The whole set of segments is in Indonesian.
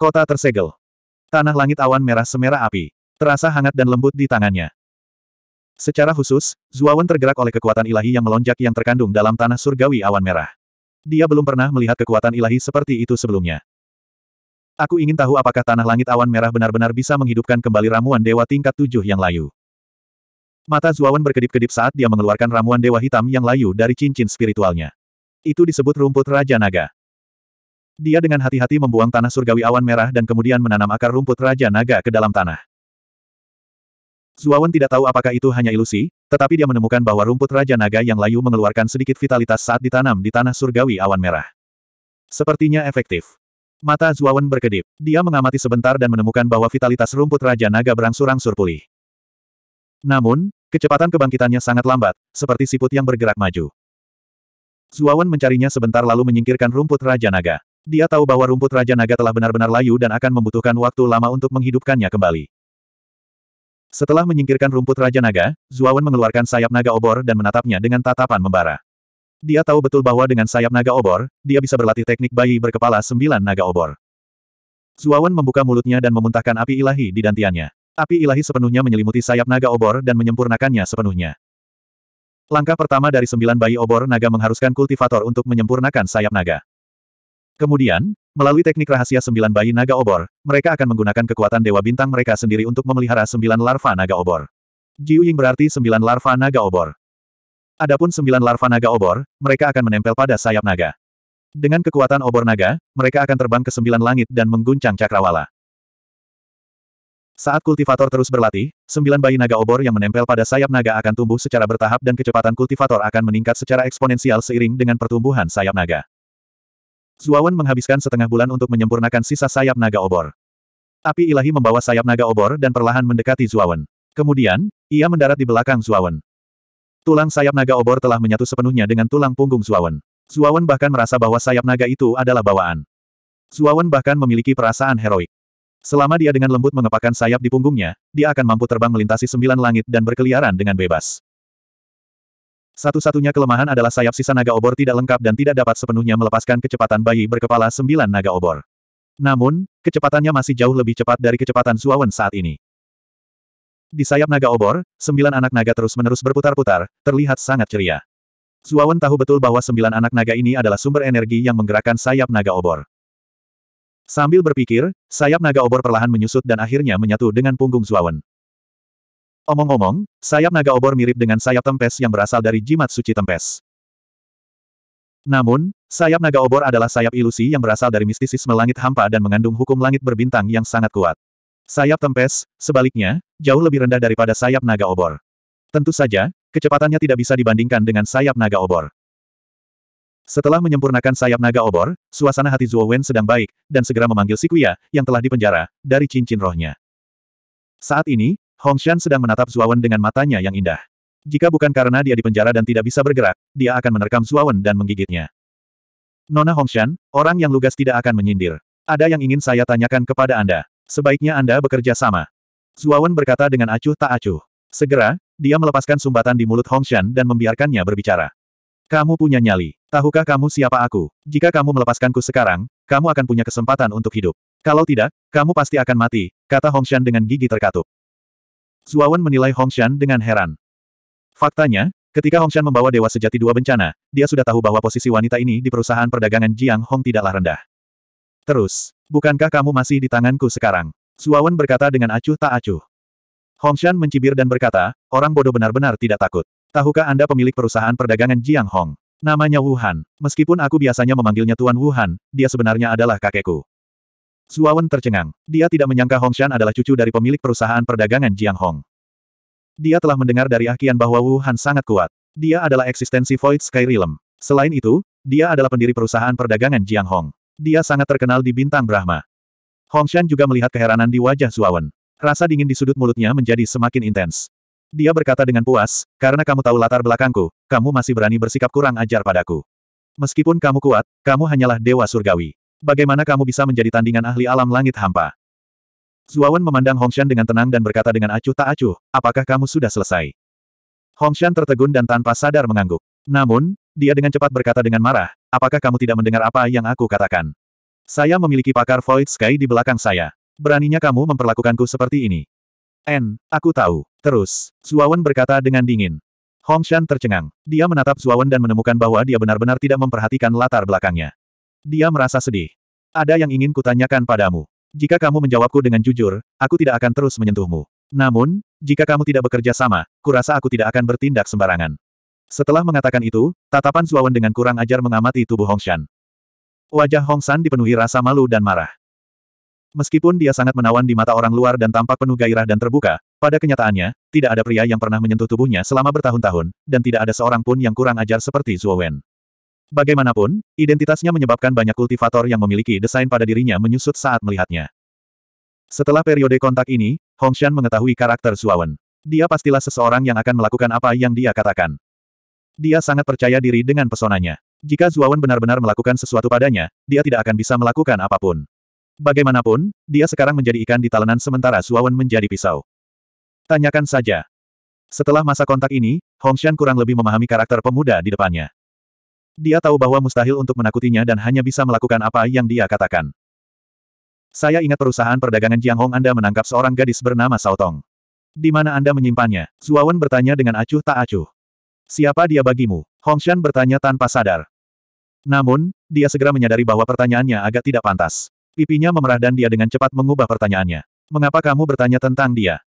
Kota tersegel. Tanah langit awan merah semerah api. Terasa hangat dan lembut di tangannya. Secara khusus, Zuawan tergerak oleh kekuatan ilahi yang melonjak yang terkandung dalam tanah surgawi awan merah. Dia belum pernah melihat kekuatan ilahi seperti itu sebelumnya. Aku ingin tahu apakah tanah langit awan merah benar-benar bisa menghidupkan kembali ramuan dewa tingkat tujuh yang layu. Mata Zuawan berkedip-kedip saat dia mengeluarkan ramuan dewa hitam yang layu dari cincin spiritualnya. Itu disebut rumput Raja Naga. Dia dengan hati-hati membuang tanah surgawi awan merah dan kemudian menanam akar rumput Raja Naga ke dalam tanah. Zuawan tidak tahu apakah itu hanya ilusi, tetapi dia menemukan bahwa rumput Raja Naga yang layu mengeluarkan sedikit vitalitas saat ditanam di tanah surgawi awan merah. Sepertinya efektif. Mata Zuawan berkedip. Dia mengamati sebentar dan menemukan bahwa vitalitas rumput Raja Naga berangsur-angsur pulih. Namun, kecepatan kebangkitannya sangat lambat, seperti siput yang bergerak maju. Zuawan mencarinya sebentar lalu menyingkirkan rumput Raja Naga. Dia tahu bahwa rumput Raja Naga telah benar-benar layu dan akan membutuhkan waktu lama untuk menghidupkannya kembali. Setelah menyingkirkan rumput Raja Naga, Zuawan mengeluarkan sayap naga obor dan menatapnya dengan tatapan membara. Dia tahu betul bahwa dengan sayap naga obor, dia bisa berlatih teknik bayi berkepala sembilan naga obor. Zuawan membuka mulutnya dan memuntahkan api ilahi di dantiannya. Api ilahi sepenuhnya menyelimuti sayap naga obor dan menyempurnakannya sepenuhnya. Langkah pertama dari sembilan bayi obor naga mengharuskan kultivator untuk menyempurnakan sayap naga. Kemudian, melalui teknik rahasia sembilan bayi naga obor, mereka akan menggunakan kekuatan dewa bintang mereka sendiri untuk memelihara sembilan larva naga obor. Jiu Ying berarti sembilan larva naga obor. Adapun sembilan larva naga obor, mereka akan menempel pada sayap naga. Dengan kekuatan obor naga, mereka akan terbang ke sembilan langit dan mengguncang cakrawala. Saat kultivator terus berlatih, sembilan bayi naga obor yang menempel pada sayap naga akan tumbuh secara bertahap dan kecepatan kultivator akan meningkat secara eksponensial seiring dengan pertumbuhan sayap naga. Zuawan menghabiskan setengah bulan untuk menyempurnakan sisa sayap naga obor. Api ilahi membawa sayap naga obor dan perlahan mendekati Zuawan. Kemudian, ia mendarat di belakang Zuawan. Tulang sayap naga obor telah menyatu sepenuhnya dengan tulang punggung Zuawan. Zuawan bahkan merasa bahwa sayap naga itu adalah bawaan. Zuawan bahkan memiliki perasaan heroik. Selama dia dengan lembut mengepakkan sayap di punggungnya, dia akan mampu terbang melintasi sembilan langit dan berkeliaran dengan bebas. Satu-satunya kelemahan adalah sayap sisa naga obor tidak lengkap dan tidak dapat sepenuhnya melepaskan kecepatan bayi berkepala sembilan naga obor. Namun, kecepatannya masih jauh lebih cepat dari kecepatan Zuawan saat ini. Di sayap naga obor, sembilan anak naga terus-menerus berputar-putar, terlihat sangat ceria. Zuawan tahu betul bahwa sembilan anak naga ini adalah sumber energi yang menggerakkan sayap naga obor. Sambil berpikir, sayap naga obor perlahan menyusut dan akhirnya menyatu dengan punggung Zuawan. Omong-omong, sayap naga obor mirip dengan sayap tempes yang berasal dari jimat suci tempes. Namun, sayap naga obor adalah sayap ilusi yang berasal dari mistisisme langit hampa dan mengandung hukum langit berbintang yang sangat kuat. Sayap tempes, sebaliknya, jauh lebih rendah daripada sayap naga obor. Tentu saja, kecepatannya tidak bisa dibandingkan dengan sayap naga obor. Setelah menyempurnakan sayap naga obor, suasana hati Zuo Wen sedang baik, dan segera memanggil Sikuya, yang telah dipenjara, dari cincin rohnya. Saat ini, Hongshan sedang menatap Zuawan dengan matanya yang indah. Jika bukan karena dia dipenjara dan tidak bisa bergerak, dia akan menerkam Zuawan dan menggigitnya. Nona Hongshan, orang yang lugas tidak akan menyindir. Ada yang ingin saya tanyakan kepada Anda. Sebaiknya Anda bekerja sama. Zuawan berkata dengan acuh tak acuh. Segera, dia melepaskan sumbatan di mulut Hongshan dan membiarkannya berbicara. Kamu punya nyali. Tahukah kamu siapa aku? Jika kamu melepaskanku sekarang, kamu akan punya kesempatan untuk hidup. Kalau tidak, kamu pasti akan mati, kata Hongshan dengan gigi terkatup. Zuawan menilai Hongshan dengan heran. Faktanya, ketika Hongshan membawa Dewa Sejati Dua Bencana, dia sudah tahu bahwa posisi wanita ini di perusahaan perdagangan Jiang Hong tidaklah rendah. Terus, bukankah kamu masih di tanganku sekarang? Zuawan berkata dengan acuh tak acuh. Hongshan mencibir dan berkata, orang bodoh benar-benar tidak takut. Tahukah Anda pemilik perusahaan perdagangan Jiang Hong? Namanya Wuhan. Meskipun aku biasanya memanggilnya Tuan Wuhan, dia sebenarnya adalah kakekku. Zuawan tercengang. Dia tidak menyangka Hong Shan adalah cucu dari pemilik perusahaan perdagangan Jiang Hong. Dia telah mendengar dari Akian bahwa Wuhan sangat kuat. Dia adalah eksistensi Void Sky Realm. Selain itu, dia adalah pendiri perusahaan perdagangan Jiang Hong. Dia sangat terkenal di bintang Brahma. Hong Shan juga melihat keheranan di wajah Zuawan. Rasa dingin di sudut mulutnya menjadi semakin intens. Dia berkata dengan puas, karena kamu tahu latar belakangku, kamu masih berani bersikap kurang ajar padaku. Meskipun kamu kuat, kamu hanyalah dewa surgawi. Bagaimana kamu bisa menjadi tandingan ahli alam langit hampa? Zuawan memandang Hongshan dengan tenang dan berkata dengan acuh tak acuh, apakah kamu sudah selesai? Hongshan tertegun dan tanpa sadar mengangguk. Namun, dia dengan cepat berkata dengan marah, apakah kamu tidak mendengar apa yang aku katakan? Saya memiliki pakar Void Sky di belakang saya. Beraninya kamu memperlakukanku seperti ini. En, aku tahu. Terus, Zuawan berkata dengan dingin. Hongshan tercengang. Dia menatap Zuawan dan menemukan bahwa dia benar-benar tidak memperhatikan latar belakangnya. Dia merasa sedih. Ada yang ingin kutanyakan padamu. Jika kamu menjawabku dengan jujur, aku tidak akan terus menyentuhmu. Namun, jika kamu tidak bekerja sama, kurasa aku tidak akan bertindak sembarangan. Setelah mengatakan itu, tatapan Zuawan dengan kurang ajar mengamati tubuh Hongshan. Wajah Hongshan dipenuhi rasa malu dan marah. Meskipun dia sangat menawan di mata orang luar dan tampak penuh gairah dan terbuka, pada kenyataannya, tidak ada pria yang pernah menyentuh tubuhnya selama bertahun-tahun, dan tidak ada seorang pun yang kurang ajar seperti Zuawan. Bagaimanapun, identitasnya menyebabkan banyak kultivator yang memiliki desain pada dirinya menyusut saat melihatnya. Setelah periode kontak ini, Hong Xian mengetahui karakter Zuawan. Dia pastilah seseorang yang akan melakukan apa yang dia katakan. Dia sangat percaya diri dengan pesonanya. Jika Zuawan benar-benar melakukan sesuatu padanya, dia tidak akan bisa melakukan apapun. Bagaimanapun, dia sekarang menjadi ikan di talenan sementara Zuawan menjadi pisau. Tanyakan saja. Setelah masa kontak ini, Hong Xian kurang lebih memahami karakter pemuda di depannya. Dia tahu bahwa mustahil untuk menakutinya dan hanya bisa melakukan apa yang dia katakan. Saya ingat perusahaan perdagangan Jiang Hong Anda menangkap seorang gadis bernama Sao Tong. Di mana Anda menyimpannya? Zuawan bertanya dengan acuh tak acuh. Siapa dia bagimu? Hongshan bertanya tanpa sadar. Namun, dia segera menyadari bahwa pertanyaannya agak tidak pantas. Pipinya memerah dan dia dengan cepat mengubah pertanyaannya. Mengapa kamu bertanya tentang dia?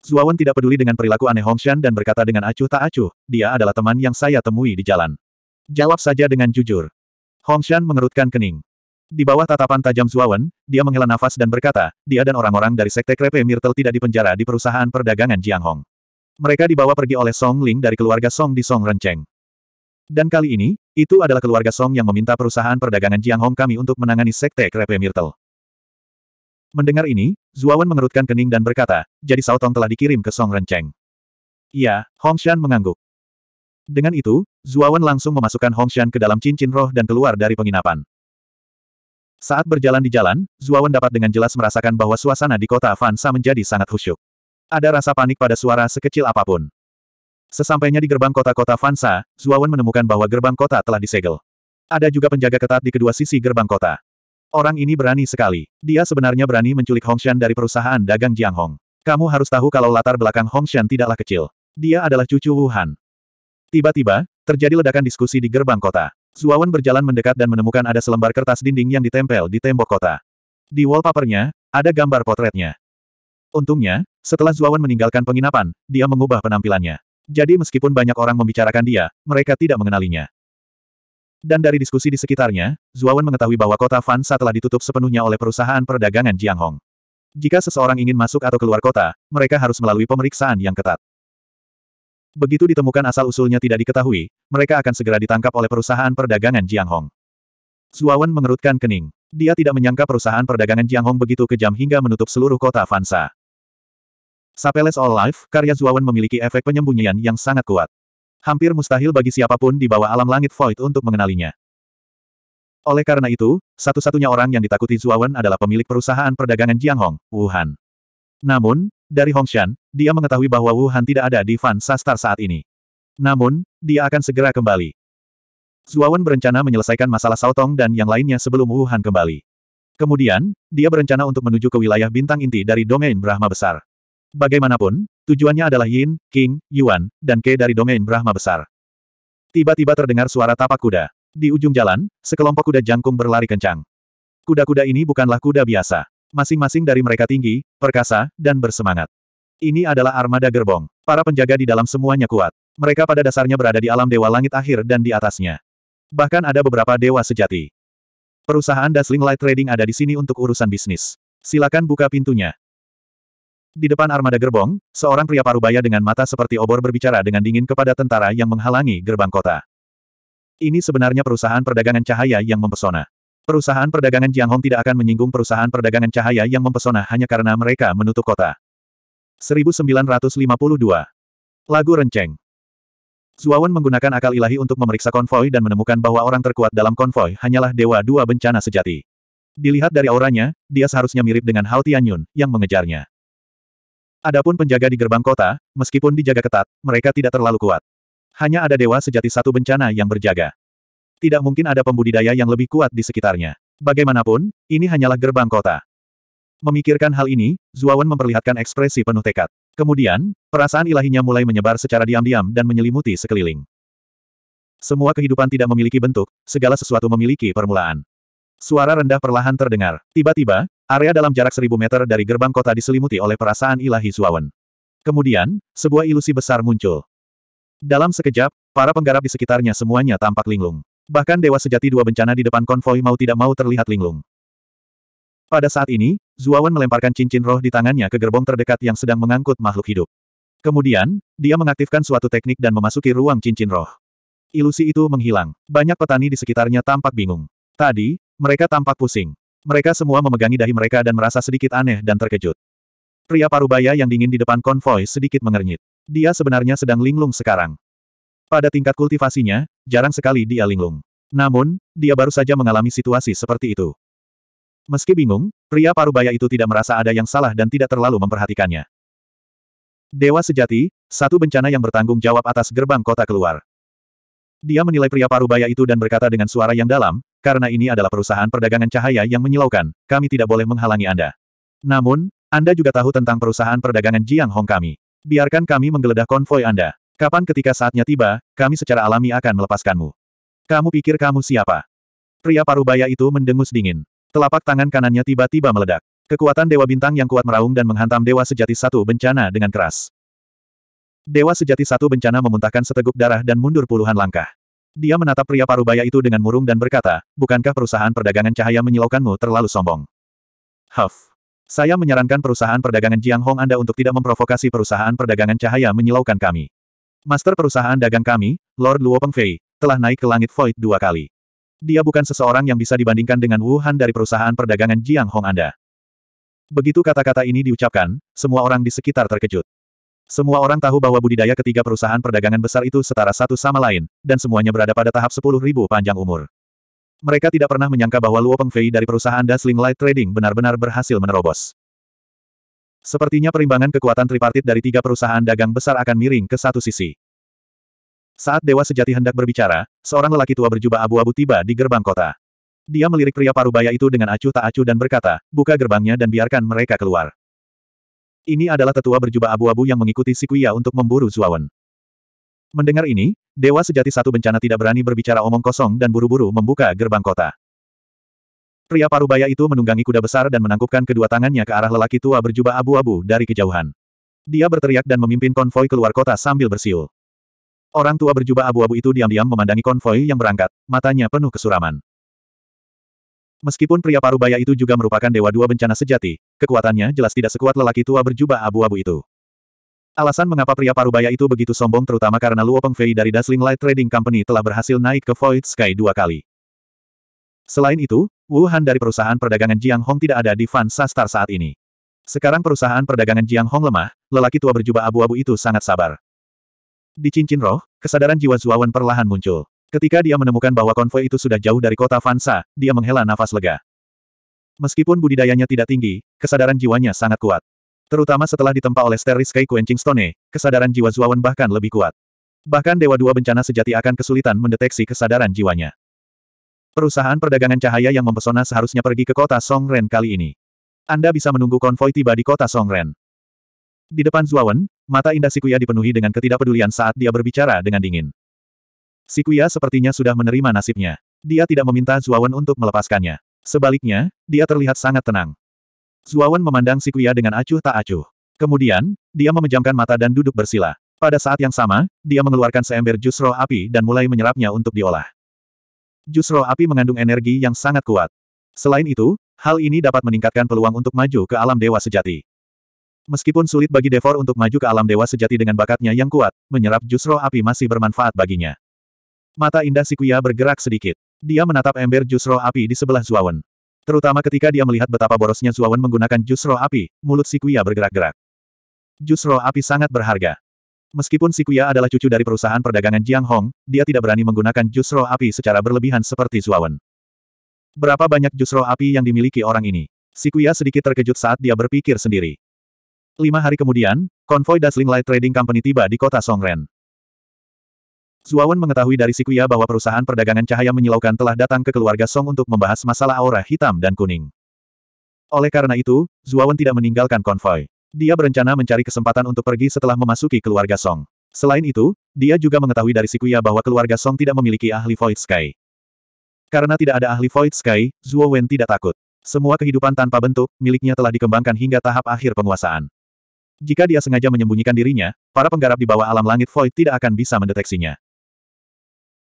Zuawan tidak peduli dengan perilaku aneh Hongshan dan berkata dengan acuh tak acuh, dia adalah teman yang saya temui di jalan. Jawab saja dengan jujur. Hong Shan mengerutkan kening. Di bawah tatapan tajam Zuawan, dia menghela nafas dan berkata, dia dan orang-orang dari Sekte Krepe Myrtle tidak dipenjara di perusahaan perdagangan Jiang Hong. Mereka dibawa pergi oleh Song Ling dari keluarga Song di Song Renceng. Dan kali ini, itu adalah keluarga Song yang meminta perusahaan perdagangan Jiang Hong kami untuk menangani Sekte Krepe Myrtle. Mendengar ini, Zuawan mengerutkan kening dan berkata, jadi Sao Tong telah dikirim ke Song Renceng. Ya, Hong Shan mengangguk. Dengan itu, Zuawan langsung memasukkan Hongshan ke dalam cincin roh dan keluar dari penginapan. Saat berjalan di jalan, Zuawan dapat dengan jelas merasakan bahwa suasana di kota Fansa menjadi sangat khusyuk. Ada rasa panik pada suara sekecil apapun. Sesampainya di gerbang kota-kota Fansa, Zuawan menemukan bahwa gerbang kota telah disegel. Ada juga penjaga ketat di kedua sisi gerbang kota. Orang ini berani sekali. Dia sebenarnya berani menculik Hongshan dari perusahaan dagang Jianghong. Kamu harus tahu kalau latar belakang Hongshan tidaklah kecil. Dia adalah cucu Wuhan. Tiba-tiba, terjadi ledakan diskusi di gerbang kota. Zuawan berjalan mendekat dan menemukan ada selembar kertas dinding yang ditempel di tembok kota. Di wallpapernya, ada gambar potretnya. Untungnya, setelah Zuawan meninggalkan penginapan, dia mengubah penampilannya. Jadi meskipun banyak orang membicarakan dia, mereka tidak mengenalinya. Dan dari diskusi di sekitarnya, Zuawan mengetahui bahwa kota Fansa telah ditutup sepenuhnya oleh perusahaan perdagangan Jianghong. Jika seseorang ingin masuk atau keluar kota, mereka harus melalui pemeriksaan yang ketat. Begitu ditemukan asal-usulnya tidak diketahui, mereka akan segera ditangkap oleh perusahaan perdagangan Jiang Hong. Zuawan mengerutkan kening. Dia tidak menyangka perusahaan perdagangan Jiang Hong begitu kejam hingga menutup seluruh kota Fansa. Sapeles All Life, karya Zuawan memiliki efek penyembunyian yang sangat kuat. Hampir mustahil bagi siapapun di bawah alam langit Void untuk mengenalinya. Oleh karena itu, satu-satunya orang yang ditakuti Zuawan adalah pemilik perusahaan perdagangan Jiang Hong, Wuhan. Namun, dari Hongshan, dia mengetahui bahwa Wuhan tidak ada di Van Sastar saat ini. Namun, dia akan segera kembali. Zuawan berencana menyelesaikan masalah Sautong dan yang lainnya sebelum Wuhan kembali. Kemudian, dia berencana untuk menuju ke wilayah bintang inti dari domain Brahma Besar. Bagaimanapun, tujuannya adalah Yin, King, Yuan, dan Ke dari domain Brahma Besar. Tiba-tiba terdengar suara tapak kuda. Di ujung jalan, sekelompok kuda jangkung berlari kencang. Kuda-kuda ini bukanlah kuda biasa. Masing-masing dari mereka tinggi, perkasa, dan bersemangat. Ini adalah armada gerbong. Para penjaga di dalam semuanya kuat. Mereka pada dasarnya berada di alam dewa langit akhir dan di atasnya. Bahkan ada beberapa dewa sejati. Perusahaan Dasling Light Trading ada di sini untuk urusan bisnis. Silakan buka pintunya. Di depan armada gerbong, seorang pria parubaya dengan mata seperti obor berbicara dengan dingin kepada tentara yang menghalangi gerbang kota. Ini sebenarnya perusahaan perdagangan cahaya yang mempesona. Perusahaan perdagangan Jiang Hong tidak akan menyinggung perusahaan perdagangan cahaya yang mempesona hanya karena mereka menutup kota. 1952. Lagu Renceng Zuawan menggunakan akal ilahi untuk memeriksa konvoi dan menemukan bahwa orang terkuat dalam konvoi hanyalah Dewa Dua Bencana Sejati. Dilihat dari auranya, dia seharusnya mirip dengan Hao Tianyun, yang mengejarnya. Adapun penjaga di gerbang kota, meskipun dijaga ketat, mereka tidak terlalu kuat. Hanya ada dewa sejati satu bencana yang berjaga tidak mungkin ada pembudidaya yang lebih kuat di sekitarnya. Bagaimanapun, ini hanyalah gerbang kota. Memikirkan hal ini, Zuawan memperlihatkan ekspresi penuh tekad. Kemudian, perasaan ilahinya mulai menyebar secara diam-diam dan menyelimuti sekeliling. Semua kehidupan tidak memiliki bentuk, segala sesuatu memiliki permulaan. Suara rendah perlahan terdengar. Tiba-tiba, area dalam jarak seribu meter dari gerbang kota diselimuti oleh perasaan ilahi Zuawan. Kemudian, sebuah ilusi besar muncul. Dalam sekejap, para penggarap di sekitarnya semuanya tampak linglung. Bahkan Dewa Sejati Dua Bencana di depan konvoi mau tidak mau terlihat linglung. Pada saat ini, Zuawan melemparkan cincin roh di tangannya ke gerbong terdekat yang sedang mengangkut makhluk hidup. Kemudian, dia mengaktifkan suatu teknik dan memasuki ruang cincin roh. Ilusi itu menghilang. Banyak petani di sekitarnya tampak bingung. Tadi, mereka tampak pusing. Mereka semua memegangi dahi mereka dan merasa sedikit aneh dan terkejut. Pria parubaya yang dingin di depan konvoi sedikit mengernyit. Dia sebenarnya sedang linglung sekarang. Pada tingkat kultivasinya, jarang sekali dia linglung. Namun, dia baru saja mengalami situasi seperti itu. Meski bingung, pria parubaya itu tidak merasa ada yang salah dan tidak terlalu memperhatikannya. Dewa sejati, satu bencana yang bertanggung jawab atas gerbang kota keluar. Dia menilai pria parubaya itu dan berkata dengan suara yang dalam, karena ini adalah perusahaan perdagangan cahaya yang menyilaukan, kami tidak boleh menghalangi Anda. Namun, Anda juga tahu tentang perusahaan perdagangan Jiang Hong kami. Biarkan kami menggeledah konvoi Anda. Kapan ketika saatnya tiba, kami secara alami akan melepaskanmu. Kamu pikir kamu siapa? Pria parubaya itu mendengus dingin. Telapak tangan kanannya tiba-tiba meledak. Kekuatan Dewa Bintang yang kuat meraung dan menghantam Dewa Sejati Satu Bencana dengan keras. Dewa Sejati Satu Bencana memuntahkan seteguk darah dan mundur puluhan langkah. Dia menatap pria parubaya itu dengan murung dan berkata, bukankah perusahaan perdagangan cahaya menyilaukanmu terlalu sombong? Huff. Saya menyarankan perusahaan perdagangan Jiang Hong Anda untuk tidak memprovokasi perusahaan perdagangan cahaya menyilaukan kami. Master perusahaan dagang kami, Lord Luo Pengfei, telah naik ke langit void dua kali. Dia bukan seseorang yang bisa dibandingkan dengan Wuhan dari perusahaan perdagangan Jiang Hong Anda. Begitu kata-kata ini diucapkan, semua orang di sekitar terkejut. Semua orang tahu bahwa budidaya ketiga perusahaan perdagangan besar itu setara satu sama lain, dan semuanya berada pada tahap ribu panjang umur. Mereka tidak pernah menyangka bahwa Luo Pengfei dari perusahaan Dazzling Light Trading benar-benar berhasil menerobos. Sepertinya perimbangan kekuatan tripartit dari tiga perusahaan dagang besar akan miring ke satu sisi. Saat Dewa Sejati hendak berbicara, seorang lelaki tua berjubah abu-abu tiba di gerbang kota. Dia melirik pria parubaya itu dengan acuh tak acuh dan berkata, buka gerbangnya dan biarkan mereka keluar. Ini adalah tetua berjubah abu-abu yang mengikuti Sikuya untuk memburu Zuawan. Mendengar ini, Dewa Sejati Satu Bencana tidak berani berbicara omong kosong dan buru-buru membuka gerbang kota. Pria parubaya itu menunggangi kuda besar dan menangkupkan kedua tangannya ke arah lelaki tua berjubah abu-abu dari kejauhan. Dia berteriak dan memimpin konvoi keluar kota sambil bersiul. Orang tua berjubah abu-abu itu diam-diam memandangi konvoi yang berangkat, matanya penuh kesuraman. Meskipun pria parubaya itu juga merupakan dewa dua bencana sejati, kekuatannya jelas tidak sekuat lelaki tua berjubah abu-abu itu. Alasan mengapa pria parubaya itu begitu sombong terutama karena Luo Pengfei dari Dasling Light Trading Company telah berhasil naik ke Void Sky dua kali. Selain itu, Wuhan dari perusahaan perdagangan Jiang Hong tidak ada di Fan Sastar saat ini. Sekarang perusahaan perdagangan Jiang Hong lemah, lelaki tua berjubah abu-abu itu sangat sabar. Di cincin roh, kesadaran jiwa Zuawan perlahan muncul. Ketika dia menemukan bahwa konvoi itu sudah jauh dari kota Fansa, dia menghela nafas lega. Meskipun budidayanya tidak tinggi, kesadaran jiwanya sangat kuat. Terutama setelah ditempa oleh steris Kai Quenching Stone, kesadaran jiwa Zuawan bahkan lebih kuat. Bahkan Dewa Dua Bencana Sejati akan kesulitan mendeteksi kesadaran jiwanya. Perusahaan perdagangan cahaya yang mempesona seharusnya pergi ke kota Songren kali ini. Anda bisa menunggu konvoi tiba di kota Songren. Di depan Zuawan, mata indah Sikuya dipenuhi dengan ketidakpedulian saat dia berbicara dengan dingin. Sikuya sepertinya sudah menerima nasibnya. Dia tidak meminta Zuawan untuk melepaskannya. Sebaliknya, dia terlihat sangat tenang. Zuawan memandang Sikuya dengan acuh tak acuh. Kemudian, dia memejamkan mata dan duduk bersila. Pada saat yang sama, dia mengeluarkan seember jus roh api dan mulai menyerapnya untuk diolah jus roh api mengandung energi yang sangat kuat. Selain itu, hal ini dapat meningkatkan peluang untuk maju ke alam dewa sejati. Meskipun sulit bagi Devor untuk maju ke alam dewa sejati dengan bakatnya yang kuat, menyerap jus roh api masih bermanfaat baginya. Mata indah Sikuya bergerak sedikit. Dia menatap ember jus roh api di sebelah Zuawan. Terutama ketika dia melihat betapa borosnya Zuawan menggunakan jus roh api, mulut Sikuya bergerak-gerak. Jus roh api sangat berharga. Meskipun si Kuya adalah cucu dari perusahaan perdagangan Jiang Hong, dia tidak berani menggunakan jus roh api secara berlebihan seperti Zuawan. Berapa banyak jus roh api yang dimiliki orang ini? Si Kuya sedikit terkejut saat dia berpikir sendiri. Lima hari kemudian, konvoi Dasling Light Trading Company tiba di kota Songren. Zuawan mengetahui dari si Kuya bahwa perusahaan perdagangan cahaya menyilaukan telah datang ke keluarga Song untuk membahas masalah aura hitam dan kuning. Oleh karena itu, Zuawan tidak meninggalkan konvoi. Dia berencana mencari kesempatan untuk pergi setelah memasuki keluarga Song. Selain itu, dia juga mengetahui dari Sikuya bahwa keluarga Song tidak memiliki ahli Void Sky. Karena tidak ada ahli Void Sky, Zhuo Wen tidak takut. Semua kehidupan tanpa bentuk, miliknya telah dikembangkan hingga tahap akhir penguasaan. Jika dia sengaja menyembunyikan dirinya, para penggarap di bawah alam langit Void tidak akan bisa mendeteksinya.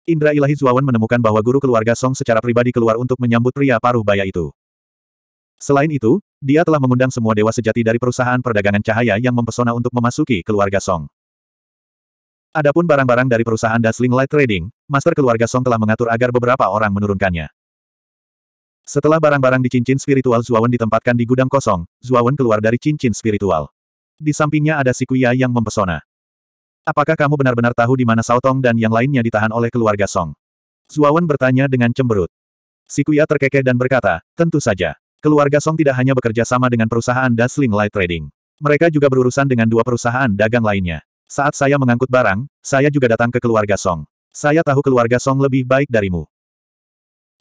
Indra ilahi Wen menemukan bahwa guru keluarga Song secara pribadi keluar untuk menyambut pria paruh baya itu. Selain itu, dia telah mengundang semua dewa sejati dari perusahaan perdagangan cahaya yang mempesona untuk memasuki keluarga Song. Adapun barang-barang dari perusahaan Dasling Light Trading, master keluarga Song telah mengatur agar beberapa orang menurunkannya. Setelah barang-barang di cincin spiritual Zuawan ditempatkan di gudang kosong, Zuawan keluar dari cincin spiritual. Di sampingnya ada si Kuya yang mempesona. Apakah kamu benar-benar tahu di mana Tong dan yang lainnya ditahan oleh keluarga Song? Zuawan bertanya dengan cemberut. Si Kuya terkekeh dan berkata, tentu saja. Keluarga Song tidak hanya bekerja sama dengan perusahaan Dazzling Light Trading. Mereka juga berurusan dengan dua perusahaan dagang lainnya. Saat saya mengangkut barang, saya juga datang ke keluarga Song. Saya tahu keluarga Song lebih baik darimu.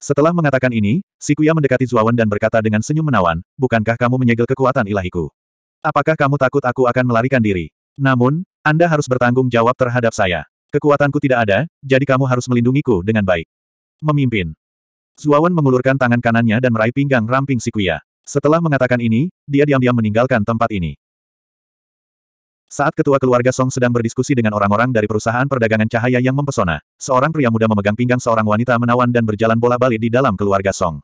Setelah mengatakan ini, Si Sikuya mendekati Zuawan dan berkata dengan senyum menawan, Bukankah kamu menyegel kekuatan ilahiku? Apakah kamu takut aku akan melarikan diri? Namun, Anda harus bertanggung jawab terhadap saya. Kekuatanku tidak ada, jadi kamu harus melindungiku dengan baik. Memimpin. Zuawan mengulurkan tangan kanannya dan meraih pinggang ramping Sikuya. Setelah mengatakan ini, dia diam-diam meninggalkan tempat ini. Saat ketua keluarga Song sedang berdiskusi dengan orang-orang dari perusahaan perdagangan cahaya yang mempesona, seorang pria muda memegang pinggang seorang wanita menawan dan berjalan bola-balik di dalam keluarga Song.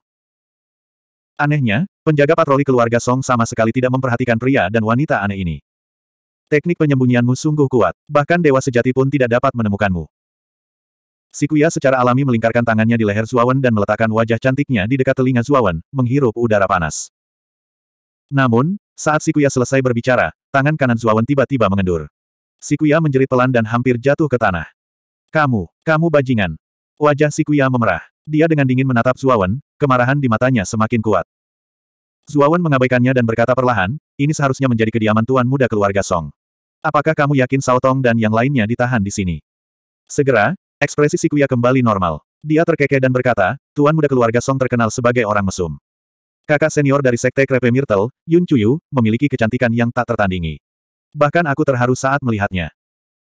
Anehnya, penjaga patroli keluarga Song sama sekali tidak memperhatikan pria dan wanita aneh ini. Teknik penyembunyianmu sungguh kuat, bahkan dewa sejati pun tidak dapat menemukanmu. Sikuya secara alami melingkarkan tangannya di leher Zuawan dan meletakkan wajah cantiknya di dekat telinga Zuawan, menghirup udara panas. Namun, saat Sikuya selesai berbicara, tangan kanan Zuawan tiba-tiba mengendur. Sikuya menjerit pelan dan hampir jatuh ke tanah. Kamu, kamu bajingan. Wajah Sikuya memerah. Dia dengan dingin menatap Zuawan, kemarahan di matanya semakin kuat. Zuawan mengabaikannya dan berkata perlahan, ini seharusnya menjadi kediaman tuan muda keluarga Song. Apakah kamu yakin Sao Tong dan yang lainnya ditahan di sini? Segera, Ekspresi Si Kuya kembali normal. Dia terkekeh dan berkata, Tuan muda keluarga Song terkenal sebagai orang mesum. Kakak senior dari Sekte Krepe Myrtle, Yun Chuyu, memiliki kecantikan yang tak tertandingi. Bahkan aku terharu saat melihatnya.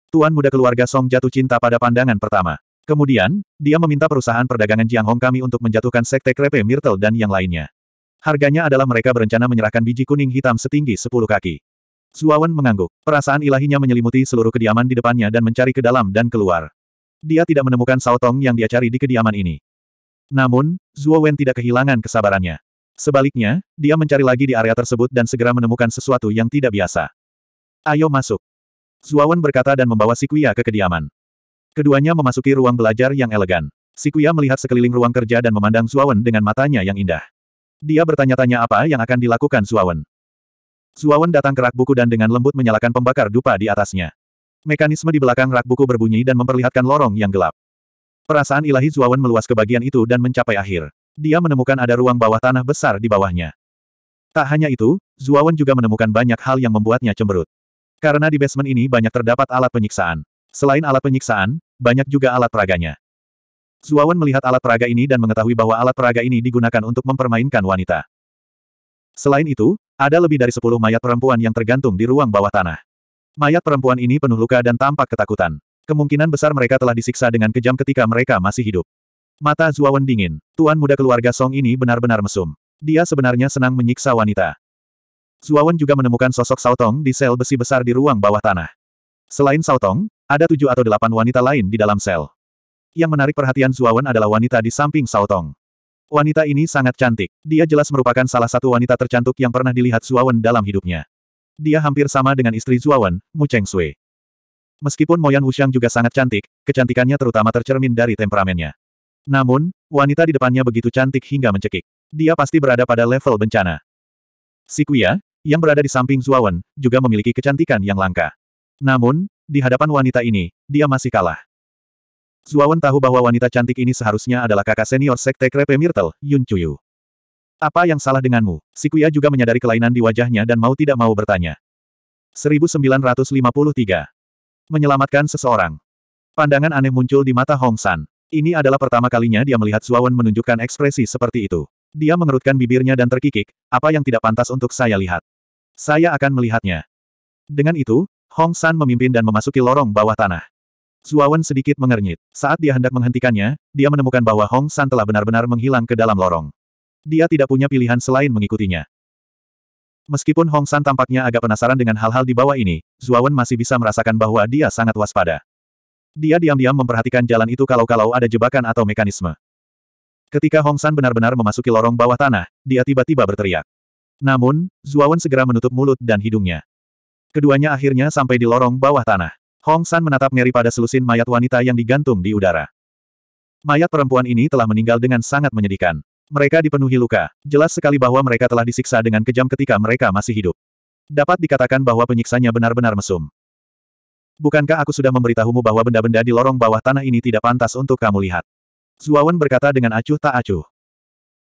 Tuan muda keluarga Song jatuh cinta pada pandangan pertama. Kemudian, dia meminta perusahaan perdagangan Jiang Hong kami untuk menjatuhkan sekte Krepe Myrtle dan yang lainnya. Harganya adalah mereka berencana menyerahkan biji kuning hitam setinggi 10 kaki. Zuawan mengangguk. Perasaan ilahinya menyelimuti seluruh kediaman di depannya dan mencari ke dalam dan keluar dia tidak menemukan Saotong yang dia cari di kediaman ini. Namun, Zuo Wen tidak kehilangan kesabarannya. Sebaliknya, dia mencari lagi di area tersebut dan segera menemukan sesuatu yang tidak biasa. Ayo masuk. Wen berkata dan membawa Sikuya ke kediaman. Keduanya memasuki ruang belajar yang elegan. Sikuya melihat sekeliling ruang kerja dan memandang Wen dengan matanya yang indah. Dia bertanya-tanya apa yang akan dilakukan Wen. Zuo Wen datang ke rak buku dan dengan lembut menyalakan pembakar dupa di atasnya. Mekanisme di belakang rak buku berbunyi dan memperlihatkan lorong yang gelap. Perasaan ilahi Zuawan meluas ke bagian itu dan mencapai akhir. Dia menemukan ada ruang bawah tanah besar di bawahnya. Tak hanya itu, Zuawan juga menemukan banyak hal yang membuatnya cemberut. Karena di basement ini banyak terdapat alat penyiksaan. Selain alat penyiksaan, banyak juga alat peraganya. Zuawan melihat alat peraga ini dan mengetahui bahwa alat peraga ini digunakan untuk mempermainkan wanita. Selain itu, ada lebih dari 10 mayat perempuan yang tergantung di ruang bawah tanah. Mayat perempuan ini penuh luka dan tampak ketakutan. Kemungkinan besar mereka telah disiksa dengan kejam ketika mereka masih hidup. Mata Zuawan dingin. Tuan muda keluarga Song ini benar-benar mesum. Dia sebenarnya senang menyiksa wanita. Zuawan juga menemukan sosok Sautong di sel besi besar di ruang bawah tanah. Selain Sautong, ada tujuh atau delapan wanita lain di dalam sel. Yang menarik perhatian Zuawan adalah wanita di samping Sautong. Wanita ini sangat cantik. Dia jelas merupakan salah satu wanita tercantik yang pernah dilihat Zuawan dalam hidupnya. Dia hampir sama dengan istri Zuawan, Mu Cheng Sui. Meskipun Moyan Wuxiang juga sangat cantik, kecantikannya terutama tercermin dari temperamennya. Namun, wanita di depannya begitu cantik hingga mencekik. Dia pasti berada pada level bencana. Si Kuya, yang berada di samping Zuawan, juga memiliki kecantikan yang langka. Namun, di hadapan wanita ini, dia masih kalah. Zuawan tahu bahwa wanita cantik ini seharusnya adalah kakak senior Sekte Krepe Myrtle, Yun Chuyu. Apa yang salah denganmu? Sikuya juga menyadari kelainan di wajahnya dan mau tidak mau bertanya. 1953. Menyelamatkan seseorang. Pandangan aneh muncul di mata Hong San. Ini adalah pertama kalinya dia melihat Zuawan menunjukkan ekspresi seperti itu. Dia mengerutkan bibirnya dan terkikik, apa yang tidak pantas untuk saya lihat. Saya akan melihatnya. Dengan itu, Hong San memimpin dan memasuki lorong bawah tanah. Zuawan sedikit mengernyit. Saat dia hendak menghentikannya, dia menemukan bahwa Hong San telah benar-benar menghilang ke dalam lorong dia tidak punya pilihan selain mengikutinya. Meskipun Hong San tampaknya agak penasaran dengan hal-hal di bawah ini, Zuawan masih bisa merasakan bahwa dia sangat waspada. Dia diam-diam memperhatikan jalan itu kalau-kalau ada jebakan atau mekanisme. Ketika Hong San benar-benar memasuki lorong bawah tanah, dia tiba-tiba berteriak. Namun, Zuawan segera menutup mulut dan hidungnya. Keduanya akhirnya sampai di lorong bawah tanah. Hong San menatap ngeri pada selusin mayat wanita yang digantung di udara. Mayat perempuan ini telah meninggal dengan sangat menyedihkan. Mereka dipenuhi luka. Jelas sekali bahwa mereka telah disiksa dengan kejam ketika mereka masih hidup. Dapat dikatakan bahwa penyiksanya benar-benar mesum. Bukankah aku sudah memberitahumu bahwa benda-benda di lorong bawah tanah ini tidak pantas untuk kamu lihat? Zuawan berkata dengan acuh tak acuh.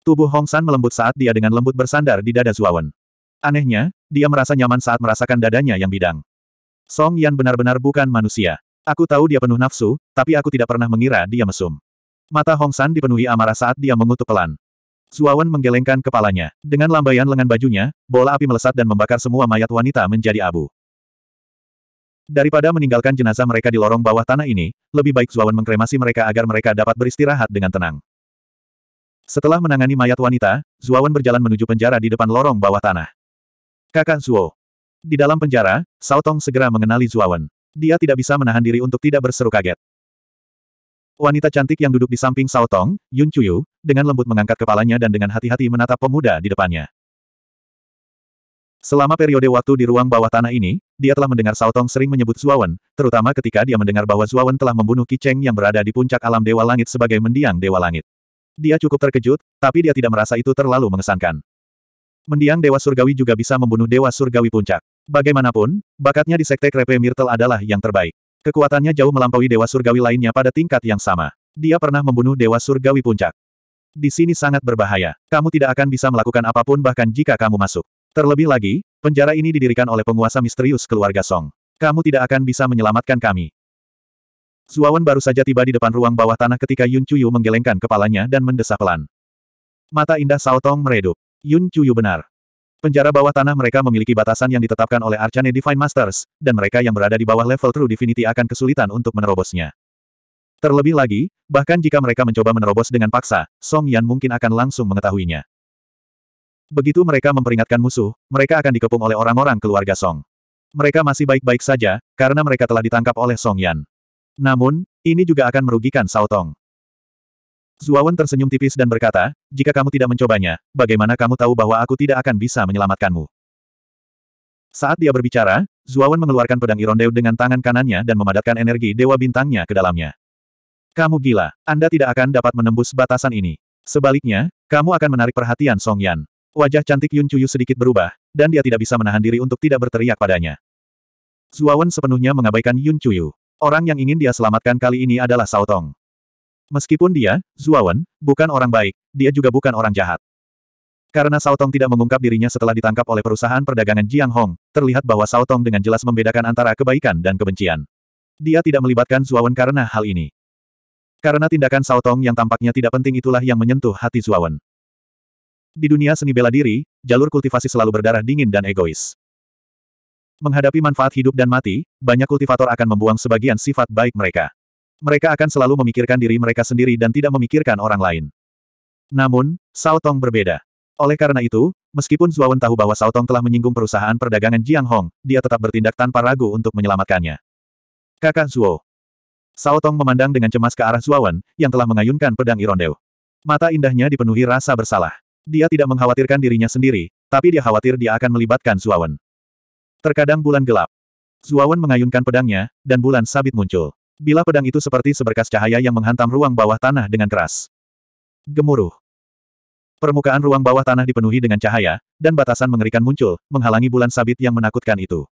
Tubuh Hong San melembut saat dia dengan lembut bersandar di dada Zuawan. Anehnya, dia merasa nyaman saat merasakan dadanya yang bidang. Song Yan benar-benar bukan manusia. Aku tahu dia penuh nafsu, tapi aku tidak pernah mengira dia mesum. Mata Hong San dipenuhi amarah saat dia mengutuk pelan. Zuawan menggelengkan kepalanya. Dengan lambaian lengan bajunya, bola api melesat dan membakar semua mayat wanita menjadi abu. Daripada meninggalkan jenazah mereka di lorong bawah tanah ini, lebih baik Zuawan mengkremasi mereka agar mereka dapat beristirahat dengan tenang. Setelah menangani mayat wanita, Zuawan berjalan menuju penjara di depan lorong bawah tanah. Kakak Zuo. Di dalam penjara, Tong segera mengenali Zuawan. Dia tidak bisa menahan diri untuk tidak berseru kaget. Wanita cantik yang duduk di samping Sao Tong, Yun Chuyu, dengan lembut mengangkat kepalanya dan dengan hati-hati menatap pemuda di depannya. Selama periode waktu di ruang bawah tanah ini, dia telah mendengar Sao Tong sering menyebut Zuawan, terutama ketika dia mendengar bahwa Zuawan telah membunuh Kiceng yang berada di puncak alam Dewa Langit sebagai mendiang Dewa Langit. Dia cukup terkejut, tapi dia tidak merasa itu terlalu mengesankan. Mendiang Dewa Surgawi juga bisa membunuh Dewa Surgawi Puncak. Bagaimanapun, bakatnya di Sekte Krepe Myrtle adalah yang terbaik. Kekuatannya jauh melampaui dewa surgawi lainnya pada tingkat yang sama. Dia pernah membunuh dewa surgawi puncak. Di sini sangat berbahaya. Kamu tidak akan bisa melakukan apapun bahkan jika kamu masuk. Terlebih lagi, penjara ini didirikan oleh penguasa misterius keluarga Song. Kamu tidak akan bisa menyelamatkan kami. Zuawan baru saja tiba di depan ruang bawah tanah ketika Yun Chuyu menggelengkan kepalanya dan mendesah pelan. Mata indah Tong meredup. Yun Chuyu benar. Penjara bawah tanah mereka memiliki batasan yang ditetapkan oleh Arcane Divine Masters, dan mereka yang berada di bawah level True Divinity akan kesulitan untuk menerobosnya. Terlebih lagi, bahkan jika mereka mencoba menerobos dengan paksa, Song Yan mungkin akan langsung mengetahuinya. Begitu mereka memperingatkan musuh, mereka akan dikepung oleh orang-orang keluarga Song. Mereka masih baik-baik saja, karena mereka telah ditangkap oleh Song Yan. Namun, ini juga akan merugikan Sao Tong. Zuawan tersenyum tipis dan berkata, jika kamu tidak mencobanya, bagaimana kamu tahu bahwa aku tidak akan bisa menyelamatkanmu? Saat dia berbicara, Zuawan mengeluarkan pedang Irondeu dengan tangan kanannya dan memadatkan energi Dewa Bintangnya ke dalamnya. Kamu gila, Anda tidak akan dapat menembus batasan ini. Sebaliknya, kamu akan menarik perhatian Song Yan. Wajah cantik Yun Chuyu sedikit berubah, dan dia tidak bisa menahan diri untuk tidak berteriak padanya. Zuawan sepenuhnya mengabaikan Yun Chuyu. Orang yang ingin dia selamatkan kali ini adalah Tong. Meskipun dia, Zuawan, bukan orang baik, dia juga bukan orang jahat. Karena Tong tidak mengungkap dirinya setelah ditangkap oleh perusahaan perdagangan Jiang Hong, terlihat bahwa Tong dengan jelas membedakan antara kebaikan dan kebencian. Dia tidak melibatkan Zuawan karena hal ini. Karena tindakan Tong yang tampaknya tidak penting itulah yang menyentuh hati Zuawan. Di dunia seni bela diri, jalur kultivasi selalu berdarah dingin dan egois. Menghadapi manfaat hidup dan mati, banyak kultivator akan membuang sebagian sifat baik mereka. Mereka akan selalu memikirkan diri mereka sendiri dan tidak memikirkan orang lain. Namun, Sao Tong berbeda. Oleh karena itu, meskipun Zuawan tahu bahwa Sao Tong telah menyinggung perusahaan perdagangan Jiang Hong, dia tetap bertindak tanpa ragu untuk menyelamatkannya. Kakak Zuo. Sao Tong memandang dengan cemas ke arah Zuawan, yang telah mengayunkan pedang Irondeu. Mata indahnya dipenuhi rasa bersalah. Dia tidak mengkhawatirkan dirinya sendiri, tapi dia khawatir dia akan melibatkan Zuawan. Terkadang bulan gelap. Zuawan mengayunkan pedangnya, dan bulan sabit muncul bila pedang itu seperti seberkas cahaya yang menghantam ruang bawah tanah dengan keras. Gemuruh. Permukaan ruang bawah tanah dipenuhi dengan cahaya, dan batasan mengerikan muncul, menghalangi bulan sabit yang menakutkan itu.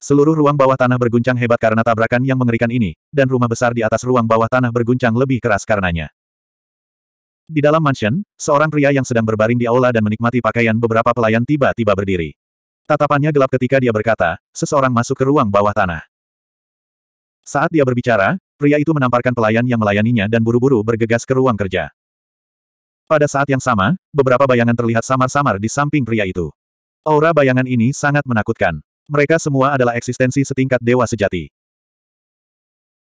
Seluruh ruang bawah tanah berguncang hebat karena tabrakan yang mengerikan ini, dan rumah besar di atas ruang bawah tanah berguncang lebih keras karenanya. Di dalam mansion, seorang pria yang sedang berbaring di aula dan menikmati pakaian beberapa pelayan tiba-tiba berdiri. Tatapannya gelap ketika dia berkata, seseorang masuk ke ruang bawah tanah. Saat dia berbicara, pria itu menamparkan pelayan yang melayaninya dan buru-buru bergegas ke ruang kerja. Pada saat yang sama, beberapa bayangan terlihat samar-samar di samping pria itu. Aura bayangan ini sangat menakutkan. Mereka semua adalah eksistensi setingkat dewa sejati.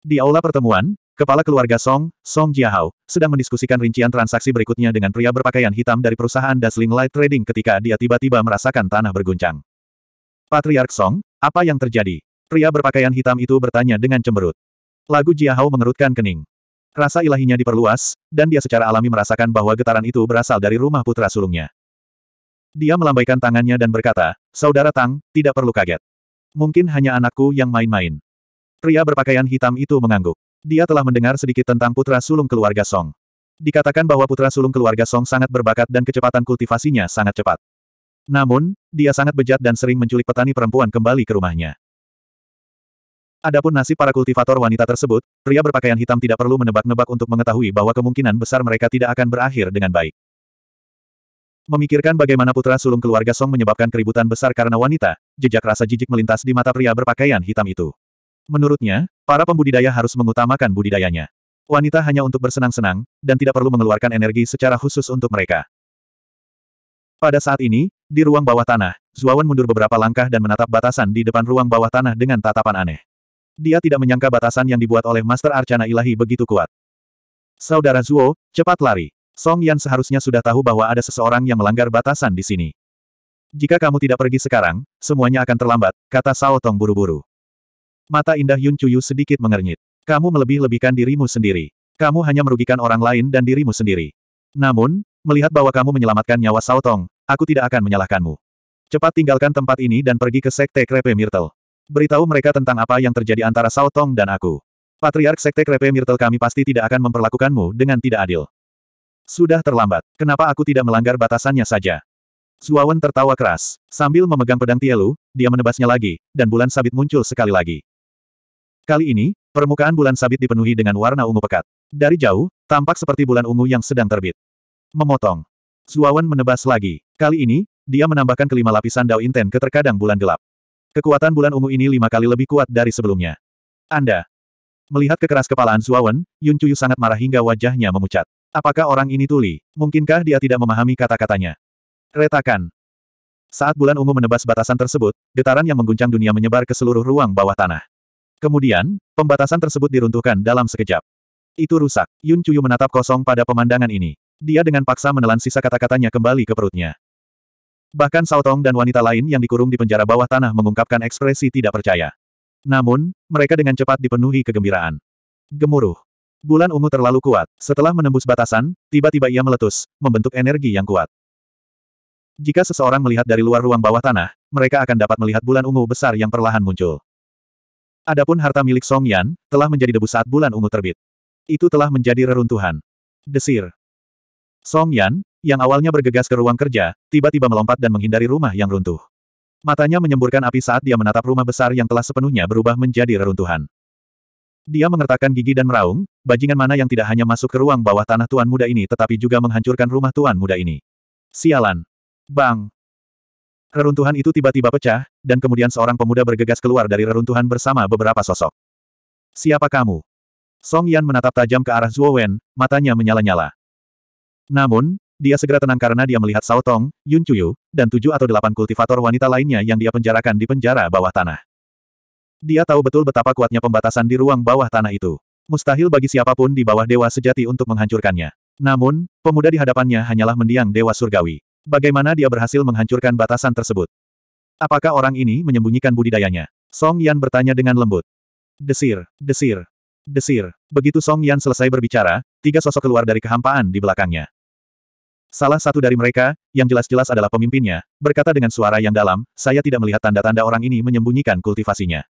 Di aula pertemuan, kepala keluarga Song, Song Jiahao, sedang mendiskusikan rincian transaksi berikutnya dengan pria berpakaian hitam dari perusahaan Dasling Light Trading ketika dia tiba-tiba merasakan tanah berguncang. Patriark Song, apa yang terjadi? Pria berpakaian hitam itu bertanya dengan cemberut. Lagu Jiahao mengerutkan kening. Rasa ilahinya diperluas, dan dia secara alami merasakan bahwa getaran itu berasal dari rumah putra sulungnya. Dia melambaikan tangannya dan berkata, Saudara Tang, tidak perlu kaget. Mungkin hanya anakku yang main-main. Pria berpakaian hitam itu mengangguk. Dia telah mendengar sedikit tentang putra sulung keluarga Song. Dikatakan bahwa putra sulung keluarga Song sangat berbakat dan kecepatan kultivasinya sangat cepat. Namun, dia sangat bejat dan sering menculik petani perempuan kembali ke rumahnya. Adapun nasib para kultivator wanita tersebut, pria berpakaian hitam tidak perlu menebak-nebak untuk mengetahui bahwa kemungkinan besar mereka tidak akan berakhir dengan baik. Memikirkan bagaimana putra sulung keluarga Song menyebabkan keributan besar karena wanita, jejak rasa jijik melintas di mata pria berpakaian hitam itu. Menurutnya, para pembudidaya harus mengutamakan budidayanya. Wanita hanya untuk bersenang-senang, dan tidak perlu mengeluarkan energi secara khusus untuk mereka. Pada saat ini, di ruang bawah tanah, Zuawan mundur beberapa langkah dan menatap batasan di depan ruang bawah tanah dengan tatapan aneh. Dia tidak menyangka batasan yang dibuat oleh Master Arcana Ilahi begitu kuat. Saudara Zuo, cepat lari. Song Yan seharusnya sudah tahu bahwa ada seseorang yang melanggar batasan di sini. Jika kamu tidak pergi sekarang, semuanya akan terlambat, kata Sao Tong buru-buru. Mata indah Yun Chuyu sedikit mengernyit. Kamu melebih-lebihkan dirimu sendiri. Kamu hanya merugikan orang lain dan dirimu sendiri. Namun, melihat bahwa kamu menyelamatkan nyawa Sao Tong, aku tidak akan menyalahkanmu. Cepat tinggalkan tempat ini dan pergi ke Sekte Krepe Myrtle. Beritahu mereka tentang apa yang terjadi antara Sao Tong dan aku. Patriark Sekte Krepe Myrtle kami pasti tidak akan memperlakukanmu dengan tidak adil. Sudah terlambat. Kenapa aku tidak melanggar batasannya saja? Zuawan tertawa keras. Sambil memegang pedang Tielu, dia menebasnya lagi, dan bulan sabit muncul sekali lagi. Kali ini, permukaan bulan sabit dipenuhi dengan warna ungu pekat. Dari jauh, tampak seperti bulan ungu yang sedang terbit. Memotong. Zuawan menebas lagi. Kali ini, dia menambahkan kelima lapisan Dao Inten ke terkadang bulan gelap. Kekuatan bulan ungu ini lima kali lebih kuat dari sebelumnya. Anda. Melihat kekeras kepalaan Suawen, Yun Chuyu sangat marah hingga wajahnya memucat. Apakah orang ini tuli? Mungkinkah dia tidak memahami kata-katanya? Retakan. Saat bulan ungu menebas batasan tersebut, getaran yang mengguncang dunia menyebar ke seluruh ruang bawah tanah. Kemudian, pembatasan tersebut diruntuhkan dalam sekejap. Itu rusak. Yun Chuyu menatap kosong pada pemandangan ini. Dia dengan paksa menelan sisa kata-katanya kembali ke perutnya. Bahkan Tong dan wanita lain yang dikurung di penjara bawah tanah mengungkapkan ekspresi tidak percaya. Namun, mereka dengan cepat dipenuhi kegembiraan. Gemuruh. Bulan ungu terlalu kuat. Setelah menembus batasan, tiba-tiba ia meletus, membentuk energi yang kuat. Jika seseorang melihat dari luar ruang bawah tanah, mereka akan dapat melihat bulan ungu besar yang perlahan muncul. Adapun harta milik Song Yan, telah menjadi debu saat bulan ungu terbit. Itu telah menjadi reruntuhan. Desir. Song Yan, yang awalnya bergegas ke ruang kerja, tiba-tiba melompat dan menghindari rumah yang runtuh. Matanya menyemburkan api saat dia menatap rumah besar yang telah sepenuhnya berubah menjadi reruntuhan. Dia mengertakkan gigi dan meraung, bajingan mana yang tidak hanya masuk ke ruang bawah tanah tuan muda ini tetapi juga menghancurkan rumah tuan muda ini. Sialan! Bang! Reruntuhan itu tiba-tiba pecah, dan kemudian seorang pemuda bergegas keluar dari reruntuhan bersama beberapa sosok. Siapa kamu? Song Yan menatap tajam ke arah Zhuo Wen, matanya menyala-nyala. Namun, dia segera tenang karena dia melihat Sao Tong, Yun Chuyu, dan tujuh atau delapan kultivator wanita lainnya yang dia penjarakan di penjara bawah tanah. Dia tahu betul betapa kuatnya pembatasan di ruang bawah tanah itu. Mustahil bagi siapapun di bawah dewa sejati untuk menghancurkannya. Namun, pemuda di hadapannya hanyalah mendiang dewa surgawi. Bagaimana dia berhasil menghancurkan batasan tersebut? Apakah orang ini menyembunyikan budidayanya? Song Yan bertanya dengan lembut. Desir, desir, desir. Begitu Song Yan selesai berbicara, tiga sosok keluar dari kehampaan di belakangnya. Salah satu dari mereka, yang jelas-jelas adalah pemimpinnya, berkata dengan suara yang dalam, saya tidak melihat tanda-tanda orang ini menyembunyikan kultivasinya.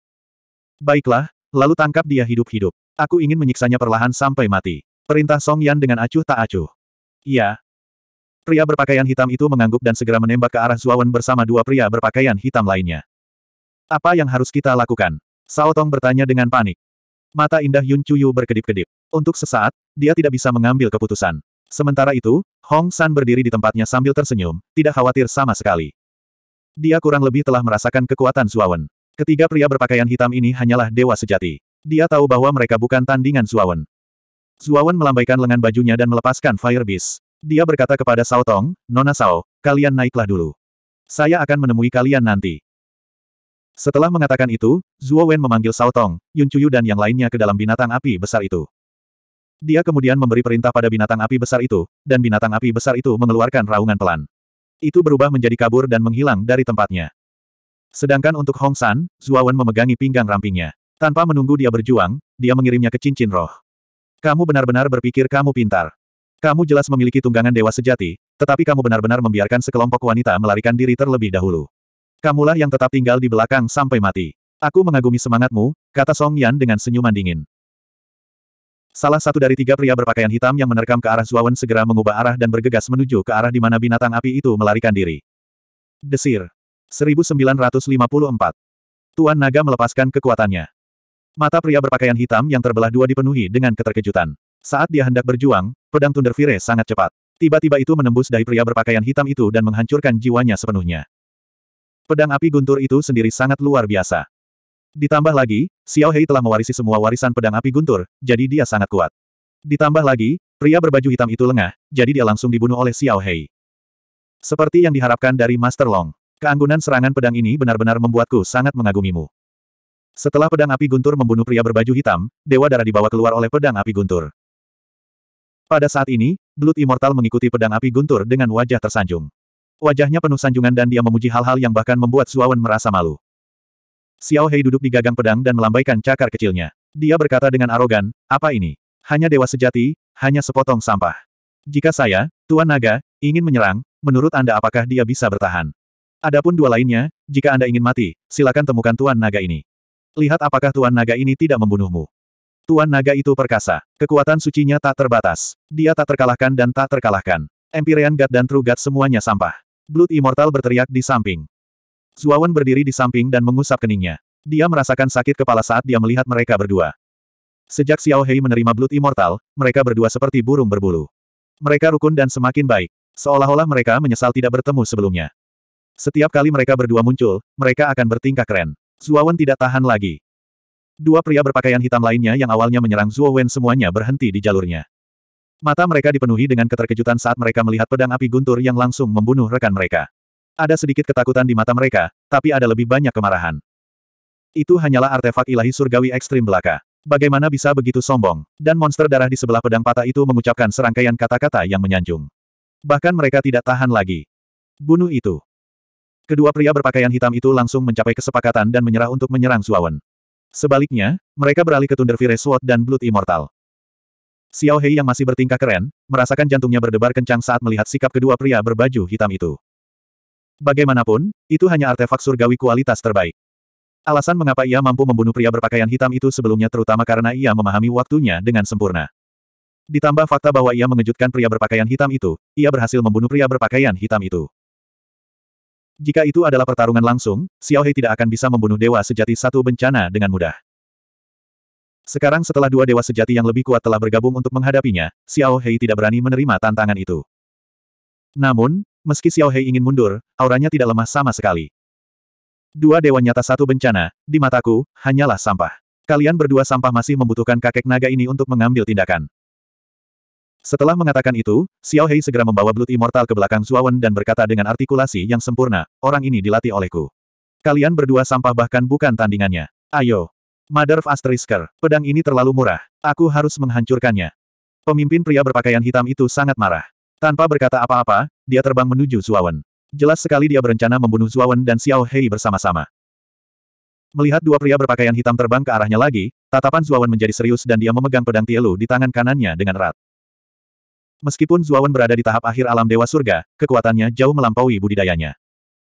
Baiklah, lalu tangkap dia hidup-hidup. Aku ingin menyiksanya perlahan sampai mati. Perintah Song Yan dengan acuh tak acuh. Iya. Pria berpakaian hitam itu mengangguk dan segera menembak ke arah Zuawan bersama dua pria berpakaian hitam lainnya. Apa yang harus kita lakukan? Sao Tong bertanya dengan panik. Mata indah Yun Chuyu berkedip-kedip. Untuk sesaat, dia tidak bisa mengambil keputusan. Sementara itu, Hong San berdiri di tempatnya sambil tersenyum, tidak khawatir sama sekali. Dia kurang lebih telah merasakan kekuatan Suawen. Ketiga pria berpakaian hitam ini hanyalah dewa sejati. Dia tahu bahwa mereka bukan tandingan Suawen. Suawen melambaikan lengan bajunya dan melepaskan Fire Beast. Dia berkata kepada Sao Tong, Nona Sao, kalian naiklah dulu. Saya akan menemui kalian nanti. Setelah mengatakan itu, Zuo Wen memanggil Sao Tong, Yun Chuyu dan yang lainnya ke dalam binatang api besar itu. Dia kemudian memberi perintah pada binatang api besar itu, dan binatang api besar itu mengeluarkan raungan pelan. Itu berubah menjadi kabur dan menghilang dari tempatnya. Sedangkan untuk Hong San, Zuawan memegangi pinggang rampingnya. Tanpa menunggu dia berjuang, dia mengirimnya ke cincin roh. Kamu benar-benar berpikir kamu pintar. Kamu jelas memiliki tunggangan dewa sejati, tetapi kamu benar-benar membiarkan sekelompok wanita melarikan diri terlebih dahulu. Kamulah yang tetap tinggal di belakang sampai mati. Aku mengagumi semangatmu, kata Song Yan dengan senyuman dingin. Salah satu dari tiga pria berpakaian hitam yang menerkam ke arah Zuawan segera mengubah arah dan bergegas menuju ke arah di mana binatang api itu melarikan diri. Desir. 1954. Tuan Naga melepaskan kekuatannya. Mata pria berpakaian hitam yang terbelah dua dipenuhi dengan keterkejutan. Saat dia hendak berjuang, pedang Thunder Fire sangat cepat. Tiba-tiba itu menembus dari pria berpakaian hitam itu dan menghancurkan jiwanya sepenuhnya. Pedang api guntur itu sendiri sangat luar biasa. Ditambah lagi, Xiao Hei telah mewarisi semua warisan pedang api guntur, jadi dia sangat kuat. Ditambah lagi, pria berbaju hitam itu lengah, jadi dia langsung dibunuh oleh Xiao Hei. Seperti yang diharapkan dari Master Long, keanggunan serangan pedang ini benar-benar membuatku sangat mengagumimu. Setelah pedang api guntur membunuh pria berbaju hitam, Dewa Darah dibawa keluar oleh pedang api guntur. Pada saat ini, Blood Immortal mengikuti pedang api guntur dengan wajah tersanjung. Wajahnya penuh sanjungan dan dia memuji hal-hal yang bahkan membuat Zuawan merasa malu. Xiao Hei duduk di gagang pedang dan melambaikan cakar kecilnya. Dia berkata dengan arogan, apa ini? Hanya dewa sejati, hanya sepotong sampah. Jika saya, Tuan Naga, ingin menyerang, menurut Anda apakah dia bisa bertahan? Adapun dua lainnya, jika Anda ingin mati, silakan temukan Tuan Naga ini. Lihat apakah Tuan Naga ini tidak membunuhmu. Tuan Naga itu perkasa. Kekuatan sucinya tak terbatas. Dia tak terkalahkan dan tak terkalahkan. Empyrean God dan True God semuanya sampah. Blood Immortal berteriak di samping. Zuawan berdiri di samping dan mengusap keningnya. Dia merasakan sakit kepala saat dia melihat mereka berdua. Sejak Xiao Hei menerima Blood Immortal, mereka berdua seperti burung berbulu. Mereka rukun dan semakin baik. Seolah-olah mereka menyesal tidak bertemu sebelumnya. Setiap kali mereka berdua muncul, mereka akan bertingkah keren. Zuawan tidak tahan lagi. Dua pria berpakaian hitam lainnya yang awalnya menyerang Zuo semuanya berhenti di jalurnya. Mata mereka dipenuhi dengan keterkejutan saat mereka melihat pedang api guntur yang langsung membunuh rekan mereka. Ada sedikit ketakutan di mata mereka, tapi ada lebih banyak kemarahan. Itu hanyalah artefak ilahi surgawi ekstrim belaka. Bagaimana bisa begitu sombong? Dan monster darah di sebelah pedang patah itu mengucapkan serangkaian kata-kata yang menyanjung. Bahkan mereka tidak tahan lagi. Bunuh itu. Kedua pria berpakaian hitam itu langsung mencapai kesepakatan dan menyerah untuk menyerang Suawen. Sebaliknya, mereka beralih ke Thunder Fire Sword dan Blood Immortal. Xiao Hei yang masih bertingkah keren, merasakan jantungnya berdebar kencang saat melihat sikap kedua pria berbaju hitam itu. Bagaimanapun, itu hanya artefak surgawi kualitas terbaik. Alasan mengapa ia mampu membunuh pria berpakaian hitam itu sebelumnya terutama karena ia memahami waktunya dengan sempurna. Ditambah fakta bahwa ia mengejutkan pria berpakaian hitam itu, ia berhasil membunuh pria berpakaian hitam itu. Jika itu adalah pertarungan langsung, Xiao Hei tidak akan bisa membunuh dewa sejati satu bencana dengan mudah. Sekarang setelah dua dewa sejati yang lebih kuat telah bergabung untuk menghadapinya, Xiao Hei tidak berani menerima tantangan itu. Namun, meski Xiao Hei ingin mundur, auranya tidak lemah sama sekali. Dua dewa nyata satu bencana, di mataku, hanyalah sampah. Kalian berdua sampah masih membutuhkan kakek naga ini untuk mengambil tindakan. Setelah mengatakan itu, Xiao Hei segera membawa Blood Immortal ke belakang Zuawan dan berkata dengan artikulasi yang sempurna, orang ini dilatih olehku. Kalian berdua sampah bahkan bukan tandingannya. Ayo. Mother of Asterisker, pedang ini terlalu murah. Aku harus menghancurkannya. Pemimpin pria berpakaian hitam itu sangat marah. Tanpa berkata apa-apa, dia terbang menuju Zuawan. Jelas sekali dia berencana membunuh Zuawan dan Xiao Hei bersama-sama. Melihat dua pria berpakaian hitam terbang ke arahnya lagi, tatapan Zuawan menjadi serius dan dia memegang pedang Tielu di tangan kanannya dengan erat. Meskipun Zuawan berada di tahap akhir alam Dewa Surga, kekuatannya jauh melampaui budidayanya.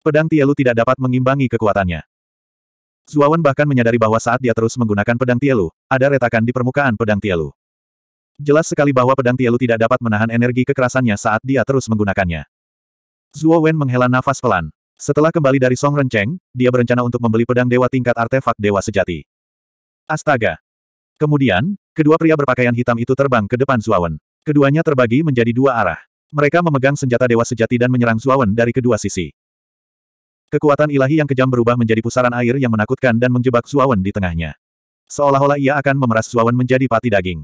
Pedang Tielu tidak dapat mengimbangi kekuatannya. Zuawan bahkan menyadari bahwa saat dia terus menggunakan pedang Tielu, ada retakan di permukaan pedang Tielu. Jelas sekali bahwa pedang Tielu tidak dapat menahan energi kekerasannya saat dia terus menggunakannya. Zuo Wen menghela nafas pelan. Setelah kembali dari Song Renceng, dia berencana untuk membeli pedang dewa tingkat artefak dewa sejati. Astaga! Kemudian, kedua pria berpakaian hitam itu terbang ke depan Wen. Keduanya terbagi menjadi dua arah. Mereka memegang senjata dewa sejati dan menyerang Wen dari kedua sisi. Kekuatan ilahi yang kejam berubah menjadi pusaran air yang menakutkan dan menjebak Wen di tengahnya. Seolah-olah ia akan memeras Wen menjadi pati daging.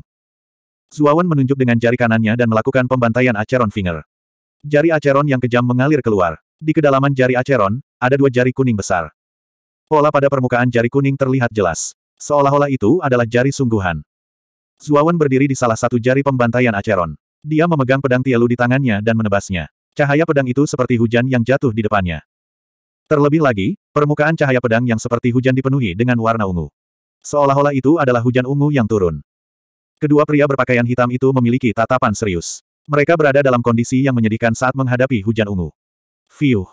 Suawan menunjuk dengan jari kanannya dan melakukan pembantaian Acheron Finger. Jari Acheron yang kejam mengalir keluar. Di kedalaman jari Acheron, ada dua jari kuning besar. Pola pada permukaan jari kuning terlihat jelas. Seolah-olah itu adalah jari sungguhan. Zuawan berdiri di salah satu jari pembantaian Acheron. Dia memegang pedang Tielu di tangannya dan menebasnya. Cahaya pedang itu seperti hujan yang jatuh di depannya. Terlebih lagi, permukaan cahaya pedang yang seperti hujan dipenuhi dengan warna ungu. Seolah-olah itu adalah hujan ungu yang turun. Kedua pria berpakaian hitam itu memiliki tatapan serius. Mereka berada dalam kondisi yang menyedihkan saat menghadapi hujan ungu. Fiuh.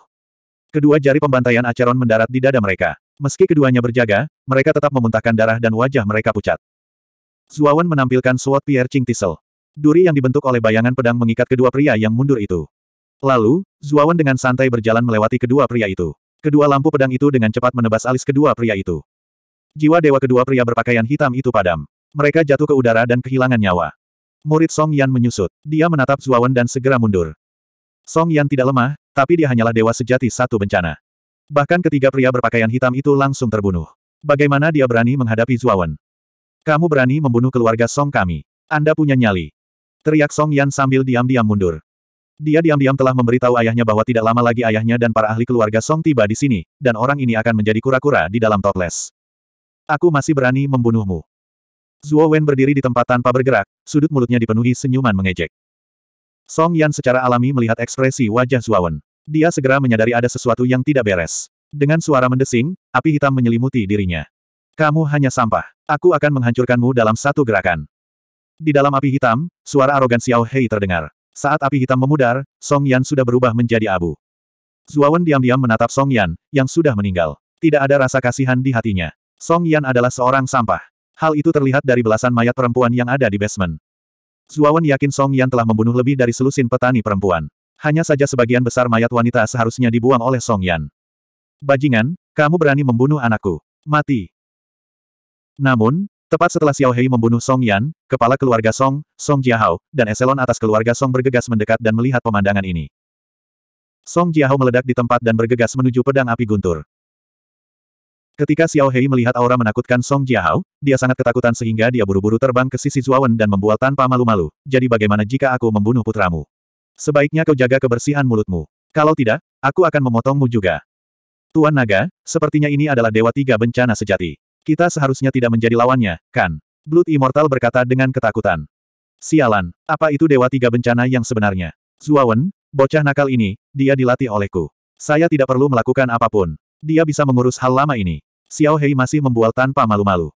Kedua jari pembantaian Acheron mendarat di dada mereka. Meski keduanya berjaga, mereka tetap memuntahkan darah dan wajah mereka pucat. Zuawan menampilkan sword piercing Tisel. Duri yang dibentuk oleh bayangan pedang mengikat kedua pria yang mundur itu. Lalu, Zuawan dengan santai berjalan melewati kedua pria itu. Kedua lampu pedang itu dengan cepat menebas alis kedua pria itu. Jiwa dewa kedua pria berpakaian hitam itu padam. Mereka jatuh ke udara dan kehilangan nyawa. Murid Song Yan menyusut. Dia menatap Zuawan dan segera mundur. Song Yan tidak lemah, tapi dia hanyalah dewa sejati satu bencana. Bahkan ketiga pria berpakaian hitam itu langsung terbunuh. Bagaimana dia berani menghadapi Zuawan? Kamu berani membunuh keluarga Song kami. Anda punya nyali. Teriak Song Yan sambil diam-diam mundur. Dia diam-diam telah memberitahu ayahnya bahwa tidak lama lagi ayahnya dan para ahli keluarga Song tiba di sini, dan orang ini akan menjadi kura-kura di dalam toples. Aku masih berani membunuhmu. Zuo Wen berdiri di tempat tanpa bergerak, sudut mulutnya dipenuhi senyuman mengejek. Song Yan secara alami melihat ekspresi wajah Zuo Wen. Dia segera menyadari ada sesuatu yang tidak beres. Dengan suara mendesing, api hitam menyelimuti dirinya. Kamu hanya sampah. Aku akan menghancurkanmu dalam satu gerakan. Di dalam api hitam, suara arogan Xiao Hei terdengar. Saat api hitam memudar, Song Yan sudah berubah menjadi abu. Zuawan diam-diam menatap Song Yan, yang sudah meninggal. Tidak ada rasa kasihan di hatinya. Song Yan adalah seorang sampah. Hal itu terlihat dari belasan mayat perempuan yang ada di basement. Zuawan yakin Song Yan telah membunuh lebih dari selusin petani perempuan. Hanya saja sebagian besar mayat wanita seharusnya dibuang oleh Song Yan. Bajingan, kamu berani membunuh anakku. Mati. Namun, tepat setelah Xiao Hei membunuh Song Yan, kepala keluarga Song, Song Jiahao, dan eselon atas keluarga Song bergegas mendekat dan melihat pemandangan ini. Song Jiahao meledak di tempat dan bergegas menuju pedang api guntur. Ketika Xiao Hei melihat aura menakutkan Song Jiahao, dia sangat ketakutan sehingga dia buru-buru terbang ke sisi Zuawan dan membual tanpa malu-malu, jadi bagaimana jika aku membunuh putramu? Sebaiknya kau jaga kebersihan mulutmu. Kalau tidak, aku akan memotongmu juga. Tuan Naga, sepertinya ini adalah Dewa Tiga Bencana Sejati. Kita seharusnya tidak menjadi lawannya, kan? Blood Immortal berkata dengan ketakutan. Sialan, apa itu Dewa Tiga Bencana yang sebenarnya? Zuawan, bocah nakal ini, dia dilatih olehku. Saya tidak perlu melakukan apapun. Dia bisa mengurus hal lama ini. Xiao Hei masih membual tanpa malu-malu.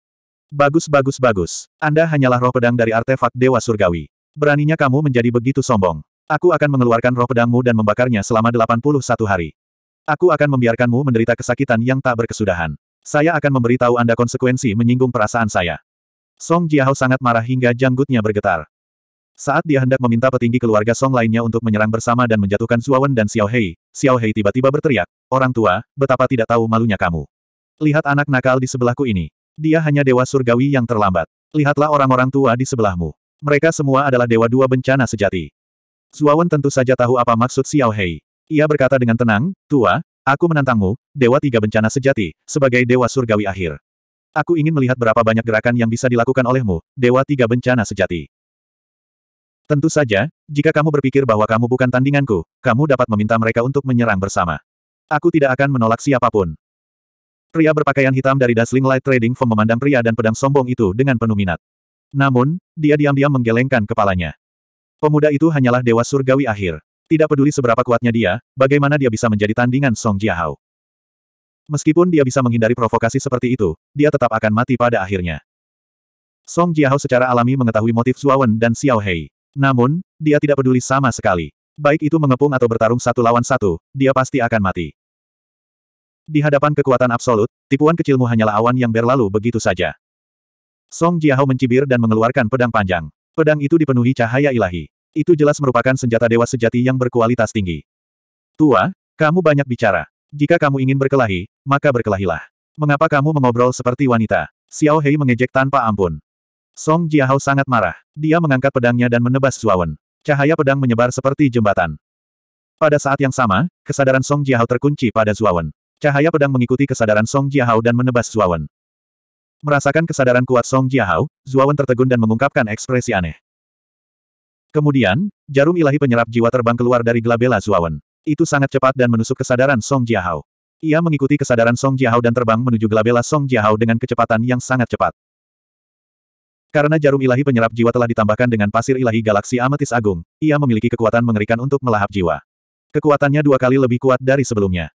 Bagus bagus bagus. Anda hanyalah roh pedang dari artefak Dewa Surgawi. Beraninya kamu menjadi begitu sombong. Aku akan mengeluarkan roh pedangmu dan membakarnya selama 81 hari. Aku akan membiarkanmu menderita kesakitan yang tak berkesudahan. Saya akan memberitahu Anda konsekuensi menyinggung perasaan saya. Song Jiahao sangat marah hingga janggutnya bergetar. Saat dia hendak meminta petinggi keluarga Song lainnya untuk menyerang bersama dan menjatuhkan Zuawan dan Xiao Hei, Xiao Hei tiba-tiba berteriak, Orang tua, betapa tidak tahu malunya kamu. Lihat anak nakal di sebelahku ini. Dia hanya dewa surgawi yang terlambat. Lihatlah orang-orang tua di sebelahmu. Mereka semua adalah dewa dua bencana sejati. Zuawan tentu saja tahu apa maksud Xiao Hei. Ia berkata dengan tenang, Tua, aku menantangmu, dewa tiga bencana sejati, sebagai dewa surgawi akhir. Aku ingin melihat berapa banyak gerakan yang bisa dilakukan olehmu, dewa tiga bencana sejati. Tentu saja, jika kamu berpikir bahwa kamu bukan tandinganku, kamu dapat meminta mereka untuk menyerang bersama. Aku tidak akan menolak siapapun. Pria berpakaian hitam dari Dazzling Light Trading Firm memandang pria dan pedang sombong itu dengan penuh minat. Namun, dia diam-diam menggelengkan kepalanya. Pemuda itu hanyalah dewa surgawi akhir. Tidak peduli seberapa kuatnya dia, bagaimana dia bisa menjadi tandingan Song Jiahao. Meskipun dia bisa menghindari provokasi seperti itu, dia tetap akan mati pada akhirnya. Song Jiahao secara alami mengetahui motif Zuawan dan Xiao Hei. Namun, dia tidak peduli sama sekali. Baik itu mengepung atau bertarung satu lawan satu, dia pasti akan mati. Di hadapan kekuatan absolut, tipuan kecilmu hanyalah awan yang berlalu begitu saja. Song Jiahao mencibir dan mengeluarkan pedang panjang. Pedang itu dipenuhi cahaya ilahi. Itu jelas merupakan senjata dewa sejati yang berkualitas tinggi. Tua, kamu banyak bicara. Jika kamu ingin berkelahi, maka berkelahilah. Mengapa kamu mengobrol seperti wanita? Xiao Hei mengejek tanpa ampun. Song Jiahao sangat marah. Dia mengangkat pedangnya dan menebas Zuawan. Cahaya pedang menyebar seperti jembatan. Pada saat yang sama, kesadaran Song Jiahao terkunci pada Zuawan. Cahaya pedang mengikuti kesadaran Song Jiahao dan menebas Zuawan. Merasakan kesadaran kuat Song Jiahao, Zuawan tertegun dan mengungkapkan ekspresi aneh. Kemudian, jarum ilahi penyerap jiwa terbang keluar dari gelabela Zuawan. Itu sangat cepat dan menusuk kesadaran Song Jiahao. Ia mengikuti kesadaran Song Jiahao dan terbang menuju gelabela Song Jiahao dengan kecepatan yang sangat cepat. Karena jarum ilahi penyerap jiwa telah ditambahkan dengan pasir ilahi galaksi ametis agung, ia memiliki kekuatan mengerikan untuk melahap jiwa. Kekuatannya dua kali lebih kuat dari sebelumnya.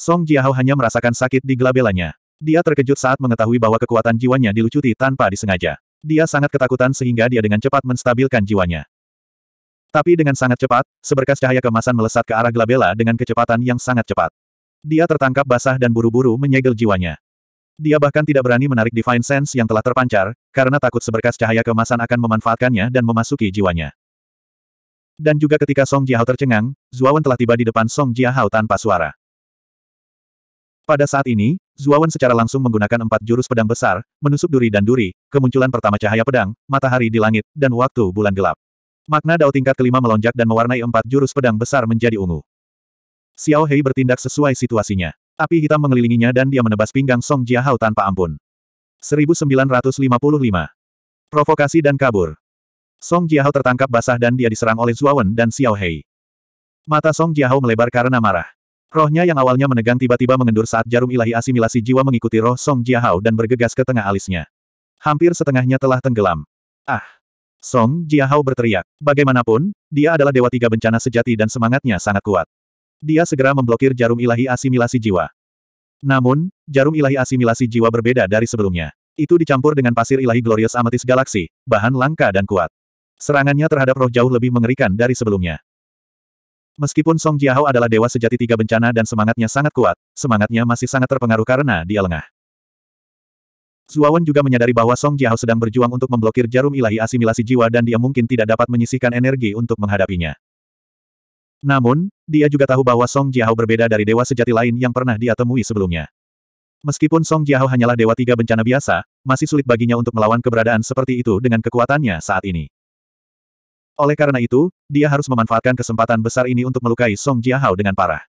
Song Jiahao hanya merasakan sakit di gelabelanya. Dia terkejut saat mengetahui bahwa kekuatan jiwanya dilucuti tanpa disengaja. Dia sangat ketakutan sehingga dia dengan cepat menstabilkan jiwanya. Tapi dengan sangat cepat, seberkas cahaya kemasan melesat ke arah Glabella dengan kecepatan yang sangat cepat. Dia tertangkap basah dan buru-buru menyegel jiwanya. Dia bahkan tidak berani menarik Divine Sense yang telah terpancar, karena takut seberkas cahaya kemasan akan memanfaatkannya dan memasuki jiwanya. Dan juga ketika Song Jiahao tercengang, Zuawan telah tiba di depan Song Jiahao tanpa suara. Pada saat ini, Zuawan secara langsung menggunakan empat jurus pedang besar, menusuk duri dan duri, kemunculan pertama cahaya pedang, matahari di langit, dan waktu bulan gelap. Makna dao tingkat kelima melonjak dan mewarnai empat jurus pedang besar menjadi ungu. Xiao Hei bertindak sesuai situasinya. Api hitam mengelilinginya dan dia menebas pinggang Song Jiahao tanpa ampun. 1955. Provokasi dan kabur. Song Jiahao tertangkap basah dan dia diserang oleh Zuawan dan Xiao Hei. Mata Song Jiahao melebar karena marah. Rohnya yang awalnya menegang tiba-tiba mengendur saat jarum ilahi asimilasi jiwa mengikuti roh Song Jiahao dan bergegas ke tengah alisnya. Hampir setengahnya telah tenggelam. Ah! Song Jiahao berteriak. Bagaimanapun, dia adalah dewa tiga bencana sejati dan semangatnya sangat kuat. Dia segera memblokir jarum ilahi asimilasi jiwa. Namun, jarum ilahi asimilasi jiwa berbeda dari sebelumnya. Itu dicampur dengan pasir ilahi Glorious Amethyst Galaxy, bahan langka dan kuat. Serangannya terhadap roh jauh lebih mengerikan dari sebelumnya. Meskipun Song Jiahao adalah dewa sejati tiga bencana dan semangatnya sangat kuat, semangatnya masih sangat terpengaruh karena dia lengah. Zuawan juga menyadari bahwa Song Jiahao sedang berjuang untuk memblokir jarum ilahi asimilasi jiwa dan dia mungkin tidak dapat menyisihkan energi untuk menghadapinya. Namun, dia juga tahu bahwa Song Jiahao berbeda dari dewa sejati lain yang pernah dia temui sebelumnya. Meskipun Song Jiahao hanyalah dewa tiga bencana biasa, masih sulit baginya untuk melawan keberadaan seperti itu dengan kekuatannya saat ini. Oleh karena itu, dia harus memanfaatkan kesempatan besar ini untuk melukai Song Jiahao dengan parah.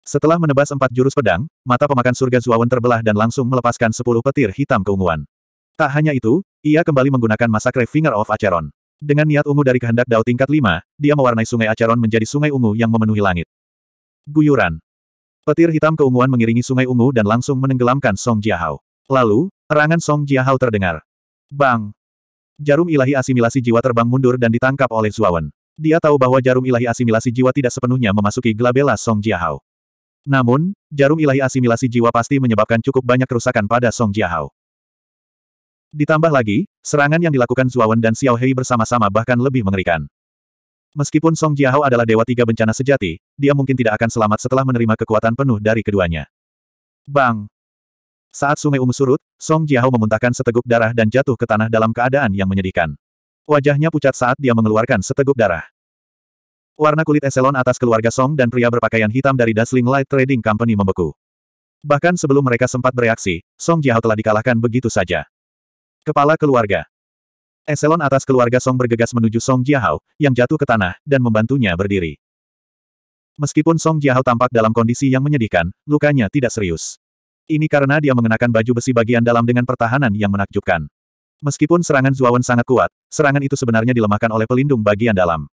Setelah menebas empat jurus pedang, mata pemakan surga Zuawan terbelah dan langsung melepaskan sepuluh petir hitam keunguan. Tak hanya itu, ia kembali menggunakan masakre Finger of Acheron. Dengan niat ungu dari kehendak Dao tingkat lima, dia mewarnai sungai Acheron menjadi sungai ungu yang memenuhi langit. Guyuran. Petir hitam keunguan mengiringi sungai ungu dan langsung menenggelamkan Song Jiahao. Lalu, erangan Song Jiahao terdengar. Bang! Jarum ilahi asimilasi jiwa terbang mundur dan ditangkap oleh Zuawan. Dia tahu bahwa jarum ilahi asimilasi jiwa tidak sepenuhnya memasuki glabella Song Jiahao. Namun, jarum ilahi asimilasi jiwa pasti menyebabkan cukup banyak kerusakan pada Song Jiahao. Ditambah lagi, serangan yang dilakukan Zuawan dan Xiao Hei bersama-sama bahkan lebih mengerikan. Meskipun Song Jiahao adalah dewa tiga bencana sejati, dia mungkin tidak akan selamat setelah menerima kekuatan penuh dari keduanya. Bang! Saat sungai ungu surut, Song Jiao memuntahkan seteguk darah dan jatuh ke tanah dalam keadaan yang menyedihkan. Wajahnya pucat saat dia mengeluarkan seteguk darah. Warna kulit eselon atas keluarga Song dan pria berpakaian hitam dari Dazzling Light Trading Company membeku. Bahkan sebelum mereka sempat bereaksi, Song Jiao telah dikalahkan begitu saja. Kepala keluarga. Eselon atas keluarga Song bergegas menuju Song Jiahao, yang jatuh ke tanah, dan membantunya berdiri. Meskipun Song Jiahao tampak dalam kondisi yang menyedihkan, lukanya tidak serius. Ini karena dia mengenakan baju besi bagian dalam dengan pertahanan yang menakjubkan. Meskipun serangan Zuawan sangat kuat, serangan itu sebenarnya dilemahkan oleh pelindung bagian dalam.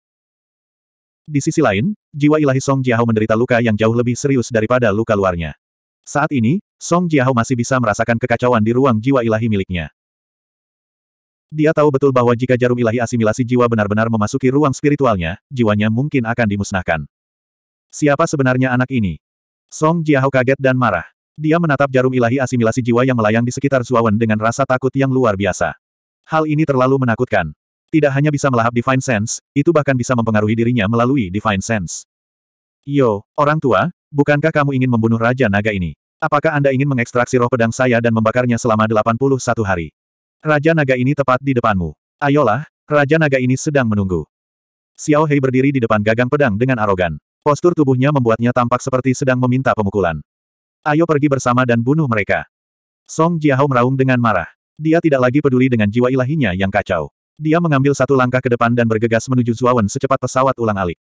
Di sisi lain, jiwa ilahi Song Jiahou menderita luka yang jauh lebih serius daripada luka luarnya. Saat ini, Song Jiahou masih bisa merasakan kekacauan di ruang jiwa ilahi miliknya. Dia tahu betul bahwa jika jarum ilahi asimilasi jiwa benar-benar memasuki ruang spiritualnya, jiwanya mungkin akan dimusnahkan. Siapa sebenarnya anak ini? Song Jiahou kaget dan marah. Dia menatap jarum ilahi asimilasi jiwa yang melayang di sekitar Zuawan dengan rasa takut yang luar biasa. Hal ini terlalu menakutkan. Tidak hanya bisa melahap Divine Sense, itu bahkan bisa mempengaruhi dirinya melalui Divine Sense. Yo, orang tua, bukankah kamu ingin membunuh Raja Naga ini? Apakah Anda ingin mengekstraksi roh pedang saya dan membakarnya selama 81 hari? Raja Naga ini tepat di depanmu. Ayolah, Raja Naga ini sedang menunggu. Xiao Hei berdiri di depan gagang pedang dengan arogan. Postur tubuhnya membuatnya tampak seperti sedang meminta pemukulan. Ayo pergi bersama dan bunuh mereka. Song Jiahao meraung dengan marah. Dia tidak lagi peduli dengan jiwa ilahinya yang kacau. Dia mengambil satu langkah ke depan dan bergegas menuju Zuawan secepat pesawat ulang-alik.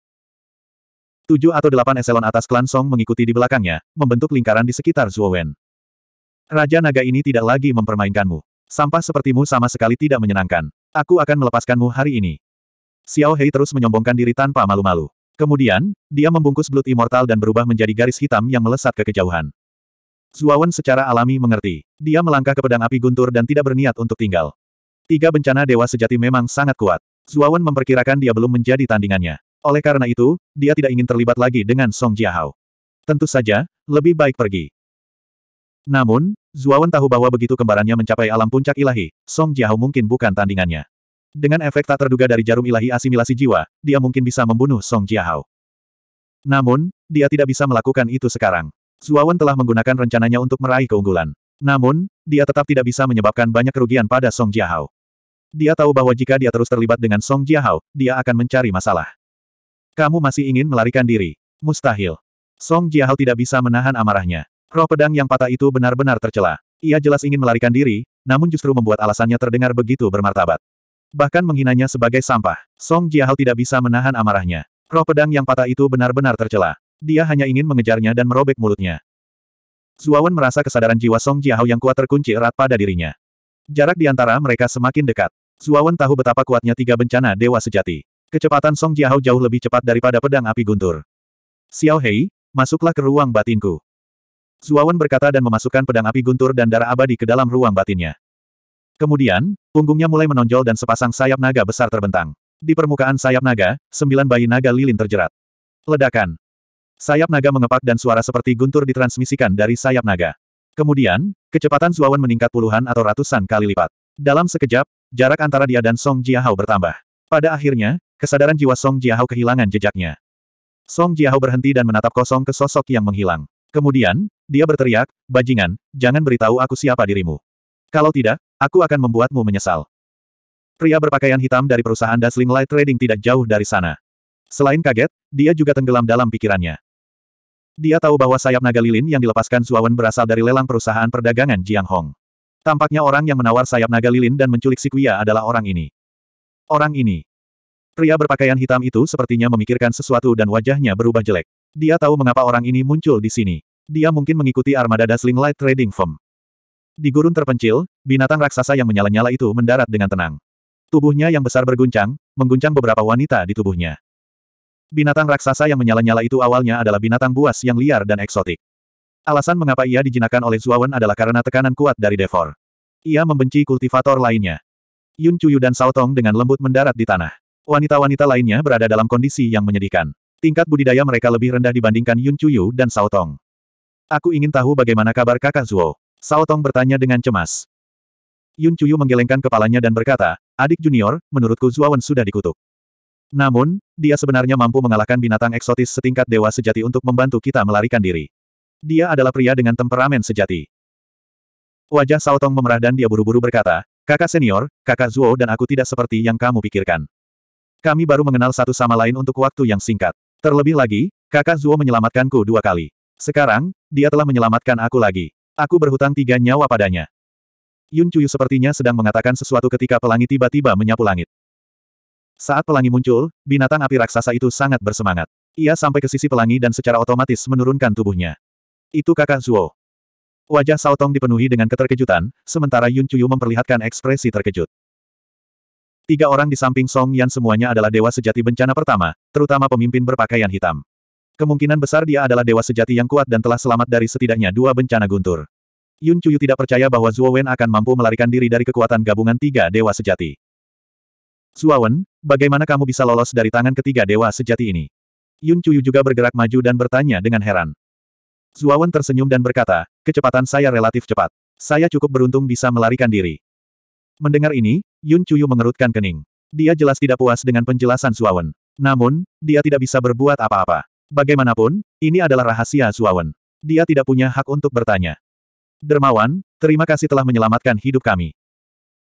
Tujuh atau delapan eselon atas klan Song mengikuti di belakangnya, membentuk lingkaran di sekitar Zuowen. Raja naga ini tidak lagi mempermainkanmu. Sampah sepertimu sama sekali tidak menyenangkan. Aku akan melepaskanmu hari ini. Xiao Hei terus menyombongkan diri tanpa malu-malu. Kemudian, dia membungkus Blood Immortal dan berubah menjadi garis hitam yang melesat ke kejauhan. Zuawan secara alami mengerti. Dia melangkah ke pedang api guntur dan tidak berniat untuk tinggal. Tiga bencana dewa sejati memang sangat kuat. Zuawan memperkirakan dia belum menjadi tandingannya. Oleh karena itu, dia tidak ingin terlibat lagi dengan Song Jiahao. Tentu saja, lebih baik pergi. Namun, Zuawan tahu bahwa begitu kembarannya mencapai alam puncak ilahi, Song Jiahao mungkin bukan tandingannya. Dengan efek tak terduga dari jarum ilahi asimilasi jiwa, dia mungkin bisa membunuh Song Jiahao. Namun, dia tidak bisa melakukan itu sekarang. Zuawan telah menggunakan rencananya untuk meraih keunggulan. Namun, dia tetap tidak bisa menyebabkan banyak kerugian pada Song Jiahao. Dia tahu bahwa jika dia terus terlibat dengan Song Jiahao, dia akan mencari masalah. Kamu masih ingin melarikan diri. Mustahil. Song Jiahao tidak bisa menahan amarahnya. Roh pedang yang patah itu benar-benar tercela. Ia jelas ingin melarikan diri, namun justru membuat alasannya terdengar begitu bermartabat. Bahkan menghinanya sebagai sampah. Song Jiahao tidak bisa menahan amarahnya. Roh pedang yang patah itu benar-benar tercela. Dia hanya ingin mengejarnya dan merobek mulutnya. Zuawan merasa kesadaran jiwa Song Jiahao yang kuat terkunci erat pada dirinya. Jarak di antara mereka semakin dekat. Zuawan tahu betapa kuatnya tiga bencana dewa sejati. Kecepatan Song Jiahao jauh lebih cepat daripada pedang api guntur. Xiao Hei, masuklah ke ruang batinku. Zuawan berkata dan memasukkan pedang api guntur dan darah abadi ke dalam ruang batinnya. Kemudian, punggungnya mulai menonjol dan sepasang sayap naga besar terbentang. Di permukaan sayap naga, sembilan bayi naga lilin terjerat. Ledakan. Sayap naga mengepak dan suara seperti guntur ditransmisikan dari sayap naga. Kemudian, kecepatan Zuawan meningkat puluhan atau ratusan kali lipat. Dalam sekejap, jarak antara dia dan Song Jiahao bertambah. Pada akhirnya, kesadaran jiwa Song Jiahao kehilangan jejaknya. Song Jiahao berhenti dan menatap kosong ke sosok yang menghilang. Kemudian, dia berteriak, Bajingan, jangan beritahu aku siapa dirimu. Kalau tidak, aku akan membuatmu menyesal. Pria berpakaian hitam dari perusahaan Dasling Light Trading tidak jauh dari sana. Selain kaget, dia juga tenggelam dalam pikirannya. Dia tahu bahwa sayap naga lilin yang dilepaskan Zuawan berasal dari lelang perusahaan perdagangan Jiang Hong. Tampaknya orang yang menawar sayap naga lilin dan menculik Si Kuya adalah orang ini. Orang ini. Pria berpakaian hitam itu sepertinya memikirkan sesuatu dan wajahnya berubah jelek. Dia tahu mengapa orang ini muncul di sini. Dia mungkin mengikuti armada Dazzling Light Trading Firm. Di gurun terpencil, binatang raksasa yang menyala-nyala itu mendarat dengan tenang. Tubuhnya yang besar berguncang, mengguncang beberapa wanita di tubuhnya. Binatang raksasa yang menyala-nyala itu awalnya adalah binatang buas yang liar dan eksotik. Alasan mengapa ia dijinakan oleh Zuawan adalah karena tekanan kuat dari Devor. Ia membenci kultivator lainnya. Yun Chuyu dan Sao Tong dengan lembut mendarat di tanah. Wanita-wanita lainnya berada dalam kondisi yang menyedihkan. Tingkat budidaya mereka lebih rendah dibandingkan Yun Chuyu dan Sao Tong. Aku ingin tahu bagaimana kabar kakak Zuo. Sao Tong bertanya dengan cemas. Yun Chuyu menggelengkan kepalanya dan berkata, adik junior, menurutku Zuawan sudah dikutuk. Namun, dia sebenarnya mampu mengalahkan binatang eksotis setingkat dewa sejati untuk membantu kita melarikan diri. Dia adalah pria dengan temperamen sejati. Wajah Tong memerah dan dia buru-buru berkata, Kakak senior, kakak Zuo dan aku tidak seperti yang kamu pikirkan. Kami baru mengenal satu sama lain untuk waktu yang singkat. Terlebih lagi, kakak Zuo menyelamatkanku dua kali. Sekarang, dia telah menyelamatkan aku lagi. Aku berhutang tiga nyawa padanya. Yun Cuyu sepertinya sedang mengatakan sesuatu ketika pelangi tiba-tiba menyapu langit. Saat pelangi muncul, binatang api raksasa itu sangat bersemangat. Ia sampai ke sisi pelangi dan secara otomatis menurunkan tubuhnya. Itu kakak Zuo. Wajah Tong dipenuhi dengan keterkejutan, sementara Yun Chuyu memperlihatkan ekspresi terkejut. Tiga orang di samping Song Yan semuanya adalah dewa sejati bencana pertama, terutama pemimpin berpakaian hitam. Kemungkinan besar dia adalah dewa sejati yang kuat dan telah selamat dari setidaknya dua bencana guntur. Yun Chuyu tidak percaya bahwa Zuo Wen akan mampu melarikan diri dari kekuatan gabungan tiga dewa sejati. Suawan, bagaimana kamu bisa lolos dari tangan ketiga dewa sejati ini? Yun Chuyu juga bergerak maju dan bertanya dengan heran. Suawan tersenyum dan berkata, kecepatan saya relatif cepat. Saya cukup beruntung bisa melarikan diri. Mendengar ini, Yun Chuyu mengerutkan kening. Dia jelas tidak puas dengan penjelasan Suawan. Namun, dia tidak bisa berbuat apa-apa. Bagaimanapun, ini adalah rahasia Suawan. Dia tidak punya hak untuk bertanya. Dermawan, terima kasih telah menyelamatkan hidup kami.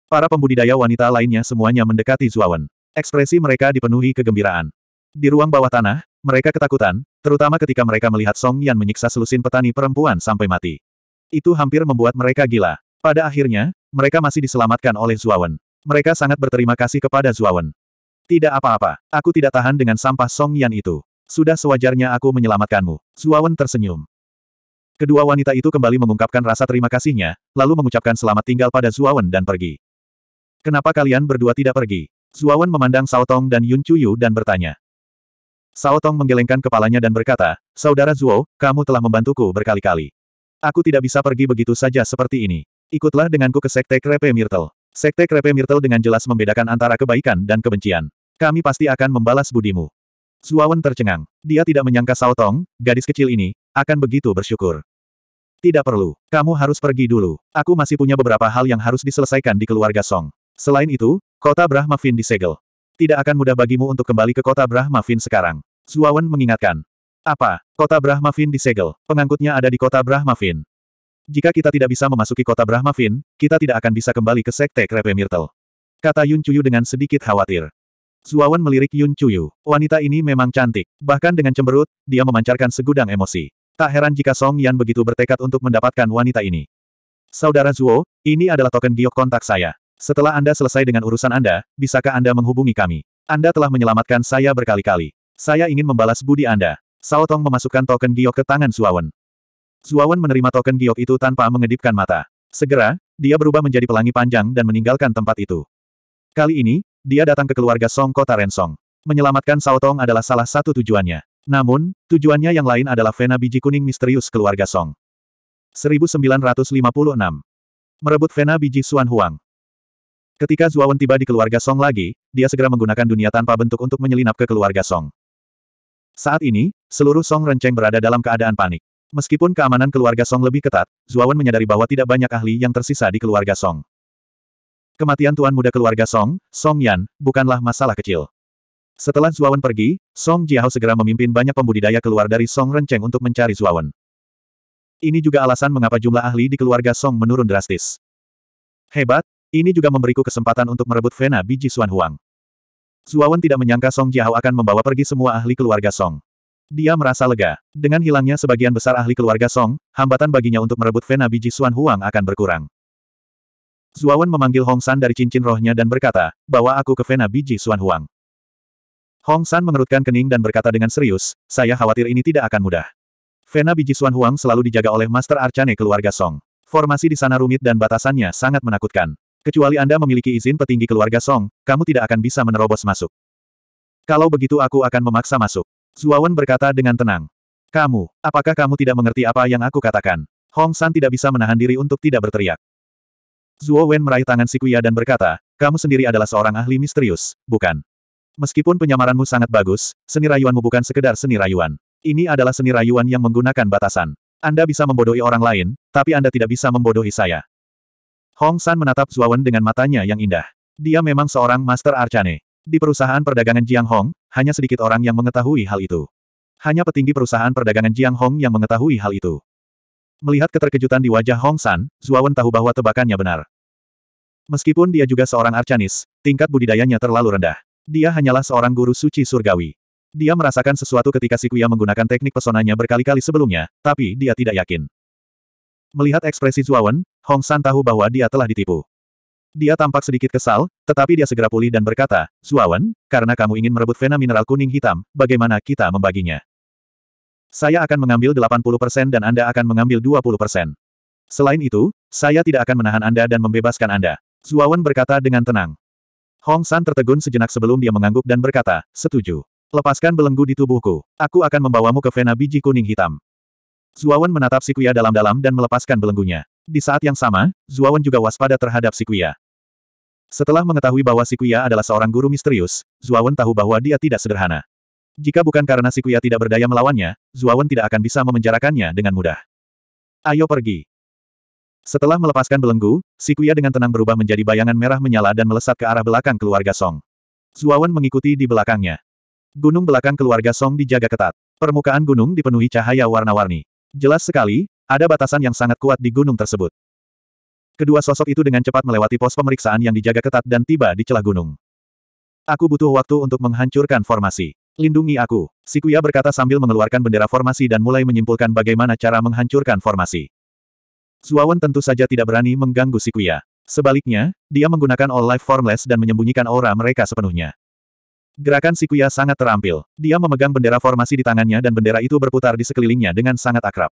Para pembudidaya wanita lainnya semuanya mendekati Zuawan. Ekspresi mereka dipenuhi kegembiraan. Di ruang bawah tanah, mereka ketakutan, terutama ketika mereka melihat Song Yan menyiksa selusin petani perempuan sampai mati. Itu hampir membuat mereka gila. Pada akhirnya, mereka masih diselamatkan oleh Zuawan. Mereka sangat berterima kasih kepada Zuawan. Tidak apa-apa, aku tidak tahan dengan sampah Song Yan itu. Sudah sewajarnya aku menyelamatkanmu. Zuawan tersenyum. Kedua wanita itu kembali mengungkapkan rasa terima kasihnya, lalu mengucapkan selamat tinggal pada Zuawan dan pergi. Kenapa kalian berdua tidak pergi? Zuawan memandang Sao Tong dan Yun Chuyu dan bertanya. Sao Tong menggelengkan kepalanya dan berkata, Saudara Zuo, kamu telah membantuku berkali-kali. Aku tidak bisa pergi begitu saja seperti ini. Ikutlah denganku ke Sekte Krepe Myrtle. Sekte Krepe Myrtle dengan jelas membedakan antara kebaikan dan kebencian. Kami pasti akan membalas budimu. Zuawan tercengang. Dia tidak menyangka Sao Tong, gadis kecil ini, akan begitu bersyukur. Tidak perlu. Kamu harus pergi dulu. Aku masih punya beberapa hal yang harus diselesaikan di keluarga Song. Selain itu, kota Brahmavin disegel. Tidak akan mudah bagimu untuk kembali ke kota Brahmavin sekarang. Zuawan mengingatkan. Apa? Kota Brahmavin disegel. Pengangkutnya ada di kota Brahmavin. Jika kita tidak bisa memasuki kota Brahmavin, kita tidak akan bisa kembali ke Sekte Krepe Myrtle. Kata Yun Chuyu dengan sedikit khawatir. Zuawan melirik Yun Chuyu. Wanita ini memang cantik. Bahkan dengan cemberut, dia memancarkan segudang emosi. Tak heran jika Song Yan begitu bertekad untuk mendapatkan wanita ini. Saudara Zuo, ini adalah token giok kontak saya. Setelah Anda selesai dengan urusan Anda, bisakah Anda menghubungi kami? Anda telah menyelamatkan saya berkali-kali. Saya ingin membalas budi Anda. Sao Tong memasukkan token giok ke tangan Zuawan. Zuawan menerima token giok itu tanpa mengedipkan mata. Segera, dia berubah menjadi pelangi panjang dan meninggalkan tempat itu. Kali ini, dia datang ke keluarga Song Kota Rensong. Menyelamatkan Sao Tong adalah salah satu tujuannya. Namun, tujuannya yang lain adalah vena biji kuning misterius keluarga Song. 1956. Merebut vena biji Xuan Huang. Ketika Zuawan tiba di keluarga Song lagi, dia segera menggunakan dunia tanpa bentuk untuk menyelinap ke keluarga Song. Saat ini, seluruh Song Renceng berada dalam keadaan panik. Meskipun keamanan keluarga Song lebih ketat, Zuawan menyadari bahwa tidak banyak ahli yang tersisa di keluarga Song. Kematian tuan muda keluarga Song, Song Yan, bukanlah masalah kecil. Setelah Zuawan pergi, Song Jiahao segera memimpin banyak pembudidaya keluar dari Song Renceng untuk mencari Zuawan. Ini juga alasan mengapa jumlah ahli di keluarga Song menurun drastis. Hebat, ini juga memberiku kesempatan untuk merebut Vena biji Xuan Huang. Zuawan tidak menyangka Song Jiao akan membawa pergi semua ahli keluarga Song. Dia merasa lega. Dengan hilangnya sebagian besar ahli keluarga Song, hambatan baginya untuk merebut Vena biji Xuan Huang akan berkurang. Zuawan memanggil Hong San dari cincin rohnya dan berkata, bawa aku ke Vena biji Xuan Huang. Hong San mengerutkan kening dan berkata dengan serius, saya khawatir ini tidak akan mudah. Vena biji Xuan Huang selalu dijaga oleh Master Arcane keluarga Song. Formasi di sana rumit dan batasannya sangat menakutkan. Kecuali Anda memiliki izin petinggi keluarga Song, kamu tidak akan bisa menerobos masuk. Kalau begitu aku akan memaksa masuk. Zuawan berkata dengan tenang. Kamu, apakah kamu tidak mengerti apa yang aku katakan? Hong San tidak bisa menahan diri untuk tidak berteriak. Zuo Wen meraih tangan Si Kuya dan berkata, kamu sendiri adalah seorang ahli misterius, bukan? Meskipun penyamaranmu sangat bagus, seni rayuanmu bukan sekedar seni rayuan. Ini adalah seni rayuan yang menggunakan batasan. Anda bisa membodohi orang lain, tapi Anda tidak bisa membodohi saya. Hong San menatap Zuawan dengan matanya yang indah. Dia memang seorang master arcane. Di perusahaan perdagangan Jiang Hong, hanya sedikit orang yang mengetahui hal itu. Hanya petinggi perusahaan perdagangan Jiang Hong yang mengetahui hal itu. Melihat keterkejutan di wajah Hong San, Zuawan tahu bahwa tebakannya benar. Meskipun dia juga seorang arcanis, tingkat budidayanya terlalu rendah. Dia hanyalah seorang guru suci surgawi. Dia merasakan sesuatu ketika Sikuya menggunakan teknik pesonanya berkali-kali sebelumnya, tapi dia tidak yakin. Melihat ekspresi Zuawan, Hong San tahu bahwa dia telah ditipu. Dia tampak sedikit kesal, tetapi dia segera pulih dan berkata, Zuawan, karena kamu ingin merebut vena mineral kuning hitam, bagaimana kita membaginya? Saya akan mengambil 80% dan Anda akan mengambil 20%. Selain itu, saya tidak akan menahan Anda dan membebaskan Anda. Zuawan berkata dengan tenang. Hong San tertegun sejenak sebelum dia mengangguk dan berkata, setuju. Lepaskan belenggu di tubuhku. Aku akan membawamu ke vena biji kuning hitam. Zuawan menatap Sikuya dalam-dalam dan melepaskan belenggunya. Di saat yang sama, Zuawan juga waspada terhadap Sikuya. Setelah mengetahui bahwa Sikuya adalah seorang guru misterius, Zuawan tahu bahwa dia tidak sederhana. Jika bukan karena Sikuya tidak berdaya melawannya, Zuawan tidak akan bisa memenjarakannya dengan mudah. Ayo pergi. Setelah melepaskan belenggu, Sikuya dengan tenang berubah menjadi bayangan merah menyala dan melesat ke arah belakang keluarga Song. Zuawan mengikuti di belakangnya. Gunung belakang keluarga Song dijaga ketat. Permukaan gunung dipenuhi cahaya warna-warni. Jelas sekali, ada batasan yang sangat kuat di gunung tersebut. Kedua sosok itu dengan cepat melewati pos pemeriksaan yang dijaga ketat dan tiba di celah gunung. Aku butuh waktu untuk menghancurkan formasi. Lindungi aku, Sikuya berkata sambil mengeluarkan bendera formasi dan mulai menyimpulkan bagaimana cara menghancurkan formasi. Zuawan tentu saja tidak berani mengganggu Sikuya. Sebaliknya, dia menggunakan all life formless dan menyembunyikan aura mereka sepenuhnya. Gerakan Sikuya sangat terampil. Dia memegang bendera formasi di tangannya dan bendera itu berputar di sekelilingnya dengan sangat akrab.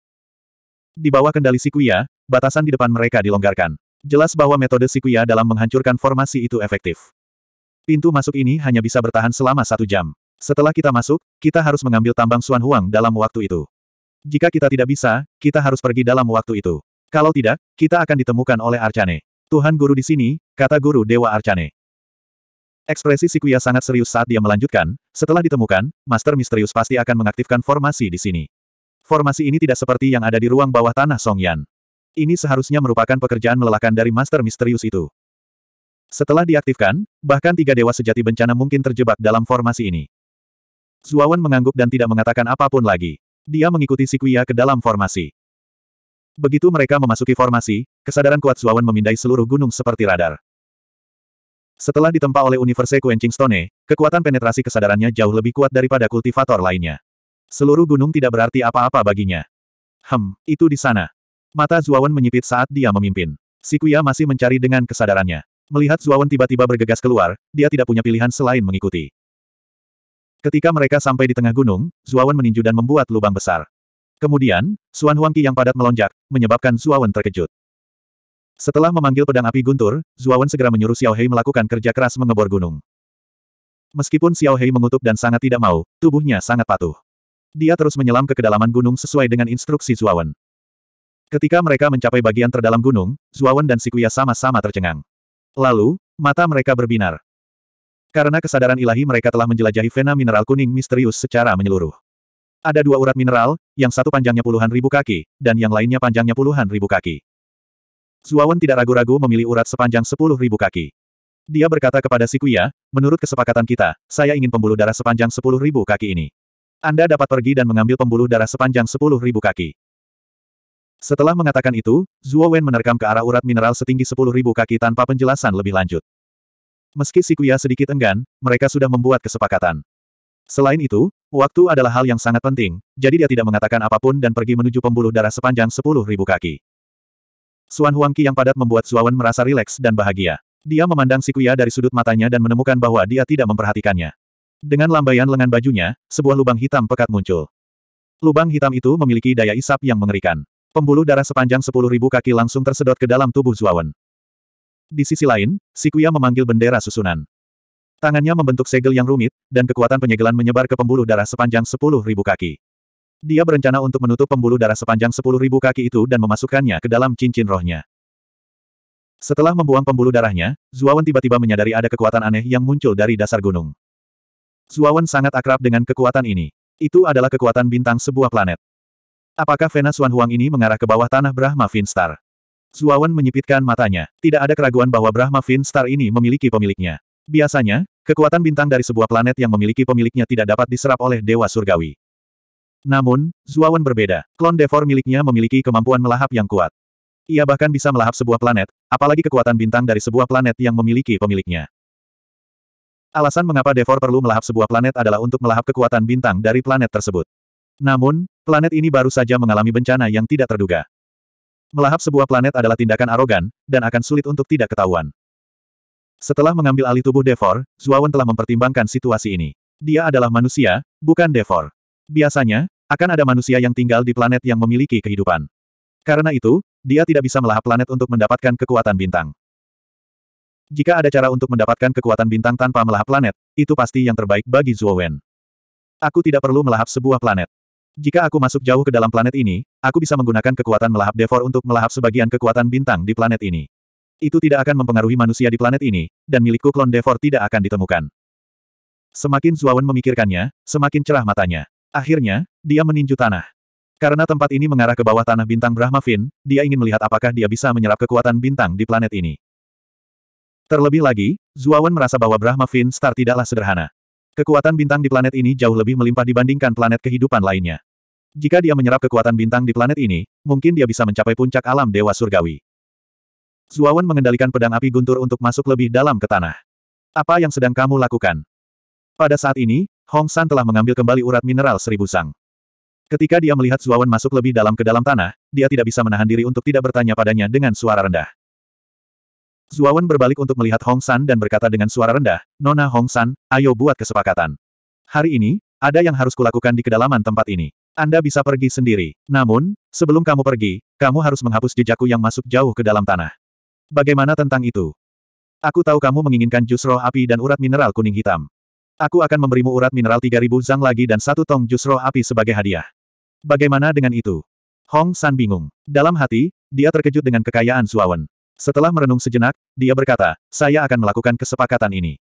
Di bawah kendali Sikuya, batasan di depan mereka dilonggarkan. Jelas bahwa metode Sikuya dalam menghancurkan formasi itu efektif. Pintu masuk ini hanya bisa bertahan selama satu jam. Setelah kita masuk, kita harus mengambil tambang Suan Huang dalam waktu itu. Jika kita tidak bisa, kita harus pergi dalam waktu itu. Kalau tidak, kita akan ditemukan oleh Arcane. Tuhan Guru di sini, kata Guru Dewa Arcane. Ekspresi Sikuya sangat serius saat dia melanjutkan, setelah ditemukan, Master Misterius pasti akan mengaktifkan formasi di sini. Formasi ini tidak seperti yang ada di ruang bawah tanah Song Yan. Ini seharusnya merupakan pekerjaan melelahkan dari Master Misterius itu. Setelah diaktifkan, bahkan tiga dewa sejati bencana mungkin terjebak dalam formasi ini. Zuawan mengangguk dan tidak mengatakan apapun lagi. Dia mengikuti Sikuya ke dalam formasi. Begitu mereka memasuki formasi, kesadaran kuat Zuawan memindai seluruh gunung seperti radar. Setelah ditempa oleh Universe Quenching Stone, kekuatan penetrasi kesadarannya jauh lebih kuat daripada kultivator lainnya. Seluruh gunung tidak berarti apa-apa baginya. Hem, itu di sana. Mata Zuawan menyipit saat dia memimpin. Sikuya masih mencari dengan kesadarannya. Melihat Zuawan tiba-tiba bergegas keluar, dia tidak punya pilihan selain mengikuti. Ketika mereka sampai di tengah gunung, Zuawan meninju dan membuat lubang besar. Kemudian, Suan Huangqi yang padat melonjak, menyebabkan Zuawan terkejut. Setelah memanggil pedang api guntur, Zuawan segera menyuruh Xiao Hei melakukan kerja keras mengebor gunung. Meskipun Xiao Hei mengutuk dan sangat tidak mau, tubuhnya sangat patuh. Dia terus menyelam ke kedalaman gunung sesuai dengan instruksi Zuawan. Ketika mereka mencapai bagian terdalam gunung, Zuawan dan Sikuya sama-sama tercengang. Lalu, mata mereka berbinar. Karena kesadaran ilahi mereka telah menjelajahi vena mineral kuning misterius secara menyeluruh. Ada dua urat mineral, yang satu panjangnya puluhan ribu kaki, dan yang lainnya panjangnya puluhan ribu kaki. Zuawan tidak ragu-ragu memilih urat sepanjang sepuluh ribu kaki. Dia berkata kepada si Kuya, menurut kesepakatan kita, saya ingin pembuluh darah sepanjang sepuluh ribu kaki ini. Anda dapat pergi dan mengambil pembuluh darah sepanjang sepuluh ribu kaki. Setelah mengatakan itu, Zuo Wen menerkam ke arah urat mineral setinggi sepuluh ribu kaki tanpa penjelasan lebih lanjut. Meski si Kuya sedikit enggan, mereka sudah membuat kesepakatan. Selain itu, waktu adalah hal yang sangat penting, jadi dia tidak mengatakan apapun dan pergi menuju pembuluh darah sepanjang sepuluh ribu kaki. Suan Huangqi yang padat membuat Zuawan merasa rileks dan bahagia. Dia memandang Sikuya dari sudut matanya dan menemukan bahwa dia tidak memperhatikannya. Dengan lambaian lengan bajunya, sebuah lubang hitam pekat muncul. Lubang hitam itu memiliki daya isap yang mengerikan. Pembuluh darah sepanjang sepuluh ribu kaki langsung tersedot ke dalam tubuh Zuawan. Di sisi lain, Sikuya memanggil bendera susunan. Tangannya membentuk segel yang rumit, dan kekuatan penyegelan menyebar ke pembuluh darah sepanjang sepuluh ribu kaki. Dia berencana untuk menutup pembuluh darah sepanjang sepuluh ribu kaki itu dan memasukkannya ke dalam cincin rohnya. Setelah membuang pembuluh darahnya, Zuawan tiba-tiba menyadari ada kekuatan aneh yang muncul dari dasar gunung. Zuawan sangat akrab dengan kekuatan ini. Itu adalah kekuatan bintang sebuah planet. Apakah Vena Suan Huang ini mengarah ke bawah tanah Brahma Finstar? Zuawan menyipitkan matanya. Tidak ada keraguan bahwa Brahma Finstar ini memiliki pemiliknya. Biasanya, kekuatan bintang dari sebuah planet yang memiliki pemiliknya tidak dapat diserap oleh Dewa Surgawi. Namun, Zuawan berbeda. Klon Devor miliknya memiliki kemampuan melahap yang kuat. Ia bahkan bisa melahap sebuah planet, apalagi kekuatan bintang dari sebuah planet yang memiliki pemiliknya. Alasan mengapa Devor perlu melahap sebuah planet adalah untuk melahap kekuatan bintang dari planet tersebut. Namun, planet ini baru saja mengalami bencana yang tidak terduga. Melahap sebuah planet adalah tindakan arogan, dan akan sulit untuk tidak ketahuan. Setelah mengambil alih tubuh Devor, Zuawan telah mempertimbangkan situasi ini. Dia adalah manusia, bukan Devor. Biasanya, akan ada manusia yang tinggal di planet yang memiliki kehidupan. Karena itu, dia tidak bisa melahap planet untuk mendapatkan kekuatan bintang. Jika ada cara untuk mendapatkan kekuatan bintang tanpa melahap planet, itu pasti yang terbaik bagi Zuo Wen. Aku tidak perlu melahap sebuah planet. Jika aku masuk jauh ke dalam planet ini, aku bisa menggunakan kekuatan melahap Devor untuk melahap sebagian kekuatan bintang di planet ini. Itu tidak akan mempengaruhi manusia di planet ini, dan milikku klon Devor tidak akan ditemukan. Semakin Wen memikirkannya, semakin cerah matanya. Akhirnya, dia meninju tanah. Karena tempat ini mengarah ke bawah tanah bintang Brahma Fin, dia ingin melihat apakah dia bisa menyerap kekuatan bintang di planet ini. Terlebih lagi, Zuawan merasa bahwa Brahma Fin Star tidaklah sederhana. Kekuatan bintang di planet ini jauh lebih melimpah dibandingkan planet kehidupan lainnya. Jika dia menyerap kekuatan bintang di planet ini, mungkin dia bisa mencapai puncak alam Dewa Surgawi. Zuawan mengendalikan pedang api guntur untuk masuk lebih dalam ke tanah. Apa yang sedang kamu lakukan? Pada saat ini, Hong San telah mengambil kembali urat mineral seribu sang. Ketika dia melihat Zuawan masuk lebih dalam ke dalam tanah, dia tidak bisa menahan diri untuk tidak bertanya padanya dengan suara rendah. Zuawan berbalik untuk melihat Hong San dan berkata dengan suara rendah, Nona Hong San, ayo buat kesepakatan. Hari ini, ada yang harus kulakukan di kedalaman tempat ini. Anda bisa pergi sendiri. Namun, sebelum kamu pergi, kamu harus menghapus jejakku yang masuk jauh ke dalam tanah. Bagaimana tentang itu? Aku tahu kamu menginginkan jus roh api dan urat mineral kuning hitam. Aku akan memberimu urat mineral 3000 zang lagi dan satu tong jus roh api sebagai hadiah. Bagaimana dengan itu? Hong San bingung. Dalam hati, dia terkejut dengan kekayaan Zuawan. Setelah merenung sejenak, dia berkata, saya akan melakukan kesepakatan ini.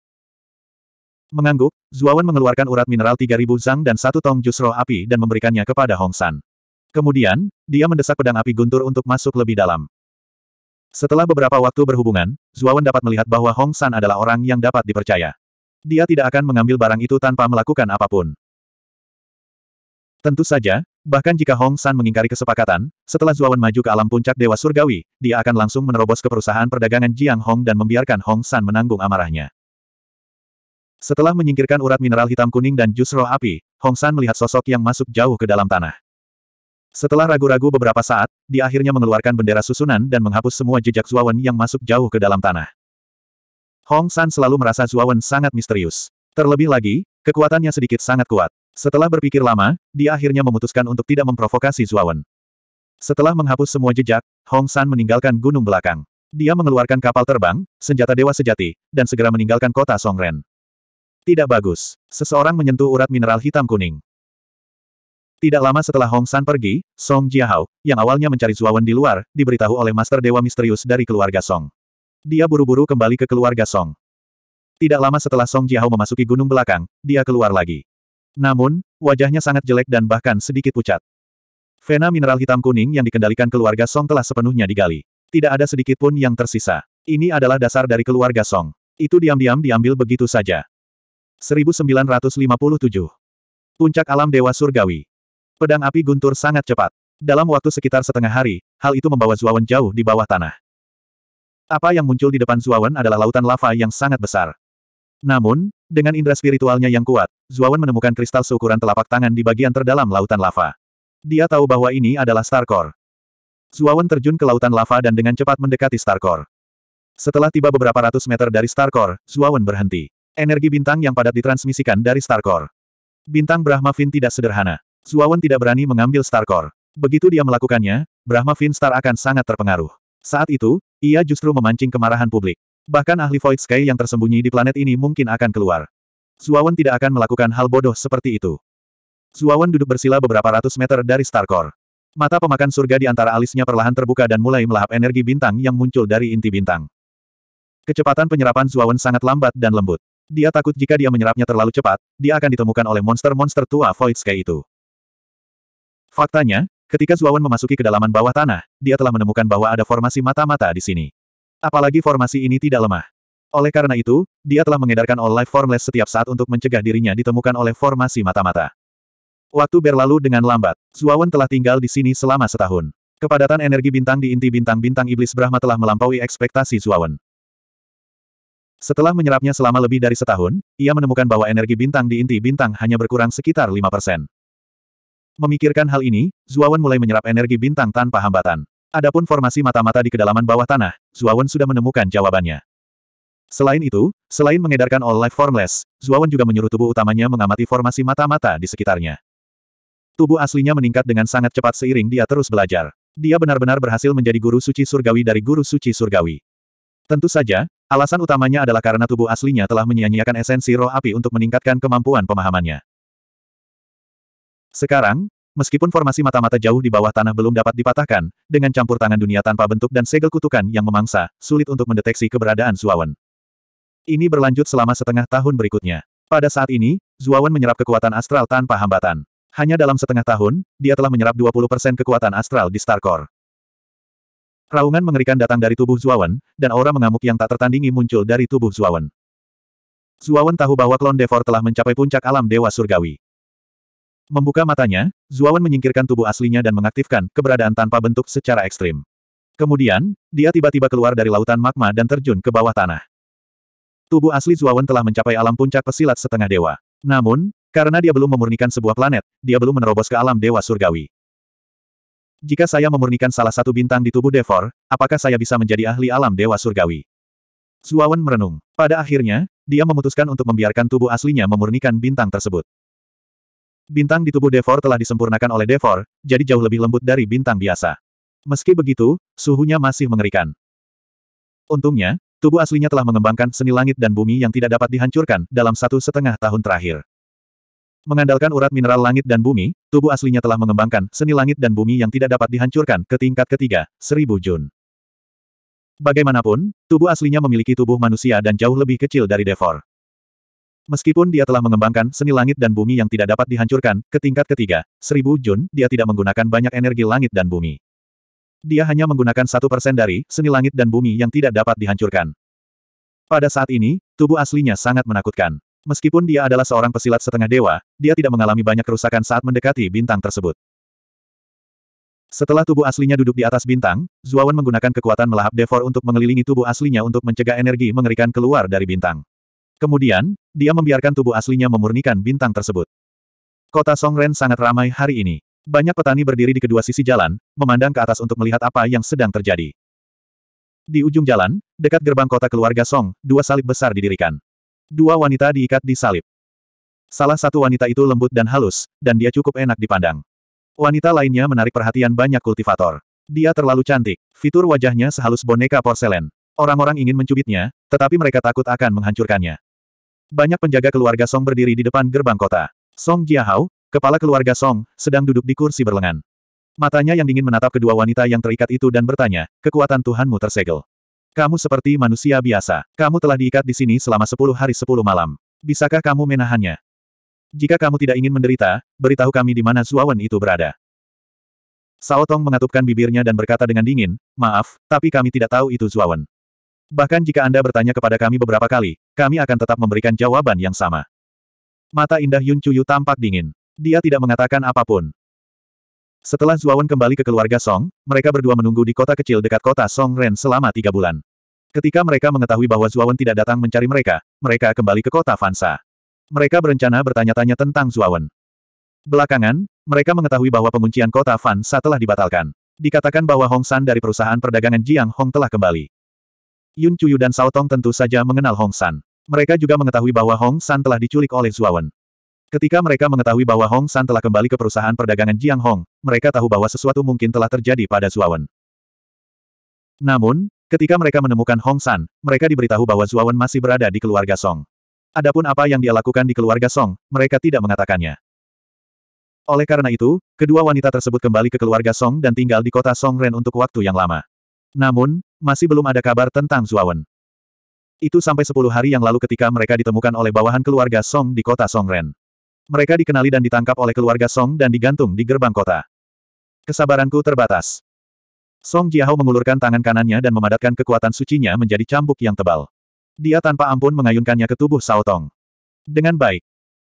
Mengangguk, Zuawan mengeluarkan urat mineral 3000 zang dan satu tong jus roh api dan memberikannya kepada Hong San. Kemudian, dia mendesak pedang api guntur untuk masuk lebih dalam. Setelah beberapa waktu berhubungan, Zuawan dapat melihat bahwa Hong San adalah orang yang dapat dipercaya. Dia tidak akan mengambil barang itu tanpa melakukan apapun. Tentu saja, bahkan jika Hong San mengingkari kesepakatan, setelah Zuawan maju ke alam puncak Dewa Surgawi, dia akan langsung menerobos ke perusahaan perdagangan Jiang Hong dan membiarkan Hong San menanggung amarahnya. Setelah menyingkirkan urat mineral hitam kuning dan jus roh api, Hong San melihat sosok yang masuk jauh ke dalam tanah. Setelah ragu-ragu beberapa saat, dia akhirnya mengeluarkan bendera susunan dan menghapus semua jejak Zuawan yang masuk jauh ke dalam tanah. Hong San selalu merasa Zuawan sangat misterius. Terlebih lagi, kekuatannya sedikit sangat kuat. Setelah berpikir lama, dia akhirnya memutuskan untuk tidak memprovokasi Zuawan. Setelah menghapus semua jejak, Hong San meninggalkan gunung belakang. Dia mengeluarkan kapal terbang, senjata dewa sejati, dan segera meninggalkan kota Songren. Tidak bagus. Seseorang menyentuh urat mineral hitam kuning. Tidak lama setelah Hong San pergi, Song Jiahao, yang awalnya mencari Zuawan di luar, diberitahu oleh Master Dewa Misterius dari keluarga Song. Dia buru-buru kembali ke keluarga Song. Tidak lama setelah Song Jiahou memasuki gunung belakang, dia keluar lagi. Namun, wajahnya sangat jelek dan bahkan sedikit pucat. Vena mineral hitam kuning yang dikendalikan keluarga Song telah sepenuhnya digali. Tidak ada sedikit pun yang tersisa. Ini adalah dasar dari keluarga Song. Itu diam-diam diambil begitu saja. 1957. Puncak alam Dewa Surgawi. Pedang api guntur sangat cepat. Dalam waktu sekitar setengah hari, hal itu membawa Zuawan jauh di bawah tanah. Apa yang muncul di depan Zuawan adalah lautan lava yang sangat besar. Namun, dengan indera spiritualnya yang kuat, Zuawan menemukan kristal seukuran telapak tangan di bagian terdalam lautan lava. Dia tahu bahwa ini adalah Starkor. Zuawan terjun ke lautan lava dan dengan cepat mendekati Starkor. Setelah tiba beberapa ratus meter dari Starkor, Zuawan berhenti. Energi bintang yang padat ditransmisikan dari Starkor. Bintang Brahma Fin tidak sederhana. Zuawan tidak berani mengambil Starkor. Begitu dia melakukannya, Brahma Fin Star akan sangat terpengaruh. Saat itu, ia justru memancing kemarahan publik. Bahkan ahli Void Sky yang tersembunyi di planet ini mungkin akan keluar. Zuawan tidak akan melakukan hal bodoh seperti itu. Zuawan duduk bersila beberapa ratus meter dari Starcore. Mata pemakan surga di antara alisnya perlahan terbuka dan mulai melahap energi bintang yang muncul dari inti bintang. Kecepatan penyerapan Zuawan sangat lambat dan lembut. Dia takut jika dia menyerapnya terlalu cepat, dia akan ditemukan oleh monster-monster tua Void Sky itu. Faktanya, Ketika Zuawan memasuki kedalaman bawah tanah, dia telah menemukan bahwa ada formasi mata-mata di sini. Apalagi formasi ini tidak lemah. Oleh karena itu, dia telah mengedarkan All Life Formless setiap saat untuk mencegah dirinya ditemukan oleh formasi mata-mata. Waktu berlalu dengan lambat. Zuawan telah tinggal di sini selama setahun. Kepadatan energi bintang di inti bintang-bintang iblis Brahma telah melampaui ekspektasi Zuawan. Setelah menyerapnya selama lebih dari setahun, ia menemukan bahwa energi bintang di inti bintang hanya berkurang sekitar 5%. Memikirkan hal ini, Zuawan mulai menyerap energi bintang tanpa hambatan. Adapun formasi mata-mata di kedalaman bawah tanah, Zuawan sudah menemukan jawabannya. Selain itu, selain mengedarkan All Life Formless, Zuawan juga menyuruh tubuh utamanya mengamati formasi mata-mata di sekitarnya. Tubuh aslinya meningkat dengan sangat cepat seiring dia terus belajar. Dia benar-benar berhasil menjadi guru suci surgawi dari guru suci surgawi. Tentu saja, alasan utamanya adalah karena tubuh aslinya telah menyia-nyiakan esensi roh api untuk meningkatkan kemampuan pemahamannya. Sekarang, meskipun formasi mata-mata jauh di bawah tanah belum dapat dipatahkan, dengan campur tangan dunia tanpa bentuk dan segel kutukan yang memangsa, sulit untuk mendeteksi keberadaan Zuawan. Ini berlanjut selama setengah tahun berikutnya. Pada saat ini, Zuawan menyerap kekuatan astral tanpa hambatan. Hanya dalam setengah tahun, dia telah menyerap 20% kekuatan astral di Starcore. Raungan mengerikan datang dari tubuh Zuawan, dan aura mengamuk yang tak tertandingi muncul dari tubuh Zuawan. Zuawan tahu bahwa klon Devor telah mencapai puncak alam Dewa Surgawi. Membuka matanya, Zuawan menyingkirkan tubuh aslinya dan mengaktifkan keberadaan tanpa bentuk secara ekstrim. Kemudian, dia tiba-tiba keluar dari lautan magma dan terjun ke bawah tanah. Tubuh asli Zuawan telah mencapai alam puncak pesilat setengah dewa. Namun, karena dia belum memurnikan sebuah planet, dia belum menerobos ke alam dewa surgawi. Jika saya memurnikan salah satu bintang di tubuh Devor, apakah saya bisa menjadi ahli alam dewa surgawi? Zuawan merenung. Pada akhirnya, dia memutuskan untuk membiarkan tubuh aslinya memurnikan bintang tersebut. Bintang di tubuh Devor telah disempurnakan oleh Devor, jadi jauh lebih lembut dari bintang biasa. Meski begitu, suhunya masih mengerikan. Untungnya, tubuh aslinya telah mengembangkan seni langit dan bumi yang tidak dapat dihancurkan dalam satu setengah tahun terakhir. Mengandalkan urat mineral langit dan bumi, tubuh aslinya telah mengembangkan seni langit dan bumi yang tidak dapat dihancurkan ke tingkat ketiga, seribu Jun. Bagaimanapun, tubuh aslinya memiliki tubuh manusia dan jauh lebih kecil dari Devor. Meskipun dia telah mengembangkan seni langit dan bumi yang tidak dapat dihancurkan, ke tingkat ketiga, seribu Jun, dia tidak menggunakan banyak energi langit dan bumi. Dia hanya menggunakan satu persen dari seni langit dan bumi yang tidak dapat dihancurkan. Pada saat ini, tubuh aslinya sangat menakutkan. Meskipun dia adalah seorang pesilat setengah dewa, dia tidak mengalami banyak kerusakan saat mendekati bintang tersebut. Setelah tubuh aslinya duduk di atas bintang, Zuawan menggunakan kekuatan melahap devor untuk mengelilingi tubuh aslinya untuk mencegah energi mengerikan keluar dari bintang. Kemudian, dia membiarkan tubuh aslinya memurnikan bintang tersebut. Kota Songren sangat ramai hari ini. Banyak petani berdiri di kedua sisi jalan, memandang ke atas untuk melihat apa yang sedang terjadi. Di ujung jalan, dekat gerbang kota keluarga Song, dua salib besar didirikan. Dua wanita diikat di salib. Salah satu wanita itu lembut dan halus, dan dia cukup enak dipandang. Wanita lainnya menarik perhatian banyak kultivator. Dia terlalu cantik, fitur wajahnya sehalus boneka porselen. Orang-orang ingin mencubitnya, tetapi mereka takut akan menghancurkannya. Banyak penjaga keluarga Song berdiri di depan gerbang kota. Song Jiahao, kepala keluarga Song, sedang duduk di kursi berlengan. Matanya yang dingin menatap kedua wanita yang terikat itu dan bertanya, kekuatan Tuhanmu tersegel. Kamu seperti manusia biasa. Kamu telah diikat di sini selama sepuluh hari sepuluh malam. Bisakah kamu menahannya? Jika kamu tidak ingin menderita, beritahu kami di mana Zuawan itu berada. Sao Tong mengatupkan bibirnya dan berkata dengan dingin, maaf, tapi kami tidak tahu itu Zuawan. Bahkan jika Anda bertanya kepada kami beberapa kali, kami akan tetap memberikan jawaban yang sama. Mata indah Yun Chuyu tampak dingin. Dia tidak mengatakan apapun. Setelah Zuawan kembali ke keluarga Song, mereka berdua menunggu di kota kecil dekat kota Song Ren selama tiga bulan. Ketika mereka mengetahui bahwa Zuawan tidak datang mencari mereka, mereka kembali ke kota Fansa. Mereka berencana bertanya-tanya tentang Zuawan. Belakangan, mereka mengetahui bahwa penguncian kota Fansa telah dibatalkan. Dikatakan bahwa Hong San dari perusahaan perdagangan Jiang Hong telah kembali. Yun Chuyu dan Sao Tong tentu saja mengenal Hong San. Mereka juga mengetahui bahwa Hong San telah diculik oleh Zuawan. Ketika mereka mengetahui bahwa Hong San telah kembali ke perusahaan perdagangan Jiang Hong, mereka tahu bahwa sesuatu mungkin telah terjadi pada Zuawan. Namun, ketika mereka menemukan Hong San, mereka diberitahu bahwa Zuawan masih berada di keluarga Song. Adapun apa yang dia lakukan di keluarga Song, mereka tidak mengatakannya. Oleh karena itu, kedua wanita tersebut kembali ke keluarga Song dan tinggal di kota Songren untuk waktu yang lama. Namun, masih belum ada kabar tentang Zuawan. Itu sampai sepuluh hari yang lalu ketika mereka ditemukan oleh bawahan keluarga Song di kota Songren. Mereka dikenali dan ditangkap oleh keluarga Song dan digantung di gerbang kota. Kesabaranku terbatas. Song Jiahao mengulurkan tangan kanannya dan memadatkan kekuatan sucinya menjadi cambuk yang tebal. Dia tanpa ampun mengayunkannya ke tubuh Sao Tong. Dengan baik.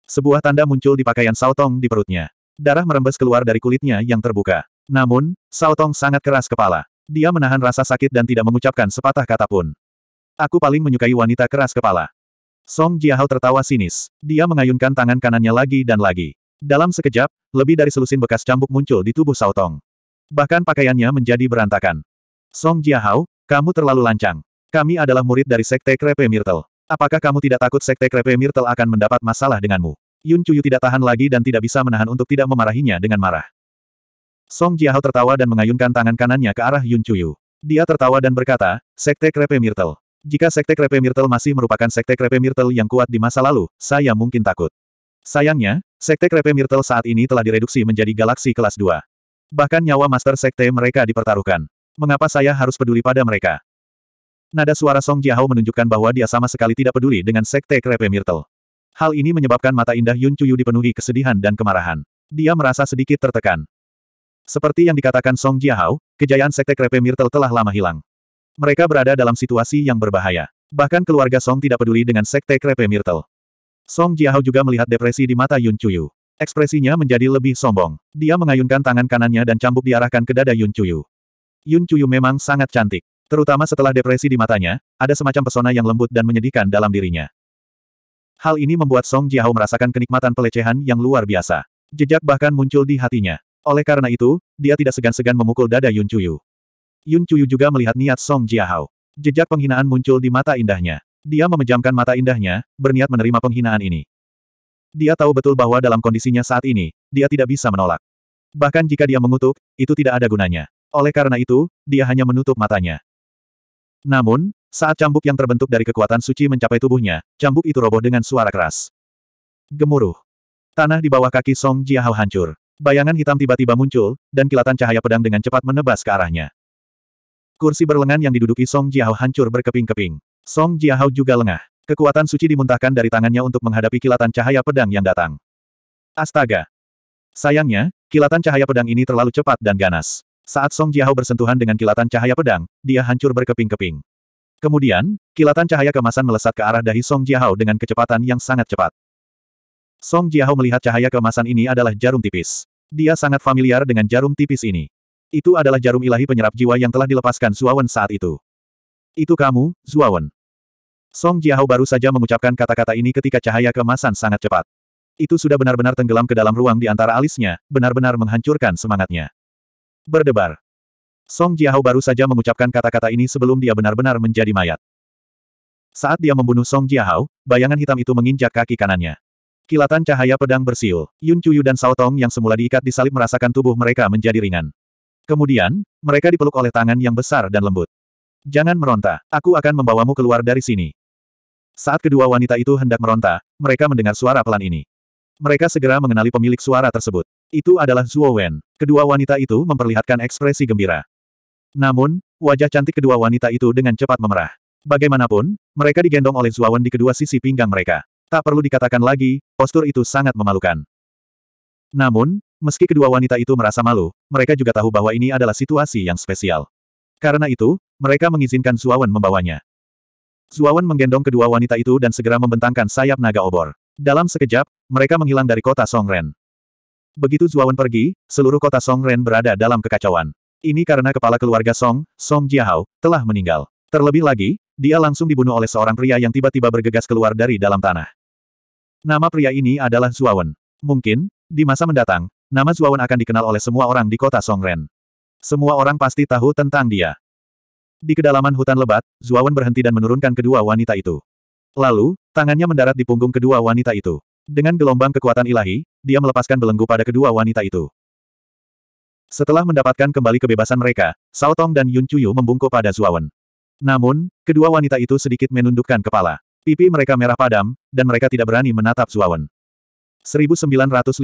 Sebuah tanda muncul di pakaian Sao Tong di perutnya. Darah merembes keluar dari kulitnya yang terbuka. Namun, Sao Tong sangat keras kepala. Dia menahan rasa sakit dan tidak mengucapkan sepatah kata pun. Aku paling menyukai wanita keras kepala. Song Jiahao tertawa sinis. Dia mengayunkan tangan kanannya lagi dan lagi. Dalam sekejap, lebih dari selusin bekas cambuk muncul di tubuh Tong. Bahkan pakaiannya menjadi berantakan. Song Jiahao, kamu terlalu lancang. Kami adalah murid dari Sekte Krepe Myrtle. Apakah kamu tidak takut Sekte Krepe Myrtle akan mendapat masalah denganmu? Yun Chuyu tidak tahan lagi dan tidak bisa menahan untuk tidak memarahinya dengan marah. Song Jiahao tertawa dan mengayunkan tangan kanannya ke arah Yun Chuyu. Dia tertawa dan berkata, Sekte Krepe Myrtle. Jika Sekte Krepe Myrtle masih merupakan Sekte Krepe Myrtle yang kuat di masa lalu, saya mungkin takut. Sayangnya, Sekte Krepe Myrtle saat ini telah direduksi menjadi galaksi kelas 2. Bahkan nyawa Master Sekte mereka dipertaruhkan. Mengapa saya harus peduli pada mereka? Nada suara Song Jiahao menunjukkan bahwa dia sama sekali tidak peduli dengan Sekte Krepe Myrtle. Hal ini menyebabkan mata indah Yun Chuyu dipenuhi kesedihan dan kemarahan. Dia merasa sedikit tertekan. Seperti yang dikatakan Song Jiahao, kejayaan Sekte Krepe Myrtle telah lama hilang. Mereka berada dalam situasi yang berbahaya. Bahkan keluarga Song tidak peduli dengan Sekte Krepe Myrtle. Song Jiahao juga melihat depresi di mata Yun Chuyu. Ekspresinya menjadi lebih sombong. Dia mengayunkan tangan kanannya dan cambuk diarahkan ke dada Yun Chuyu. Yun Chuyu memang sangat cantik. Terutama setelah depresi di matanya, ada semacam pesona yang lembut dan menyedihkan dalam dirinya. Hal ini membuat Song Jiahao merasakan kenikmatan pelecehan yang luar biasa. Jejak bahkan muncul di hatinya. Oleh karena itu, dia tidak segan-segan memukul dada Yun Chuyu. Yun Chuyu juga melihat niat Song Jiahao. Jejak penghinaan muncul di mata indahnya. Dia memejamkan mata indahnya, berniat menerima penghinaan ini. Dia tahu betul bahwa dalam kondisinya saat ini, dia tidak bisa menolak. Bahkan jika dia mengutuk, itu tidak ada gunanya. Oleh karena itu, dia hanya menutup matanya. Namun, saat cambuk yang terbentuk dari kekuatan suci mencapai tubuhnya, cambuk itu roboh dengan suara keras. Gemuruh. Tanah di bawah kaki Song Jiahao hancur. Bayangan hitam tiba-tiba muncul, dan kilatan cahaya pedang dengan cepat menebas ke arahnya. Kursi berlengan yang diduduki Song Jiahao hancur berkeping-keping. Song Jiahao juga lengah. Kekuatan suci dimuntahkan dari tangannya untuk menghadapi kilatan cahaya pedang yang datang. Astaga! Sayangnya, kilatan cahaya pedang ini terlalu cepat dan ganas. Saat Song Jiahao bersentuhan dengan kilatan cahaya pedang, dia hancur berkeping-keping. Kemudian, kilatan cahaya kemasan melesat ke arah dahi Song Jiahao dengan kecepatan yang sangat cepat. Song Jiahao melihat cahaya kemasan ini adalah jarum tipis. Dia sangat familiar dengan jarum tipis ini. Itu adalah jarum ilahi penyerap jiwa yang telah dilepaskan Zuawan saat itu. Itu kamu, Zuawan. Song Jiahao baru saja mengucapkan kata-kata ini ketika cahaya kemasan sangat cepat. Itu sudah benar-benar tenggelam ke dalam ruang di antara alisnya, benar-benar menghancurkan semangatnya. Berdebar. Song Jiahao baru saja mengucapkan kata-kata ini sebelum dia benar-benar menjadi mayat. Saat dia membunuh Song Jiahao, bayangan hitam itu menginjak kaki kanannya. Kilatan cahaya pedang bersiul. Yun Chuyu dan Sao Tong yang semula diikat di salib merasakan tubuh mereka menjadi ringan. Kemudian, mereka dipeluk oleh tangan yang besar dan lembut. Jangan meronta, aku akan membawamu keluar dari sini. Saat kedua wanita itu hendak meronta, mereka mendengar suara pelan ini. Mereka segera mengenali pemilik suara tersebut. Itu adalah Zhuo Wen. Kedua wanita itu memperlihatkan ekspresi gembira. Namun, wajah cantik kedua wanita itu dengan cepat memerah. Bagaimanapun, mereka digendong oleh Zhuo Wen di kedua sisi pinggang mereka. Tak perlu dikatakan lagi, postur itu sangat memalukan. Namun, meski kedua wanita itu merasa malu, mereka juga tahu bahwa ini adalah situasi yang spesial. Karena itu, mereka mengizinkan Zuawan membawanya. Zuawan menggendong kedua wanita itu dan segera membentangkan sayap naga obor. Dalam sekejap, mereka menghilang dari kota Songren. Begitu Zuawan pergi, seluruh kota Songren berada dalam kekacauan. Ini karena kepala keluarga Song, Song Jiahao, telah meninggal. Terlebih lagi, dia langsung dibunuh oleh seorang pria yang tiba-tiba bergegas keluar dari dalam tanah. Nama pria ini adalah Zuawan. Mungkin, di masa mendatang, nama Zuawan akan dikenal oleh semua orang di kota Songren. Semua orang pasti tahu tentang dia. Di kedalaman hutan lebat, Zuawan berhenti dan menurunkan kedua wanita itu. Lalu, tangannya mendarat di punggung kedua wanita itu. Dengan gelombang kekuatan ilahi, dia melepaskan belenggu pada kedua wanita itu. Setelah mendapatkan kembali kebebasan mereka, Sao Tong dan Yun Chuyu membungkuk pada Zuawan. Namun, kedua wanita itu sedikit menundukkan kepala. Pipi mereka merah padam, dan mereka tidak berani menatap Zuawan. 1958.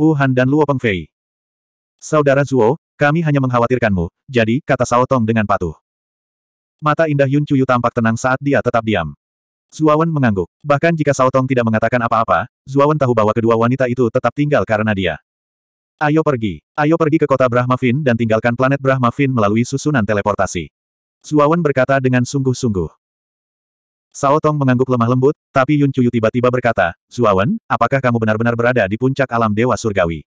Wuhan dan Luo Pengfei. Saudara Zuo, kami hanya mengkhawatirkanmu, jadi, kata Tong dengan patuh. Mata indah Yun Chuyu tampak tenang saat dia tetap diam. Zuawan mengangguk. Bahkan jika Tong tidak mengatakan apa-apa, Zuawan tahu bahwa kedua wanita itu tetap tinggal karena dia. Ayo pergi. Ayo pergi ke kota Brahmavin dan tinggalkan planet Brahmavin melalui susunan teleportasi. Zuawan berkata dengan sungguh-sungguh. Sao Tong mengangguk lemah lembut, tapi Yun Chuyu tiba-tiba berkata, Zuawan, apakah kamu benar-benar berada di puncak alam dewa surgawi?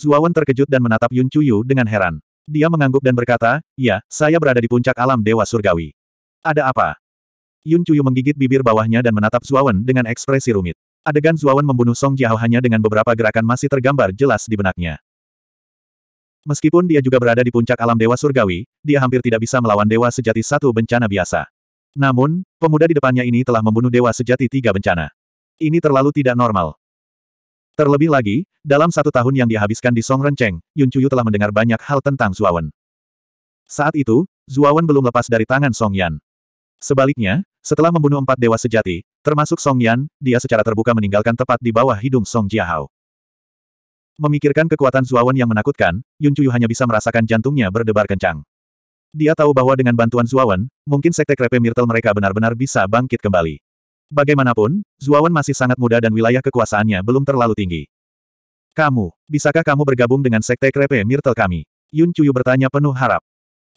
Zuawan terkejut dan menatap Yun Chuyu dengan heran. Dia mengangguk dan berkata, ya, saya berada di puncak alam dewa surgawi. Ada apa? Yun Chuyu menggigit bibir bawahnya dan menatap Zuawan dengan ekspresi rumit. Adegan Zuawan membunuh Song Jiao hanya dengan beberapa gerakan masih tergambar jelas di benaknya. Meskipun dia juga berada di puncak alam dewa surgawi, dia hampir tidak bisa melawan dewa sejati satu bencana biasa. Namun, pemuda di depannya ini telah membunuh dewa sejati tiga bencana. Ini terlalu tidak normal. Terlebih lagi, dalam satu tahun yang dihabiskan di Song Renceng, Yun Chuyu telah mendengar banyak hal tentang Zuawan. Saat itu, Zuawan belum lepas dari tangan Song Yan. Sebaliknya, setelah membunuh empat dewa sejati, termasuk Song Yan, dia secara terbuka meninggalkan tepat di bawah hidung Song Jiahao. Memikirkan kekuatan Zuawan yang menakutkan, Yun Chuyu hanya bisa merasakan jantungnya berdebar kencang. Dia tahu bahwa dengan bantuan Zuawan, mungkin sekte krepe Myrtle mereka benar-benar bisa bangkit kembali. Bagaimanapun, Zuawan masih sangat muda dan wilayah kekuasaannya belum terlalu tinggi. Kamu, bisakah kamu bergabung dengan sekte krepe Myrtle kami? Yun Chuyu bertanya penuh harap.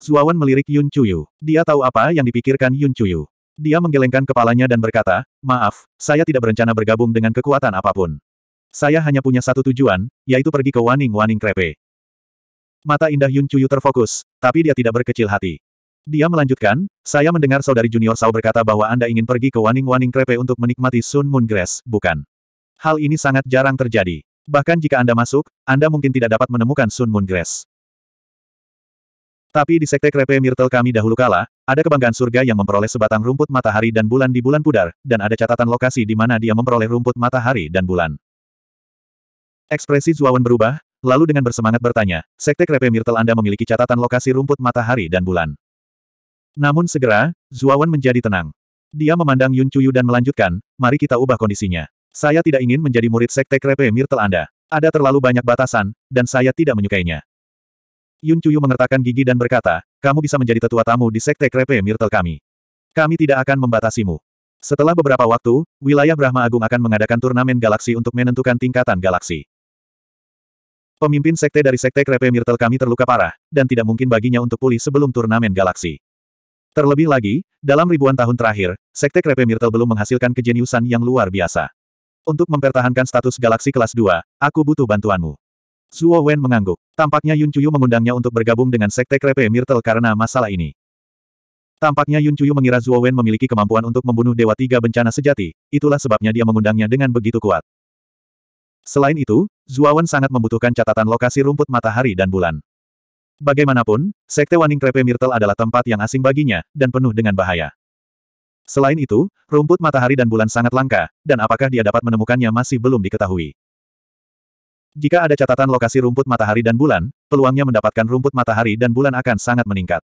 Zuawan melirik Yun Chuyu. Dia tahu apa yang dipikirkan Yun Chuyu. Dia menggelengkan kepalanya dan berkata, Maaf, saya tidak berencana bergabung dengan kekuatan apapun. Saya hanya punya satu tujuan, yaitu pergi ke Waning Waning Krepe. Mata indah Yun Chuyu terfokus, tapi dia tidak berkecil hati. Dia melanjutkan, saya mendengar saudari junior Sao berkata bahwa Anda ingin pergi ke Waning-Waning Krepe untuk menikmati Sun Moon Grass, bukan? Hal ini sangat jarang terjadi. Bahkan jika Anda masuk, Anda mungkin tidak dapat menemukan Sun Moon Grass. Tapi di sekte Krepe Myrtle kami dahulu kala, ada kebanggaan surga yang memperoleh sebatang rumput matahari dan bulan di bulan pudar, dan ada catatan lokasi di mana dia memperoleh rumput matahari dan bulan. Ekspresi Zuawan berubah, lalu dengan bersemangat bertanya, Sekte Krepe Myrtle Anda memiliki catatan lokasi rumput matahari dan bulan. Namun segera, Zuawan menjadi tenang. Dia memandang Yun Chuyu dan melanjutkan, mari kita ubah kondisinya. Saya tidak ingin menjadi murid Sekte Krepe Myrtle Anda. Ada terlalu banyak batasan, dan saya tidak menyukainya. Yun Chuyu mengertakkan gigi dan berkata, kamu bisa menjadi tetua tamu di Sekte Krepe Myrtle kami. Kami tidak akan membatasimu. Setelah beberapa waktu, wilayah Brahma Agung akan mengadakan turnamen galaksi untuk menentukan tingkatan galaksi. Pemimpin sekte dari sekte Krepe Myrtle kami terluka parah, dan tidak mungkin baginya untuk pulih sebelum turnamen galaksi. Terlebih lagi, dalam ribuan tahun terakhir, sekte Krepe Myrtle belum menghasilkan kejeniusan yang luar biasa. Untuk mempertahankan status galaksi kelas 2, aku butuh bantuanmu. Zuo Wen mengangguk. Tampaknya Yun Chuyu mengundangnya untuk bergabung dengan sekte Krepe Myrtle karena masalah ini. Tampaknya Yun Chuyu mengira Zuo Wen memiliki kemampuan untuk membunuh Dewa Tiga Bencana Sejati, itulah sebabnya dia mengundangnya dengan begitu kuat. Selain itu, Zuawan sangat membutuhkan catatan lokasi rumput matahari dan bulan. Bagaimanapun, Sekte Waning Krepe Myrtle adalah tempat yang asing baginya, dan penuh dengan bahaya. Selain itu, rumput matahari dan bulan sangat langka, dan apakah dia dapat menemukannya masih belum diketahui. Jika ada catatan lokasi rumput matahari dan bulan, peluangnya mendapatkan rumput matahari dan bulan akan sangat meningkat.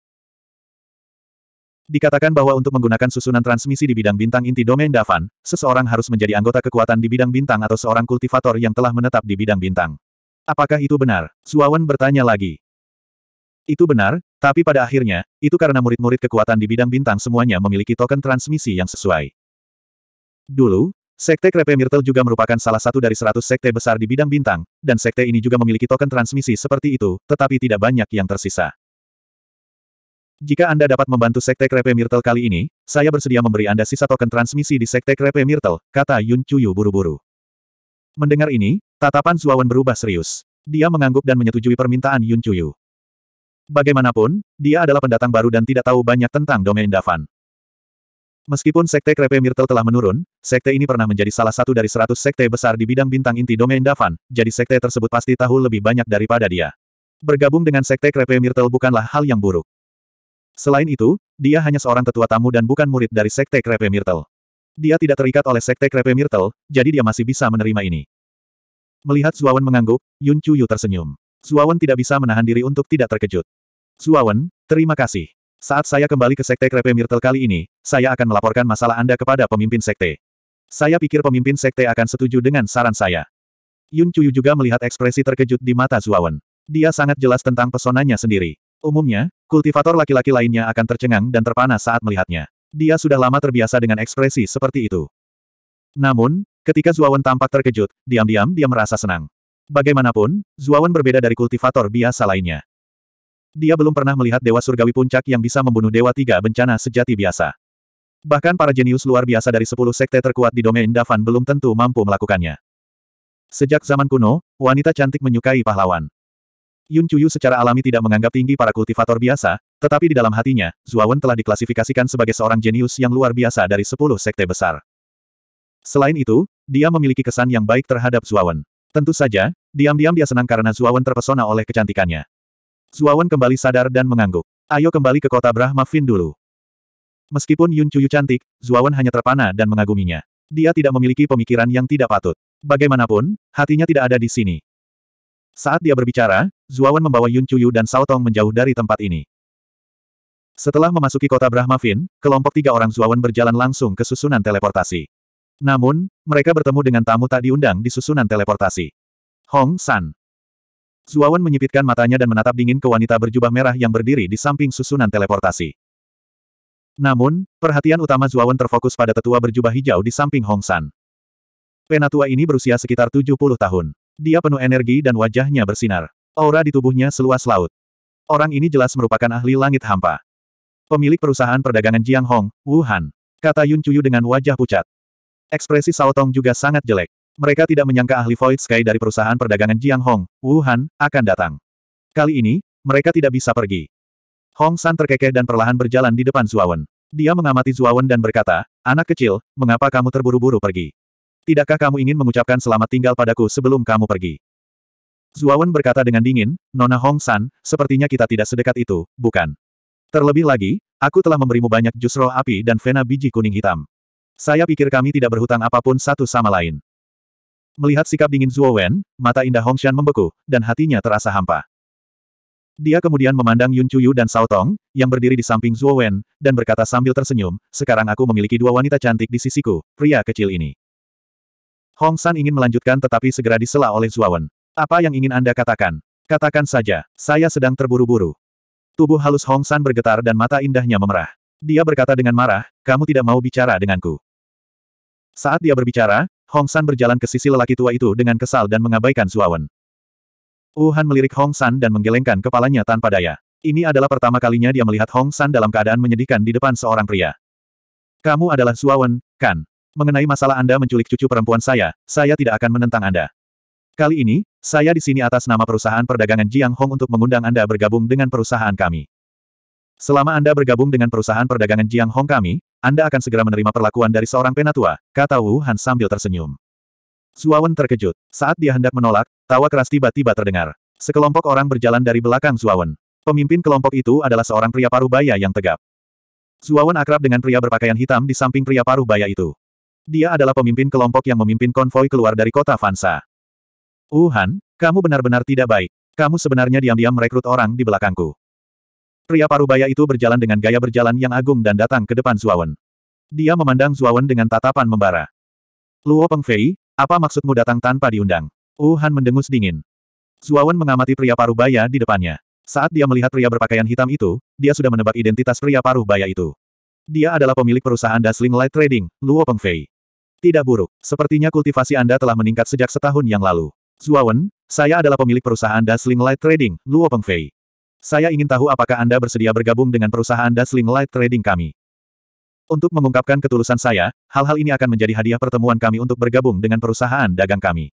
Dikatakan bahwa untuk menggunakan susunan transmisi di bidang bintang inti domain Davan, seseorang harus menjadi anggota kekuatan di bidang bintang atau seorang kultivator yang telah menetap di bidang bintang. Apakah itu benar? Suawan bertanya lagi. Itu benar, tapi pada akhirnya, itu karena murid-murid kekuatan di bidang bintang semuanya memiliki token transmisi yang sesuai. Dulu, Sekte Krepe Myrtle juga merupakan salah satu dari 100 sekte besar di bidang bintang, dan sekte ini juga memiliki token transmisi seperti itu, tetapi tidak banyak yang tersisa. Jika Anda dapat membantu Sekte Krepe Myrtle kali ini, saya bersedia memberi Anda sisa token transmisi di Sekte Krepe Myrtle, kata Yun Chuyu buru-buru. Mendengar ini, tatapan Zuawan berubah serius. Dia mengangguk dan menyetujui permintaan Yun Chuyu. Bagaimanapun, dia adalah pendatang baru dan tidak tahu banyak tentang domain Davan. Meskipun Sekte Krepe Myrtle telah menurun, Sekte ini pernah menjadi salah satu dari seratus Sekte besar di bidang bintang inti domain Davan, jadi Sekte tersebut pasti tahu lebih banyak daripada dia. Bergabung dengan Sekte Krepe Myrtle bukanlah hal yang buruk. Selain itu, dia hanya seorang tetua tamu dan bukan murid dari Sekte Krepe Myrtle. Dia tidak terikat oleh Sekte Krepe Myrtle, jadi dia masih bisa menerima ini. Melihat Zuawan mengangguk, Yun Chuyu tersenyum. Zuawan tidak bisa menahan diri untuk tidak terkejut. Zuawan, terima kasih. Saat saya kembali ke Sekte Krepe Myrtle kali ini, saya akan melaporkan masalah Anda kepada pemimpin Sekte. Saya pikir pemimpin Sekte akan setuju dengan saran saya. Yun Chuyu juga melihat ekspresi terkejut di mata Zuawan. Dia sangat jelas tentang pesonanya sendiri. Umumnya, kultivator laki-laki lainnya akan tercengang dan terpana saat melihatnya. Dia sudah lama terbiasa dengan ekspresi seperti itu. Namun, ketika Zuawan tampak terkejut, diam-diam dia merasa senang. Bagaimanapun, Zuawan berbeda dari kultivator biasa lainnya. Dia belum pernah melihat Dewa Surgawi Puncak yang bisa membunuh Dewa Tiga Bencana Sejati biasa. Bahkan para jenius luar biasa dari sepuluh sekte terkuat di domain Davan belum tentu mampu melakukannya. Sejak zaman kuno, wanita cantik menyukai pahlawan. Yun Chuyu secara alami tidak menganggap tinggi para kultivator biasa, tetapi di dalam hatinya, Zuawan telah diklasifikasikan sebagai seorang jenius yang luar biasa dari sepuluh sekte besar. Selain itu, dia memiliki kesan yang baik terhadap Zuawan. Tentu saja, diam-diam dia senang karena Zuawan terpesona oleh kecantikannya. Zuawan kembali sadar dan mengangguk. Ayo kembali ke kota Brahma Fin dulu. Meskipun Yun Chuyu cantik, Zuawan hanya terpana dan mengaguminya. Dia tidak memiliki pemikiran yang tidak patut. Bagaimanapun, hatinya tidak ada di sini. Saat dia berbicara, Zuawan membawa Yun Chuyu dan Sao Tong menjauh dari tempat ini. Setelah memasuki kota Brahmavin, kelompok tiga orang Zuawan berjalan langsung ke susunan teleportasi. Namun, mereka bertemu dengan tamu tak diundang di susunan teleportasi. Hong San. Zuawan menyipitkan matanya dan menatap dingin ke wanita berjubah merah yang berdiri di samping susunan teleportasi. Namun, perhatian utama Zuawan terfokus pada tetua berjubah hijau di samping Hong San. Penatua ini berusia sekitar 70 tahun. Dia penuh energi dan wajahnya bersinar. Aura di tubuhnya seluas laut. Orang ini jelas merupakan ahli langit hampa. Pemilik perusahaan perdagangan Jiang Hong, Wuhan. Kata Yun Chuyu dengan wajah pucat. Ekspresi Sao Tong juga sangat jelek. Mereka tidak menyangka ahli Void Sky dari perusahaan perdagangan Jiang Hong, Wuhan, akan datang. Kali ini, mereka tidak bisa pergi. Hong San terkekeh dan perlahan berjalan di depan Zuawan. Dia mengamati Zuawan dan berkata, Anak kecil, mengapa kamu terburu-buru pergi? Tidakkah kamu ingin mengucapkan selamat tinggal padaku sebelum kamu pergi? Zuawan berkata dengan dingin, Nona Hong San, sepertinya kita tidak sedekat itu, bukan? Terlebih lagi, aku telah memberimu banyak jus roh api dan vena biji kuning hitam. Saya pikir kami tidak berhutang apapun satu sama lain. Melihat sikap dingin Zuo mata indah Hong Xian membeku, dan hatinya terasa hampa. Dia kemudian memandang Yun Chuyu dan Sao Tong, yang berdiri di samping Zuo dan berkata sambil tersenyum, sekarang aku memiliki dua wanita cantik di sisiku, pria kecil ini. Hong San ingin melanjutkan tetapi segera disela oleh Zuo apa yang ingin Anda katakan? Katakan saja, saya sedang terburu-buru. Tubuh halus Hong San bergetar dan mata indahnya memerah. Dia berkata dengan marah, kamu tidak mau bicara denganku. Saat dia berbicara, Hong San berjalan ke sisi lelaki tua itu dengan kesal dan mengabaikan suawan. Wuhan melirik Hong San dan menggelengkan kepalanya tanpa daya. Ini adalah pertama kalinya dia melihat Hong San dalam keadaan menyedihkan di depan seorang pria. Kamu adalah suawan, kan? Mengenai masalah Anda menculik cucu perempuan saya, saya tidak akan menentang Anda. Kali ini, saya di sini atas nama perusahaan perdagangan Jiang Hong untuk mengundang Anda bergabung dengan perusahaan kami. Selama Anda bergabung dengan perusahaan perdagangan Jiang Hong kami, Anda akan segera menerima perlakuan dari seorang penatua, kata Wu Han sambil tersenyum. Zuawan terkejut. Saat dia hendak menolak, tawa keras tiba-tiba terdengar. Sekelompok orang berjalan dari belakang Zuawan. Pemimpin kelompok itu adalah seorang pria paruh baya yang tegap. Zuawan akrab dengan pria berpakaian hitam di samping pria paruh baya itu. Dia adalah pemimpin kelompok yang memimpin konvoi keluar dari kota Fansa. Wuhan, kamu benar-benar tidak baik. Kamu sebenarnya diam-diam merekrut orang di belakangku. Pria parubaya itu berjalan dengan gaya berjalan yang agung dan datang ke depan Zuawan. Dia memandang Zuawan dengan tatapan membara. Luo Pengfei, apa maksudmu datang tanpa diundang? Wuhan mendengus dingin. Zuawan mengamati pria parubaya di depannya. Saat dia melihat pria berpakaian hitam itu, dia sudah menebak identitas pria parubaya itu. Dia adalah pemilik perusahaan Dazzling Light Trading, Luo Pengfei. Tidak buruk, sepertinya kultivasi Anda telah meningkat sejak setahun yang lalu. Zuawan, saya adalah pemilik perusahaan Dasling Light Trading, Luo Pengfei. Saya ingin tahu apakah Anda bersedia bergabung dengan perusahaan Dasling Light Trading kami. Untuk mengungkapkan ketulusan saya, hal-hal ini akan menjadi hadiah pertemuan kami untuk bergabung dengan perusahaan dagang kami.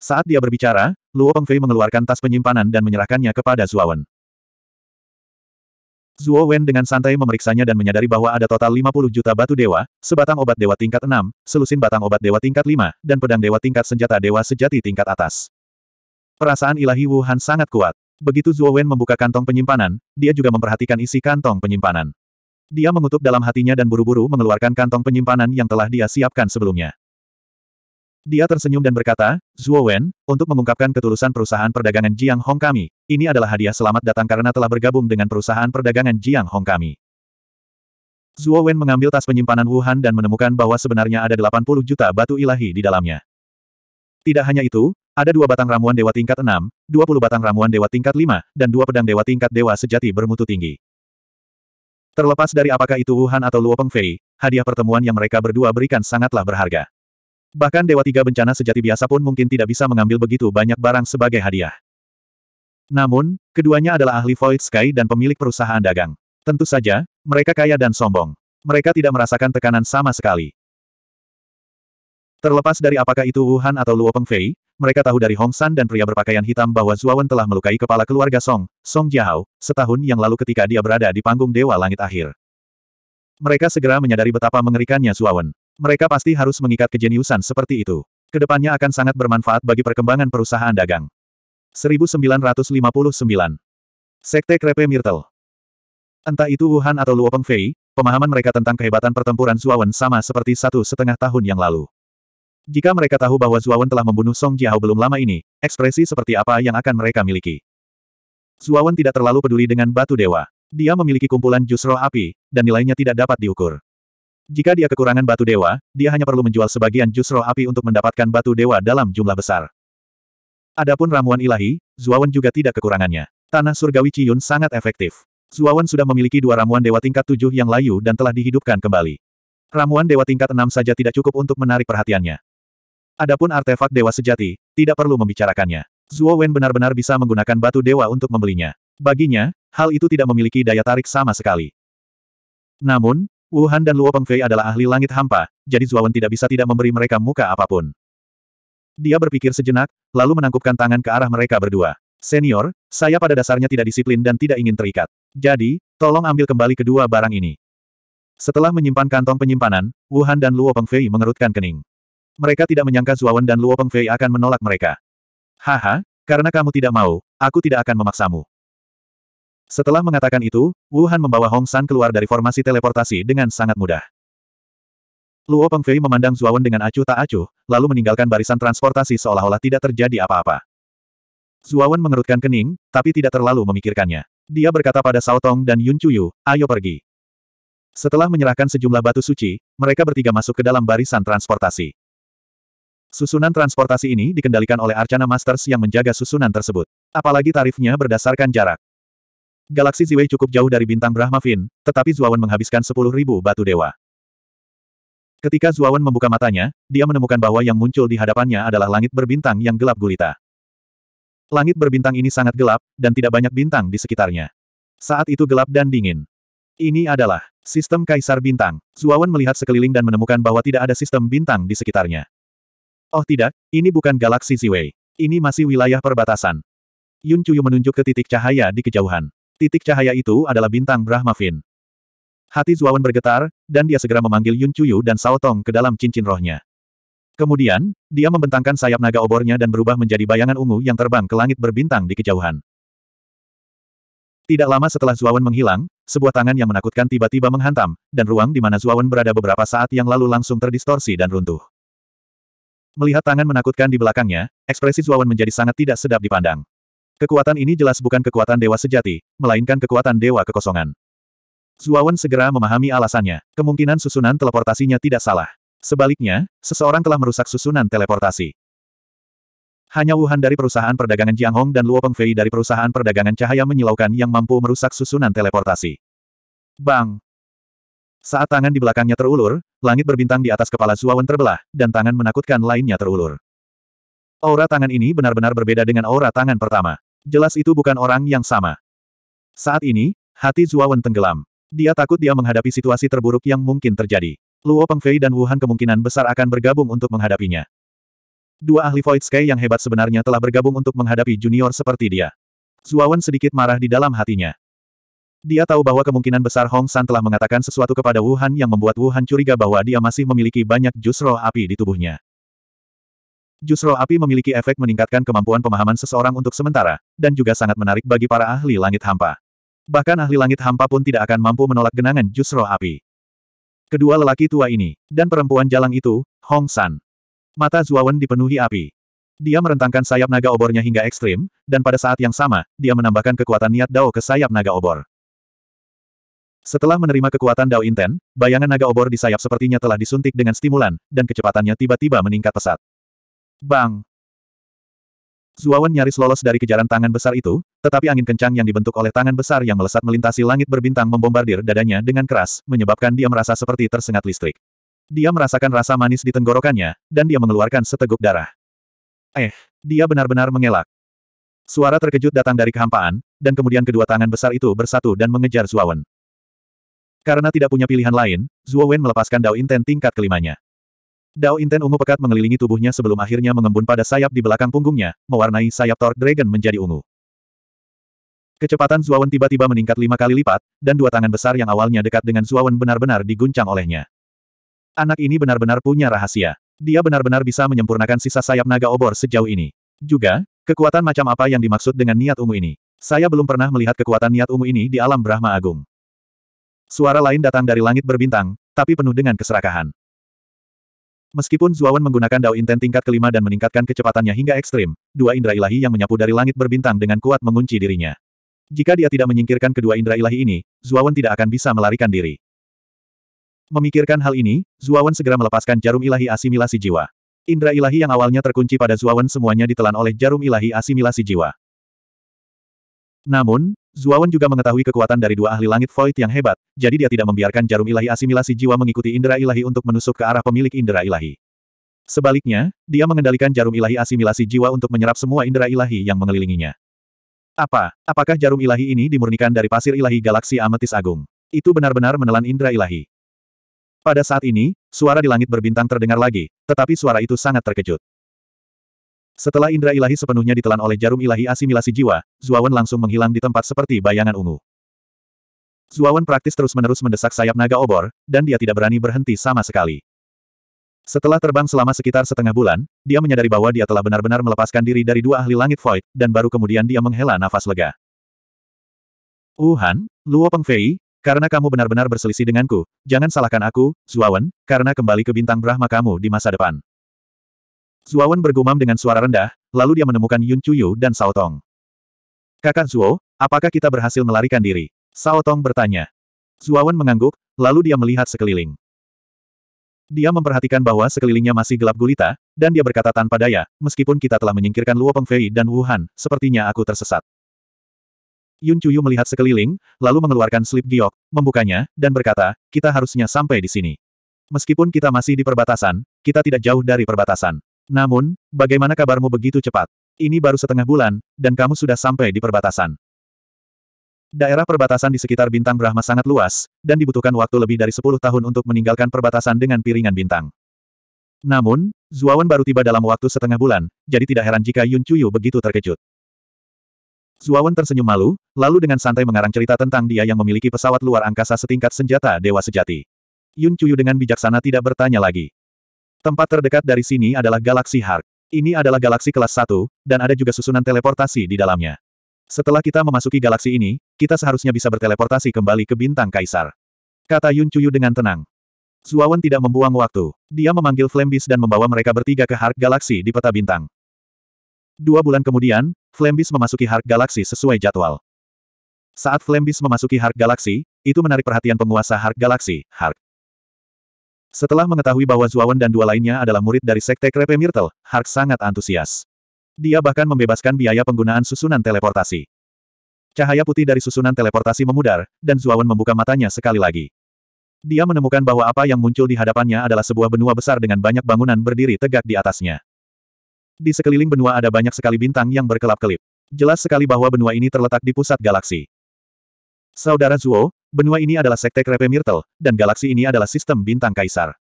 Saat dia berbicara, Luo Pengfei mengeluarkan tas penyimpanan dan menyerahkannya kepada Zuawan. Zuo Wen dengan santai memeriksanya dan menyadari bahwa ada total 50 juta batu dewa, sebatang obat dewa tingkat 6, selusin batang obat dewa tingkat 5, dan pedang dewa tingkat senjata dewa sejati tingkat atas. Perasaan ilahi Wuhan sangat kuat. Begitu Zuo Wen membuka kantong penyimpanan, dia juga memperhatikan isi kantong penyimpanan. Dia mengutuk dalam hatinya dan buru-buru mengeluarkan kantong penyimpanan yang telah dia siapkan sebelumnya. Dia tersenyum dan berkata, Zuo Wen, untuk mengungkapkan ketulusan perusahaan perdagangan Jiang Hong kami, ini adalah hadiah selamat datang karena telah bergabung dengan perusahaan perdagangan Jiang Hong kami. Zhuo Wen mengambil tas penyimpanan Wuhan dan menemukan bahwa sebenarnya ada 80 juta batu ilahi di dalamnya. Tidak hanya itu, ada dua batang ramuan dewa tingkat 6, 20 batang ramuan dewa tingkat 5, dan dua pedang dewa tingkat dewa sejati bermutu tinggi. Terlepas dari apakah itu Wuhan atau Luo Pengfei, hadiah pertemuan yang mereka berdua berikan sangatlah berharga. Bahkan Dewa Tiga Bencana Sejati biasa pun mungkin tidak bisa mengambil begitu banyak barang sebagai hadiah. Namun, keduanya adalah ahli Void Sky dan pemilik perusahaan dagang. Tentu saja, mereka kaya dan sombong. Mereka tidak merasakan tekanan sama sekali. Terlepas dari apakah itu Wuhan atau Luo Pengfei, mereka tahu dari Hong San dan pria berpakaian hitam bahwa Zuawan telah melukai kepala keluarga Song, Song Jiahao, setahun yang lalu ketika dia berada di panggung Dewa Langit Akhir. Mereka segera menyadari betapa mengerikannya Zuawan. Mereka pasti harus mengikat kejeniusan seperti itu. Kedepannya akan sangat bermanfaat bagi perkembangan perusahaan dagang. 1959 Sekte Krepe Myrtle Entah itu Wuhan atau Luopengfei, Pengfei, pemahaman mereka tentang kehebatan pertempuran Zuawan sama seperti satu setengah tahun yang lalu. Jika mereka tahu bahwa Zuawan telah membunuh Song Jiao belum lama ini, ekspresi seperti apa yang akan mereka miliki? Zuawan tidak terlalu peduli dengan batu dewa. Dia memiliki kumpulan jusro api, dan nilainya tidak dapat diukur. Jika dia kekurangan batu dewa, dia hanya perlu menjual sebagian jus roh api untuk mendapatkan batu dewa dalam jumlah besar. Adapun ramuan ilahi, Zuawan juga tidak kekurangannya. Tanah surgawi Ciyun sangat efektif. Zuawan sudah memiliki dua ramuan dewa tingkat tujuh yang layu dan telah dihidupkan kembali. Ramuan dewa tingkat enam saja tidak cukup untuk menarik perhatiannya. Adapun artefak dewa sejati, tidak perlu membicarakannya. Zuawan benar-benar bisa menggunakan batu dewa untuk membelinya. Baginya, hal itu tidak memiliki daya tarik sama sekali. Namun, Wuhan dan Luo Pengfei adalah ahli langit hampa, jadi Zuawan tidak bisa tidak memberi mereka muka apapun. Dia berpikir sejenak, lalu menangkupkan tangan ke arah mereka berdua. Senior, saya pada dasarnya tidak disiplin dan tidak ingin terikat. Jadi, tolong ambil kembali kedua barang ini. Setelah menyimpan kantong penyimpanan, Wuhan dan Luo Pengfei mengerutkan kening. Mereka tidak menyangka Zuawan dan Luo Pengfei akan menolak mereka. Haha, karena kamu tidak mau, aku tidak akan memaksamu. Setelah mengatakan itu, Wuhan membawa Hong San keluar dari formasi teleportasi dengan sangat mudah. Luo Pengfei memandang Zuawan dengan acuh tak acuh, lalu meninggalkan barisan transportasi seolah-olah tidak terjadi apa-apa. Zuawan mengerutkan kening, tapi tidak terlalu memikirkannya. Dia berkata pada Sao Tong dan Yun Chuyu, ayo pergi. Setelah menyerahkan sejumlah batu suci, mereka bertiga masuk ke dalam barisan transportasi. Susunan transportasi ini dikendalikan oleh Arcana Masters yang menjaga susunan tersebut. Apalagi tarifnya berdasarkan jarak. Galaksi Ziwei cukup jauh dari bintang Brahma Fin, tetapi Zuawan menghabiskan 10.000 batu dewa. Ketika Zuawan membuka matanya, dia menemukan bahwa yang muncul di hadapannya adalah langit berbintang yang gelap gulita. Langit berbintang ini sangat gelap, dan tidak banyak bintang di sekitarnya. Saat itu gelap dan dingin. Ini adalah sistem kaisar bintang. Zuawan melihat sekeliling dan menemukan bahwa tidak ada sistem bintang di sekitarnya. Oh tidak, ini bukan galaksi Ziwei. Ini masih wilayah perbatasan. Yun Chuyu menunjuk ke titik cahaya di kejauhan. Titik cahaya itu adalah bintang Brahma Fin. Hati Zuawan bergetar, dan dia segera memanggil Yun Chuyu dan Sao Tong ke dalam cincin rohnya. Kemudian, dia membentangkan sayap naga obornya dan berubah menjadi bayangan ungu yang terbang ke langit berbintang di kejauhan. Tidak lama setelah Zuawan menghilang, sebuah tangan yang menakutkan tiba-tiba menghantam, dan ruang di mana Zuawan berada beberapa saat yang lalu langsung terdistorsi dan runtuh. Melihat tangan menakutkan di belakangnya, ekspresi Zuawan menjadi sangat tidak sedap dipandang. Kekuatan ini jelas bukan kekuatan dewa sejati, melainkan kekuatan dewa kekosongan. Zuawan segera memahami alasannya. Kemungkinan susunan teleportasinya tidak salah. Sebaliknya, seseorang telah merusak susunan teleportasi. Hanya Wuhan dari perusahaan perdagangan Jiang Hong dan Luo Pengfei dari perusahaan perdagangan cahaya menyilaukan yang mampu merusak susunan teleportasi. Bang! Saat tangan di belakangnya terulur, langit berbintang di atas kepala Zuawan terbelah, dan tangan menakutkan lainnya terulur. Aura tangan ini benar-benar berbeda dengan aura tangan pertama. Jelas itu bukan orang yang sama. Saat ini, hati Zuawan tenggelam. Dia takut dia menghadapi situasi terburuk yang mungkin terjadi. Luo Pengfei dan Wuhan kemungkinan besar akan bergabung untuk menghadapinya. Dua ahli Void Sky yang hebat sebenarnya telah bergabung untuk menghadapi junior seperti dia. Zuawan sedikit marah di dalam hatinya. Dia tahu bahwa kemungkinan besar Hong San telah mengatakan sesuatu kepada Wuhan yang membuat Wuhan curiga bahwa dia masih memiliki banyak jus roh api di tubuhnya. Justru api memiliki efek meningkatkan kemampuan pemahaman seseorang untuk sementara, dan juga sangat menarik bagi para ahli langit hampa. Bahkan ahli langit hampa pun tidak akan mampu menolak genangan justru api. Kedua lelaki tua ini, dan perempuan jalang itu, Hong San. Mata Zuawan dipenuhi api. Dia merentangkan sayap naga obornya hingga ekstrim, dan pada saat yang sama, dia menambahkan kekuatan niat Dao ke sayap naga obor. Setelah menerima kekuatan Dao Inten, bayangan naga obor di sayap sepertinya telah disuntik dengan stimulan, dan kecepatannya tiba-tiba meningkat pesat. Bang! Zuawan nyaris lolos dari kejaran tangan besar itu, tetapi angin kencang yang dibentuk oleh tangan besar yang melesat melintasi langit berbintang membombardir dadanya dengan keras, menyebabkan dia merasa seperti tersengat listrik. Dia merasakan rasa manis di tenggorokannya, dan dia mengeluarkan seteguk darah. Eh, dia benar-benar mengelak. Suara terkejut datang dari kehampaan, dan kemudian kedua tangan besar itu bersatu dan mengejar Zuawan. Karena tidak punya pilihan lain, Zuowen melepaskan Dao Inten tingkat kelimanya. Dao Inten ungu pekat mengelilingi tubuhnya sebelum akhirnya mengembun pada sayap di belakang punggungnya, mewarnai sayap Thor Dragon menjadi ungu. Kecepatan Zuawan tiba-tiba meningkat lima kali lipat, dan dua tangan besar yang awalnya dekat dengan Zuawan benar-benar diguncang olehnya. Anak ini benar-benar punya rahasia. Dia benar-benar bisa menyempurnakan sisa sayap naga obor sejauh ini. Juga, kekuatan macam apa yang dimaksud dengan niat ungu ini? Saya belum pernah melihat kekuatan niat ungu ini di alam Brahma Agung. Suara lain datang dari langit berbintang, tapi penuh dengan keserakahan. Meskipun Zuawan menggunakan Dao Inten tingkat kelima dan meningkatkan kecepatannya hingga ekstrim, dua indera ilahi yang menyapu dari langit berbintang dengan kuat mengunci dirinya. Jika dia tidak menyingkirkan kedua indera ilahi ini, Zuawan tidak akan bisa melarikan diri. Memikirkan hal ini, Zuawan segera melepaskan jarum ilahi asimilasi jiwa. Indra ilahi yang awalnya terkunci pada Zuawan semuanya ditelan oleh jarum ilahi asimilasi jiwa. Namun, Zuawan juga mengetahui kekuatan dari dua ahli langit void yang hebat, jadi dia tidak membiarkan jarum ilahi asimilasi jiwa mengikuti indera ilahi untuk menusuk ke arah pemilik indera ilahi. Sebaliknya, dia mengendalikan jarum ilahi asimilasi jiwa untuk menyerap semua indera ilahi yang mengelilinginya. Apa? Apakah jarum ilahi ini dimurnikan dari pasir ilahi galaksi ametis agung? Itu benar-benar menelan indera ilahi. Pada saat ini, suara di langit berbintang terdengar lagi, tetapi suara itu sangat terkejut. Setelah indera ilahi sepenuhnya ditelan oleh jarum ilahi asimilasi jiwa, Zuawan langsung menghilang di tempat seperti bayangan ungu. Zuawan praktis terus-menerus mendesak sayap naga obor, dan dia tidak berani berhenti sama sekali. Setelah terbang selama sekitar setengah bulan, dia menyadari bahwa dia telah benar-benar melepaskan diri dari dua ahli langit void, dan baru kemudian dia menghela nafas lega. Wuhan, Luo Pengfei, karena kamu benar-benar berselisih denganku, jangan salahkan aku, Zuawan, karena kembali ke bintang Brahma kamu di masa depan. Zuowen bergumam dengan suara rendah, lalu dia menemukan Yun Chuyu dan Sao Tong. Kakak Zuo, apakah kita berhasil melarikan diri? Sao Tong bertanya. Zuowen mengangguk, lalu dia melihat sekeliling. Dia memperhatikan bahwa sekelilingnya masih gelap gulita, dan dia berkata tanpa daya, meskipun kita telah menyingkirkan Luo Pengfei dan Wuhan, sepertinya aku tersesat. Yun Chuyu melihat sekeliling, lalu mengeluarkan slip giok, membukanya, dan berkata, kita harusnya sampai di sini. Meskipun kita masih di perbatasan, kita tidak jauh dari perbatasan. Namun, bagaimana kabarmu begitu cepat? Ini baru setengah bulan, dan kamu sudah sampai di perbatasan. Daerah perbatasan di sekitar bintang Brahma sangat luas, dan dibutuhkan waktu lebih dari 10 tahun untuk meninggalkan perbatasan dengan piringan bintang. Namun, Zuawan baru tiba dalam waktu setengah bulan, jadi tidak heran jika Yun Chuyu begitu terkejut. Zuawan tersenyum malu, lalu dengan santai mengarang cerita tentang dia yang memiliki pesawat luar angkasa setingkat senjata dewa sejati. Yun Chuyu dengan bijaksana tidak bertanya lagi. Tempat terdekat dari sini adalah galaksi Hark. Ini adalah galaksi kelas 1, dan ada juga susunan teleportasi di dalamnya. Setelah kita memasuki galaksi ini, kita seharusnya bisa berteleportasi kembali ke bintang kaisar. Kata Yun Chuyu dengan tenang. Zuawan tidak membuang waktu. Dia memanggil Flambis dan membawa mereka bertiga ke Hark Galaksi di peta bintang. Dua bulan kemudian, Flambis memasuki Hark Galaksi sesuai jadwal. Saat Flambis memasuki Hark Galaksi, itu menarik perhatian penguasa Hark Galaksi, Hark. Setelah mengetahui bahwa Zuawan dan dua lainnya adalah murid dari Sekte Krepe Myrtle, Hark sangat antusias. Dia bahkan membebaskan biaya penggunaan susunan teleportasi. Cahaya putih dari susunan teleportasi memudar, dan Zuawan membuka matanya sekali lagi. Dia menemukan bahwa apa yang muncul di hadapannya adalah sebuah benua besar dengan banyak bangunan berdiri tegak di atasnya. Di sekeliling benua ada banyak sekali bintang yang berkelap-kelip. Jelas sekali bahwa benua ini terletak di pusat galaksi. Saudara Zuo, Benua ini adalah sekte Krepe Myrtle, dan galaksi ini adalah sistem bintang kaisar.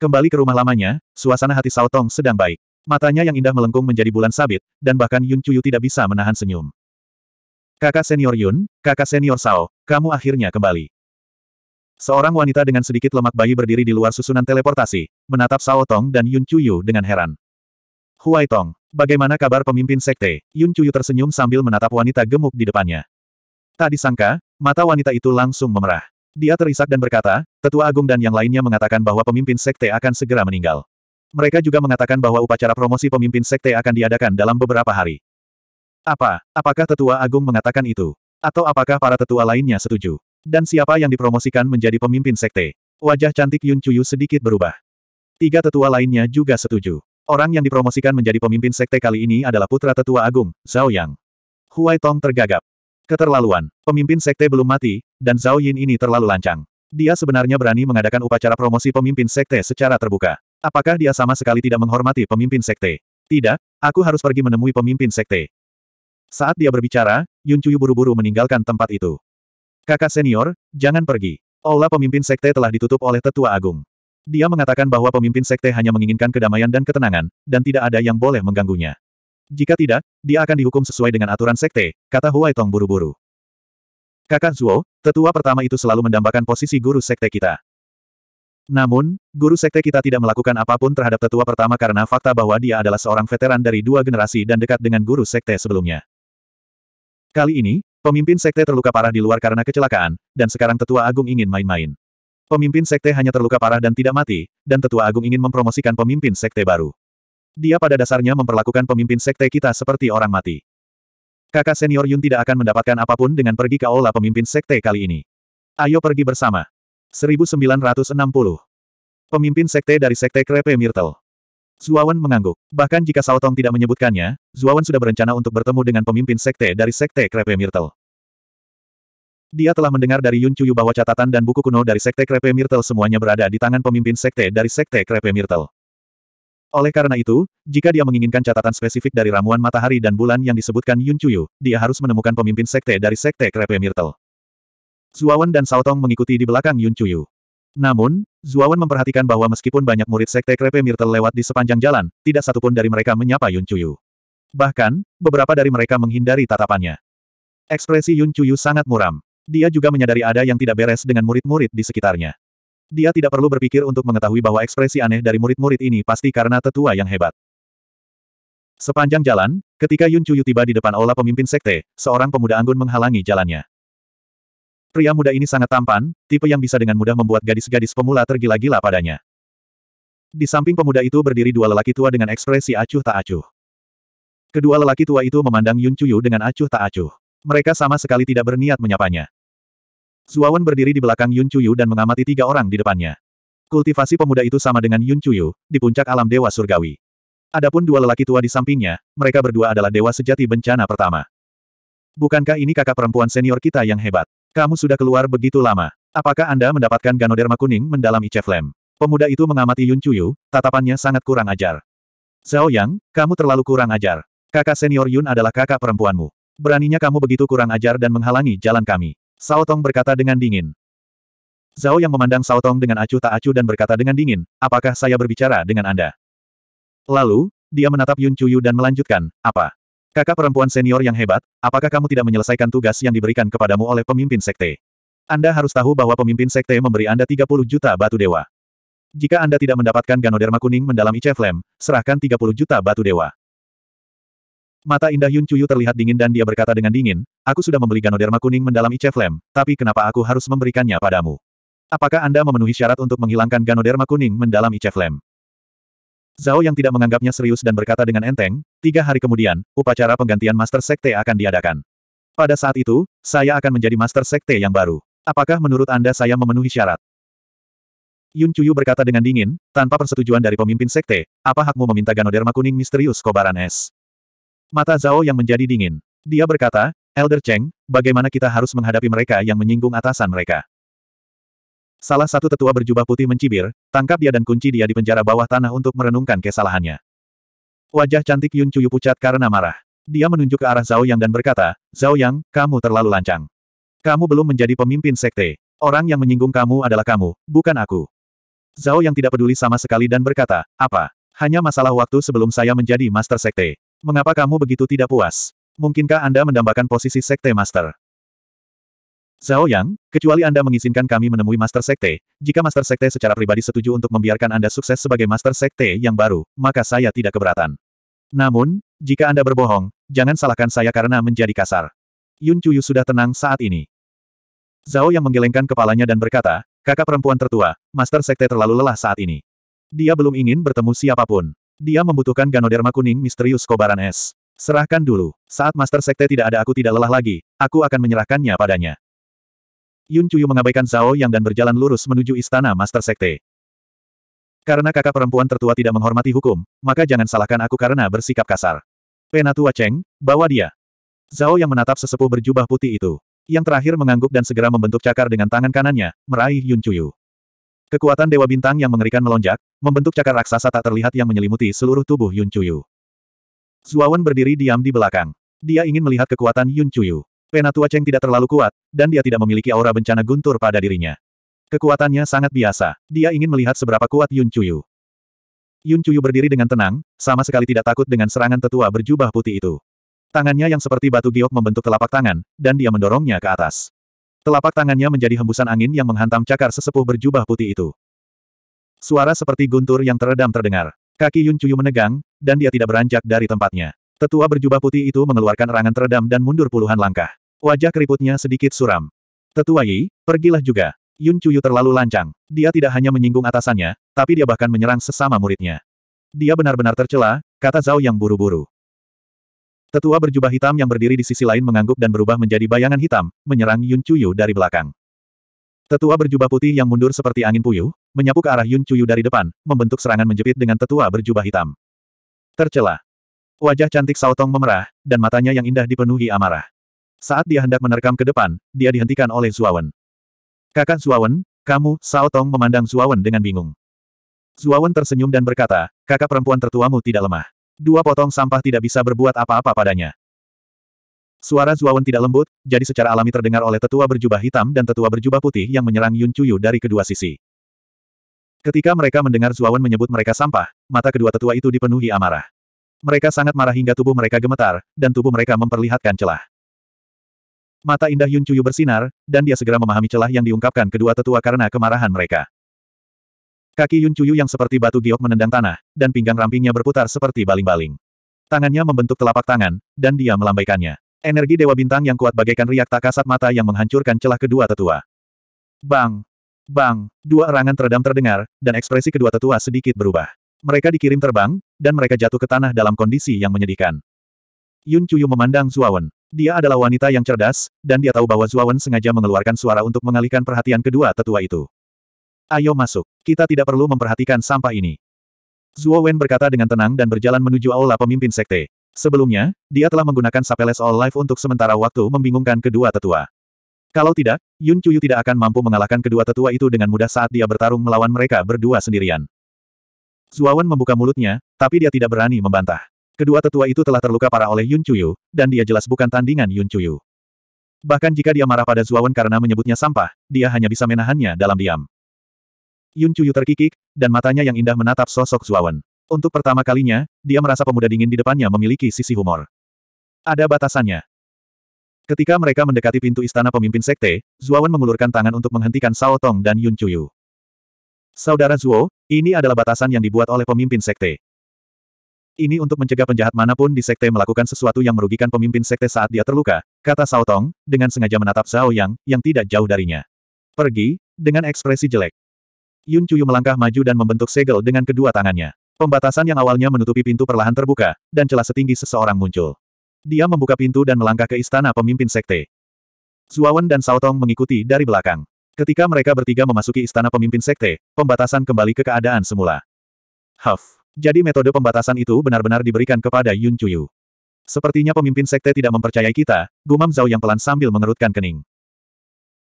Kembali ke rumah lamanya, suasana hati Sao Tong sedang baik. Matanya yang indah melengkung menjadi bulan sabit, dan bahkan Yun Chuyu tidak bisa menahan senyum. Kakak senior Yun, kakak senior Sao, kamu akhirnya kembali. Seorang wanita dengan sedikit lemak bayi berdiri di luar susunan teleportasi, menatap Sao Tong dan Yun Chuyu dengan heran. Huai Tong, bagaimana kabar pemimpin sekte? Yun Chuyu tersenyum sambil menatap wanita gemuk di depannya. Tak disangka, mata wanita itu langsung memerah. Dia terisak dan berkata, Tetua Agung dan yang lainnya mengatakan bahwa pemimpin sekte akan segera meninggal. Mereka juga mengatakan bahwa upacara promosi pemimpin sekte akan diadakan dalam beberapa hari. Apa, apakah Tetua Agung mengatakan itu? Atau apakah para tetua lainnya setuju? Dan siapa yang dipromosikan menjadi pemimpin sekte? Wajah cantik Yun Chuyu sedikit berubah. Tiga tetua lainnya juga setuju. Orang yang dipromosikan menjadi pemimpin sekte kali ini adalah putra tetua agung, Zhao Yang. Huai Tong tergagap. Keterlaluan. Pemimpin sekte belum mati, dan Zhao Yin ini terlalu lancang. Dia sebenarnya berani mengadakan upacara promosi pemimpin sekte secara terbuka. Apakah dia sama sekali tidak menghormati pemimpin sekte? Tidak, aku harus pergi menemui pemimpin sekte. Saat dia berbicara, Yun Chuyu buru-buru meninggalkan tempat itu. Kakak senior, jangan pergi. Olah pemimpin sekte telah ditutup oleh tetua agung. Dia mengatakan bahwa pemimpin sekte hanya menginginkan kedamaian dan ketenangan, dan tidak ada yang boleh mengganggunya. Jika tidak, dia akan dihukum sesuai dengan aturan sekte, kata Huai Tong buru-buru. Kakak Zuo, tetua pertama itu selalu mendambakan posisi guru sekte kita. Namun, guru sekte kita tidak melakukan apapun terhadap tetua pertama karena fakta bahwa dia adalah seorang veteran dari dua generasi dan dekat dengan guru sekte sebelumnya. Kali ini, pemimpin sekte terluka parah di luar karena kecelakaan, dan sekarang tetua agung ingin main-main. Pemimpin sekte hanya terluka parah dan tidak mati, dan tetua agung ingin mempromosikan pemimpin sekte baru. Dia pada dasarnya memperlakukan pemimpin sekte kita seperti orang mati. Kakak senior Yun tidak akan mendapatkan apapun dengan pergi ke aula pemimpin sekte kali ini. Ayo pergi bersama. 1960. Pemimpin sekte dari sekte Krepe Myrtle. Zuawan mengangguk. Bahkan jika Tong tidak menyebutkannya, Zuawan sudah berencana untuk bertemu dengan pemimpin sekte dari sekte Krepe Myrtle. Dia telah mendengar dari Yun Chuyu bahwa catatan dan buku kuno dari sekte Krepe Myrtle semuanya berada di tangan pemimpin sekte dari sekte Krepe Myrtle. Oleh karena itu, jika dia menginginkan catatan spesifik dari ramuan matahari dan bulan yang disebutkan Yun Chuyu, dia harus menemukan pemimpin sekte dari sekte Krepe Myrtle. Zuawan dan Saotong mengikuti di belakang Yun Chuyu. Namun, Zuawan memperhatikan bahwa meskipun banyak murid sekte Krepe Myrtle lewat di sepanjang jalan, tidak satupun dari mereka menyapa Yun Chuyu. Bahkan, beberapa dari mereka menghindari tatapannya. Ekspresi Yun Chuyu sangat muram. Dia juga menyadari ada yang tidak beres dengan murid-murid di sekitarnya. Dia tidak perlu berpikir untuk mengetahui bahwa ekspresi aneh dari murid-murid ini pasti karena tetua yang hebat. Sepanjang jalan, ketika Yun Chuyu tiba di depan aula pemimpin sekte, seorang pemuda anggun menghalangi jalannya. Pria muda ini sangat tampan, tipe yang bisa dengan mudah membuat gadis-gadis pemula tergila-gila padanya. Di samping pemuda itu berdiri dua lelaki tua dengan ekspresi acuh tak acuh. Kedua lelaki tua itu memandang Yun Chuyu dengan acuh tak acuh. Mereka sama sekali tidak berniat menyapanya. Suawan berdiri di belakang Yun Chuyu dan mengamati tiga orang di depannya. Kultivasi pemuda itu sama dengan Yun Chuyu, di puncak alam dewa surgawi. Adapun dua lelaki tua di sampingnya, mereka berdua adalah dewa sejati bencana pertama. Bukankah ini kakak perempuan senior kita yang hebat? Kamu sudah keluar begitu lama. Apakah Anda mendapatkan Ganoderma kuning mendalam Iceflame? Pemuda itu mengamati Yun Chuyu, tatapannya sangat kurang ajar. Zhao Yang, kamu terlalu kurang ajar. Kakak senior Yun adalah kakak perempuanmu. Beraninya kamu begitu kurang ajar dan menghalangi jalan kami. Sao Tong berkata dengan dingin. Zhao yang memandang Sao Tong dengan acuh tak acuh dan berkata dengan dingin, apakah saya berbicara dengan Anda? Lalu, dia menatap Yun Chuyu dan melanjutkan, apa? Kakak perempuan senior yang hebat, apakah kamu tidak menyelesaikan tugas yang diberikan kepadamu oleh pemimpin sekte? Anda harus tahu bahwa pemimpin sekte memberi Anda 30 juta batu dewa. Jika Anda tidak mendapatkan Ganoderma kuning mendalam Iceflame, serahkan 30 juta batu dewa. Mata indah Yun Chuyu terlihat dingin dan dia berkata dengan dingin, aku sudah membeli Ganoderma kuning mendalam Ice Flame, tapi kenapa aku harus memberikannya padamu? Apakah Anda memenuhi syarat untuk menghilangkan Ganoderma kuning mendalam Ice Flame? Zhao yang tidak menganggapnya serius dan berkata dengan enteng, tiga hari kemudian, upacara penggantian Master Sekte akan diadakan. Pada saat itu, saya akan menjadi Master Sekte yang baru. Apakah menurut Anda saya memenuhi syarat? Yun Chuyu berkata dengan dingin, tanpa persetujuan dari pemimpin sekte, apa hakmu meminta Ganoderma kuning misterius kobaran es? Mata Zhao yang menjadi dingin. Dia berkata, Elder Cheng, bagaimana kita harus menghadapi mereka yang menyinggung atasan mereka? Salah satu tetua berjubah putih mencibir, tangkap dia dan kunci dia di penjara bawah tanah untuk merenungkan kesalahannya. Wajah cantik Yun Chuyu pucat karena marah. Dia menunjuk ke arah Zhao Yang dan berkata, Zhao Yang, kamu terlalu lancang. Kamu belum menjadi pemimpin sekte. Orang yang menyinggung kamu adalah kamu, bukan aku. Zhao Yang tidak peduli sama sekali dan berkata, apa? Hanya masalah waktu sebelum saya menjadi master sekte. Mengapa kamu begitu tidak puas? Mungkinkah Anda mendambakan posisi Sekte Master? Zhao Yang, kecuali Anda mengizinkan kami menemui Master Sekte, jika Master Sekte secara pribadi setuju untuk membiarkan Anda sukses sebagai Master Sekte yang baru, maka saya tidak keberatan. Namun, jika Anda berbohong, jangan salahkan saya karena menjadi kasar. Yun Chuyu sudah tenang saat ini. Zhao Yang menggelengkan kepalanya dan berkata, kakak perempuan tertua, Master Sekte terlalu lelah saat ini. Dia belum ingin bertemu siapapun. Dia membutuhkan ganoderma kuning misterius kobaran es. Serahkan dulu. Saat Master Sekte tidak ada aku tidak lelah lagi, aku akan menyerahkannya padanya. Yun Chuyu mengabaikan Zhao Yang dan berjalan lurus menuju istana Master Sekte. Karena kakak perempuan tertua tidak menghormati hukum, maka jangan salahkan aku karena bersikap kasar. Penatua Cheng, bawa dia. Zhao Yang menatap sesepuh berjubah putih itu. Yang terakhir mengangguk dan segera membentuk cakar dengan tangan kanannya, meraih Yun Chuyu. Kekuatan Dewa Bintang yang mengerikan melonjak, membentuk cakar raksasa tak terlihat yang menyelimuti seluruh tubuh Yun Chuyu. Zuawan berdiri diam di belakang. Dia ingin melihat kekuatan Yun Chuyu. Penatua Cheng tidak terlalu kuat, dan dia tidak memiliki aura bencana guntur pada dirinya. Kekuatannya sangat biasa. Dia ingin melihat seberapa kuat Yun Chuyu. Yun Chuyu berdiri dengan tenang, sama sekali tidak takut dengan serangan tetua berjubah putih itu. Tangannya yang seperti batu giok membentuk telapak tangan, dan dia mendorongnya ke atas. Telapak tangannya menjadi hembusan angin yang menghantam cakar sesepuh berjubah putih itu. Suara seperti guntur yang teredam terdengar. Kaki Yun Chuyu menegang, dan dia tidak beranjak dari tempatnya. Tetua berjubah putih itu mengeluarkan erangan teredam dan mundur puluhan langkah. Wajah keriputnya sedikit suram. Tetua Yi, pergilah juga. Yun Chuyu terlalu lancang. Dia tidak hanya menyinggung atasannya, tapi dia bahkan menyerang sesama muridnya. Dia benar-benar tercela, kata Zhao yang buru-buru. Tetua berjubah hitam yang berdiri di sisi lain mengangguk dan berubah menjadi bayangan hitam, menyerang Yun Chuyu dari belakang. Tetua berjubah putih yang mundur seperti angin puyuh, menyapu ke arah Yun Chuyu dari depan, membentuk serangan menjepit dengan tetua berjubah hitam. Tercela. Wajah cantik Sao Tong memerah, dan matanya yang indah dipenuhi amarah. Saat dia hendak menerkam ke depan, dia dihentikan oleh Zuawan. Kakak Zuawan, kamu, Sao Tong memandang Zuawan dengan bingung. Zuawan tersenyum dan berkata, kakak perempuan tertuamu tidak lemah. Dua potong sampah tidak bisa berbuat apa-apa padanya. Suara Zuawan tidak lembut, jadi secara alami terdengar oleh tetua berjubah hitam dan tetua berjubah putih yang menyerang Yun Chuyu dari kedua sisi. Ketika mereka mendengar Zuawan menyebut mereka sampah, mata kedua tetua itu dipenuhi amarah. Mereka sangat marah hingga tubuh mereka gemetar, dan tubuh mereka memperlihatkan celah. Mata indah Yun Chuyu bersinar, dan dia segera memahami celah yang diungkapkan kedua tetua karena kemarahan mereka. Kaki Yun Chuyu yang seperti batu giok menendang tanah, dan pinggang rampingnya berputar seperti baling-baling. Tangannya membentuk telapak tangan, dan dia melambaikannya. Energi Dewa Bintang yang kuat bagaikan riak tak kasat mata yang menghancurkan celah kedua tetua. Bang! Bang! Dua erangan teredam terdengar, dan ekspresi kedua tetua sedikit berubah. Mereka dikirim terbang, dan mereka jatuh ke tanah dalam kondisi yang menyedihkan. Yun Chuyu memandang Zuawan. Dia adalah wanita yang cerdas, dan dia tahu bahwa Zuawan sengaja mengeluarkan suara untuk mengalihkan perhatian kedua tetua itu. Ayo masuk. Kita tidak perlu memperhatikan sampah ini. Zuo Wen berkata dengan tenang dan berjalan menuju aula pemimpin sekte. Sebelumnya, dia telah menggunakan Sapeles All Life untuk sementara waktu membingungkan kedua tetua. Kalau tidak, Yun Chuyu tidak akan mampu mengalahkan kedua tetua itu dengan mudah saat dia bertarung melawan mereka berdua sendirian. Zuawan membuka mulutnya, tapi dia tidak berani membantah. Kedua tetua itu telah terluka parah oleh Yun Chuyu, dan dia jelas bukan tandingan Yun Chuyu. Bahkan jika dia marah pada Zuawan karena menyebutnya sampah, dia hanya bisa menahannya dalam diam. Yun Chuyu terkikik, dan matanya yang indah menatap sosok Zuawan. Untuk pertama kalinya, dia merasa pemuda dingin di depannya memiliki sisi humor. Ada batasannya. Ketika mereka mendekati pintu istana pemimpin sekte, Zuawan mengulurkan tangan untuk menghentikan Sao Tong dan Yun Chuyu. Saudara Zuo, ini adalah batasan yang dibuat oleh pemimpin sekte. Ini untuk mencegah penjahat manapun di sekte melakukan sesuatu yang merugikan pemimpin sekte saat dia terluka, kata Sao Tong, dengan sengaja menatap Zhao Yang, yang tidak jauh darinya. Pergi, dengan ekspresi jelek. Yun Chuyu melangkah maju dan membentuk segel dengan kedua tangannya. Pembatasan yang awalnya menutupi pintu perlahan terbuka, dan celah setinggi seseorang muncul. Dia membuka pintu dan melangkah ke istana pemimpin sekte. Zuawan dan Saotong mengikuti dari belakang. Ketika mereka bertiga memasuki istana pemimpin sekte, pembatasan kembali ke keadaan semula. Huff. Jadi metode pembatasan itu benar-benar diberikan kepada Yun Chuyu. Sepertinya pemimpin sekte tidak mempercayai kita, gumam Zhao yang pelan sambil mengerutkan kening.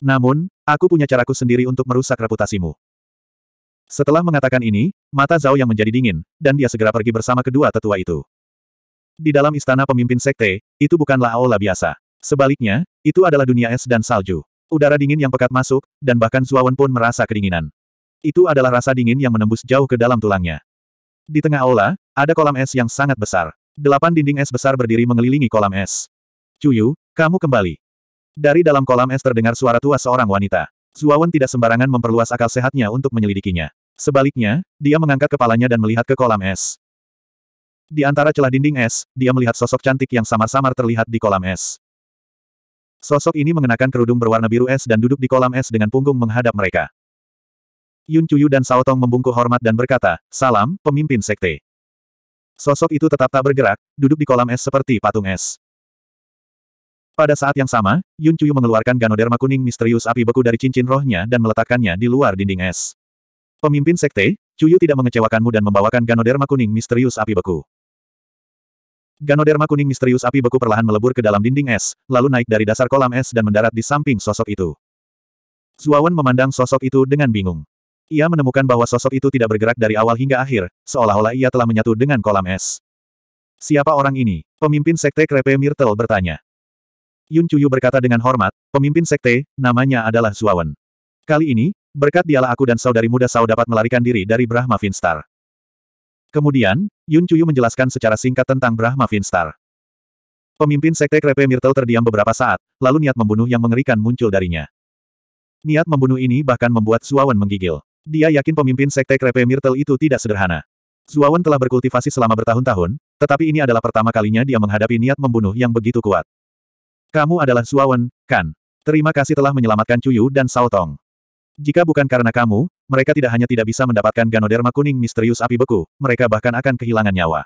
Namun, aku punya caraku sendiri untuk merusak reputasimu. Setelah mengatakan ini, mata Zhao yang menjadi dingin, dan dia segera pergi bersama kedua tetua itu. Di dalam istana pemimpin sekte, itu bukanlah aula biasa. Sebaliknya, itu adalah dunia es dan salju. Udara dingin yang pekat masuk, dan bahkan Zuawan pun merasa kedinginan. Itu adalah rasa dingin yang menembus jauh ke dalam tulangnya. Di tengah aula, ada kolam es yang sangat besar. Delapan dinding es besar berdiri mengelilingi kolam es. Cuyu, kamu kembali. Dari dalam kolam es terdengar suara tua seorang wanita. Zuawan tidak sembarangan memperluas akal sehatnya untuk menyelidikinya. Sebaliknya, dia mengangkat kepalanya dan melihat ke kolam es. Di antara celah dinding es, dia melihat sosok cantik yang samar-samar terlihat di kolam es. Sosok ini mengenakan kerudung berwarna biru es dan duduk di kolam es dengan punggung menghadap mereka. Yun Chuyu dan Sao Tong membungkuk hormat dan berkata, Salam, pemimpin sekte. Sosok itu tetap tak bergerak, duduk di kolam es seperti patung es. Pada saat yang sama, Yun Chuyu mengeluarkan ganoderma kuning misterius api beku dari cincin rohnya dan meletakkannya di luar dinding es. Pemimpin sekte, Cuyu tidak mengecewakanmu dan membawakan ganoderma kuning misterius api beku. Ganoderma kuning misterius api beku perlahan melebur ke dalam dinding es, lalu naik dari dasar kolam es dan mendarat di samping sosok itu. Zuawan memandang sosok itu dengan bingung. Ia menemukan bahwa sosok itu tidak bergerak dari awal hingga akhir, seolah-olah ia telah menyatu dengan kolam es. Siapa orang ini? Pemimpin Sekte Krepe Myrtle bertanya. Yun Cuyu berkata dengan hormat, pemimpin Sekte, namanya adalah Zuawan. Kali ini, Berkat dialah aku dan saudari muda Sao dapat melarikan diri dari Brahma Finstar. Kemudian, Yun Chuyu menjelaskan secara singkat tentang Brahma Finstar. Pemimpin Sekte Krepe Mirtel terdiam beberapa saat, lalu niat membunuh yang mengerikan muncul darinya. Niat membunuh ini bahkan membuat Zuawan menggigil. Dia yakin pemimpin Sekte Krepe Mirtel itu tidak sederhana. Zuawan telah berkultivasi selama bertahun-tahun, tetapi ini adalah pertama kalinya dia menghadapi niat membunuh yang begitu kuat. Kamu adalah Zuawan, kan? Terima kasih telah menyelamatkan Cuyu dan Tong. Jika bukan karena kamu, mereka tidak hanya tidak bisa mendapatkan ganoderma kuning misterius api beku, mereka bahkan akan kehilangan nyawa.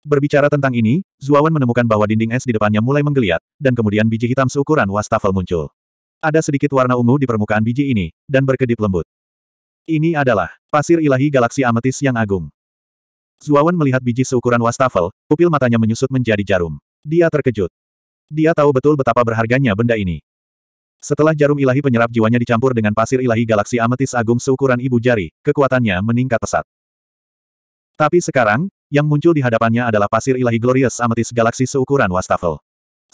Berbicara tentang ini, Zuawan menemukan bahwa dinding es di depannya mulai menggeliat, dan kemudian biji hitam seukuran wastafel muncul. Ada sedikit warna ungu di permukaan biji ini, dan berkedip lembut. Ini adalah pasir ilahi galaksi ametis yang agung. Zuawan melihat biji seukuran wastafel, pupil matanya menyusut menjadi jarum. Dia terkejut. Dia tahu betul betapa berharganya benda ini. Setelah jarum ilahi penyerap jiwanya dicampur dengan pasir ilahi galaksi ametis agung seukuran ibu jari, kekuatannya meningkat pesat. Tapi sekarang, yang muncul di hadapannya adalah pasir ilahi glorious ametis galaksi seukuran wastafel.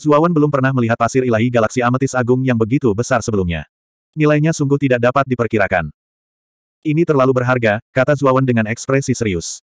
Zuawan belum pernah melihat pasir ilahi galaksi ametis agung yang begitu besar sebelumnya. Nilainya sungguh tidak dapat diperkirakan. Ini terlalu berharga, kata Zuawan dengan ekspresi serius.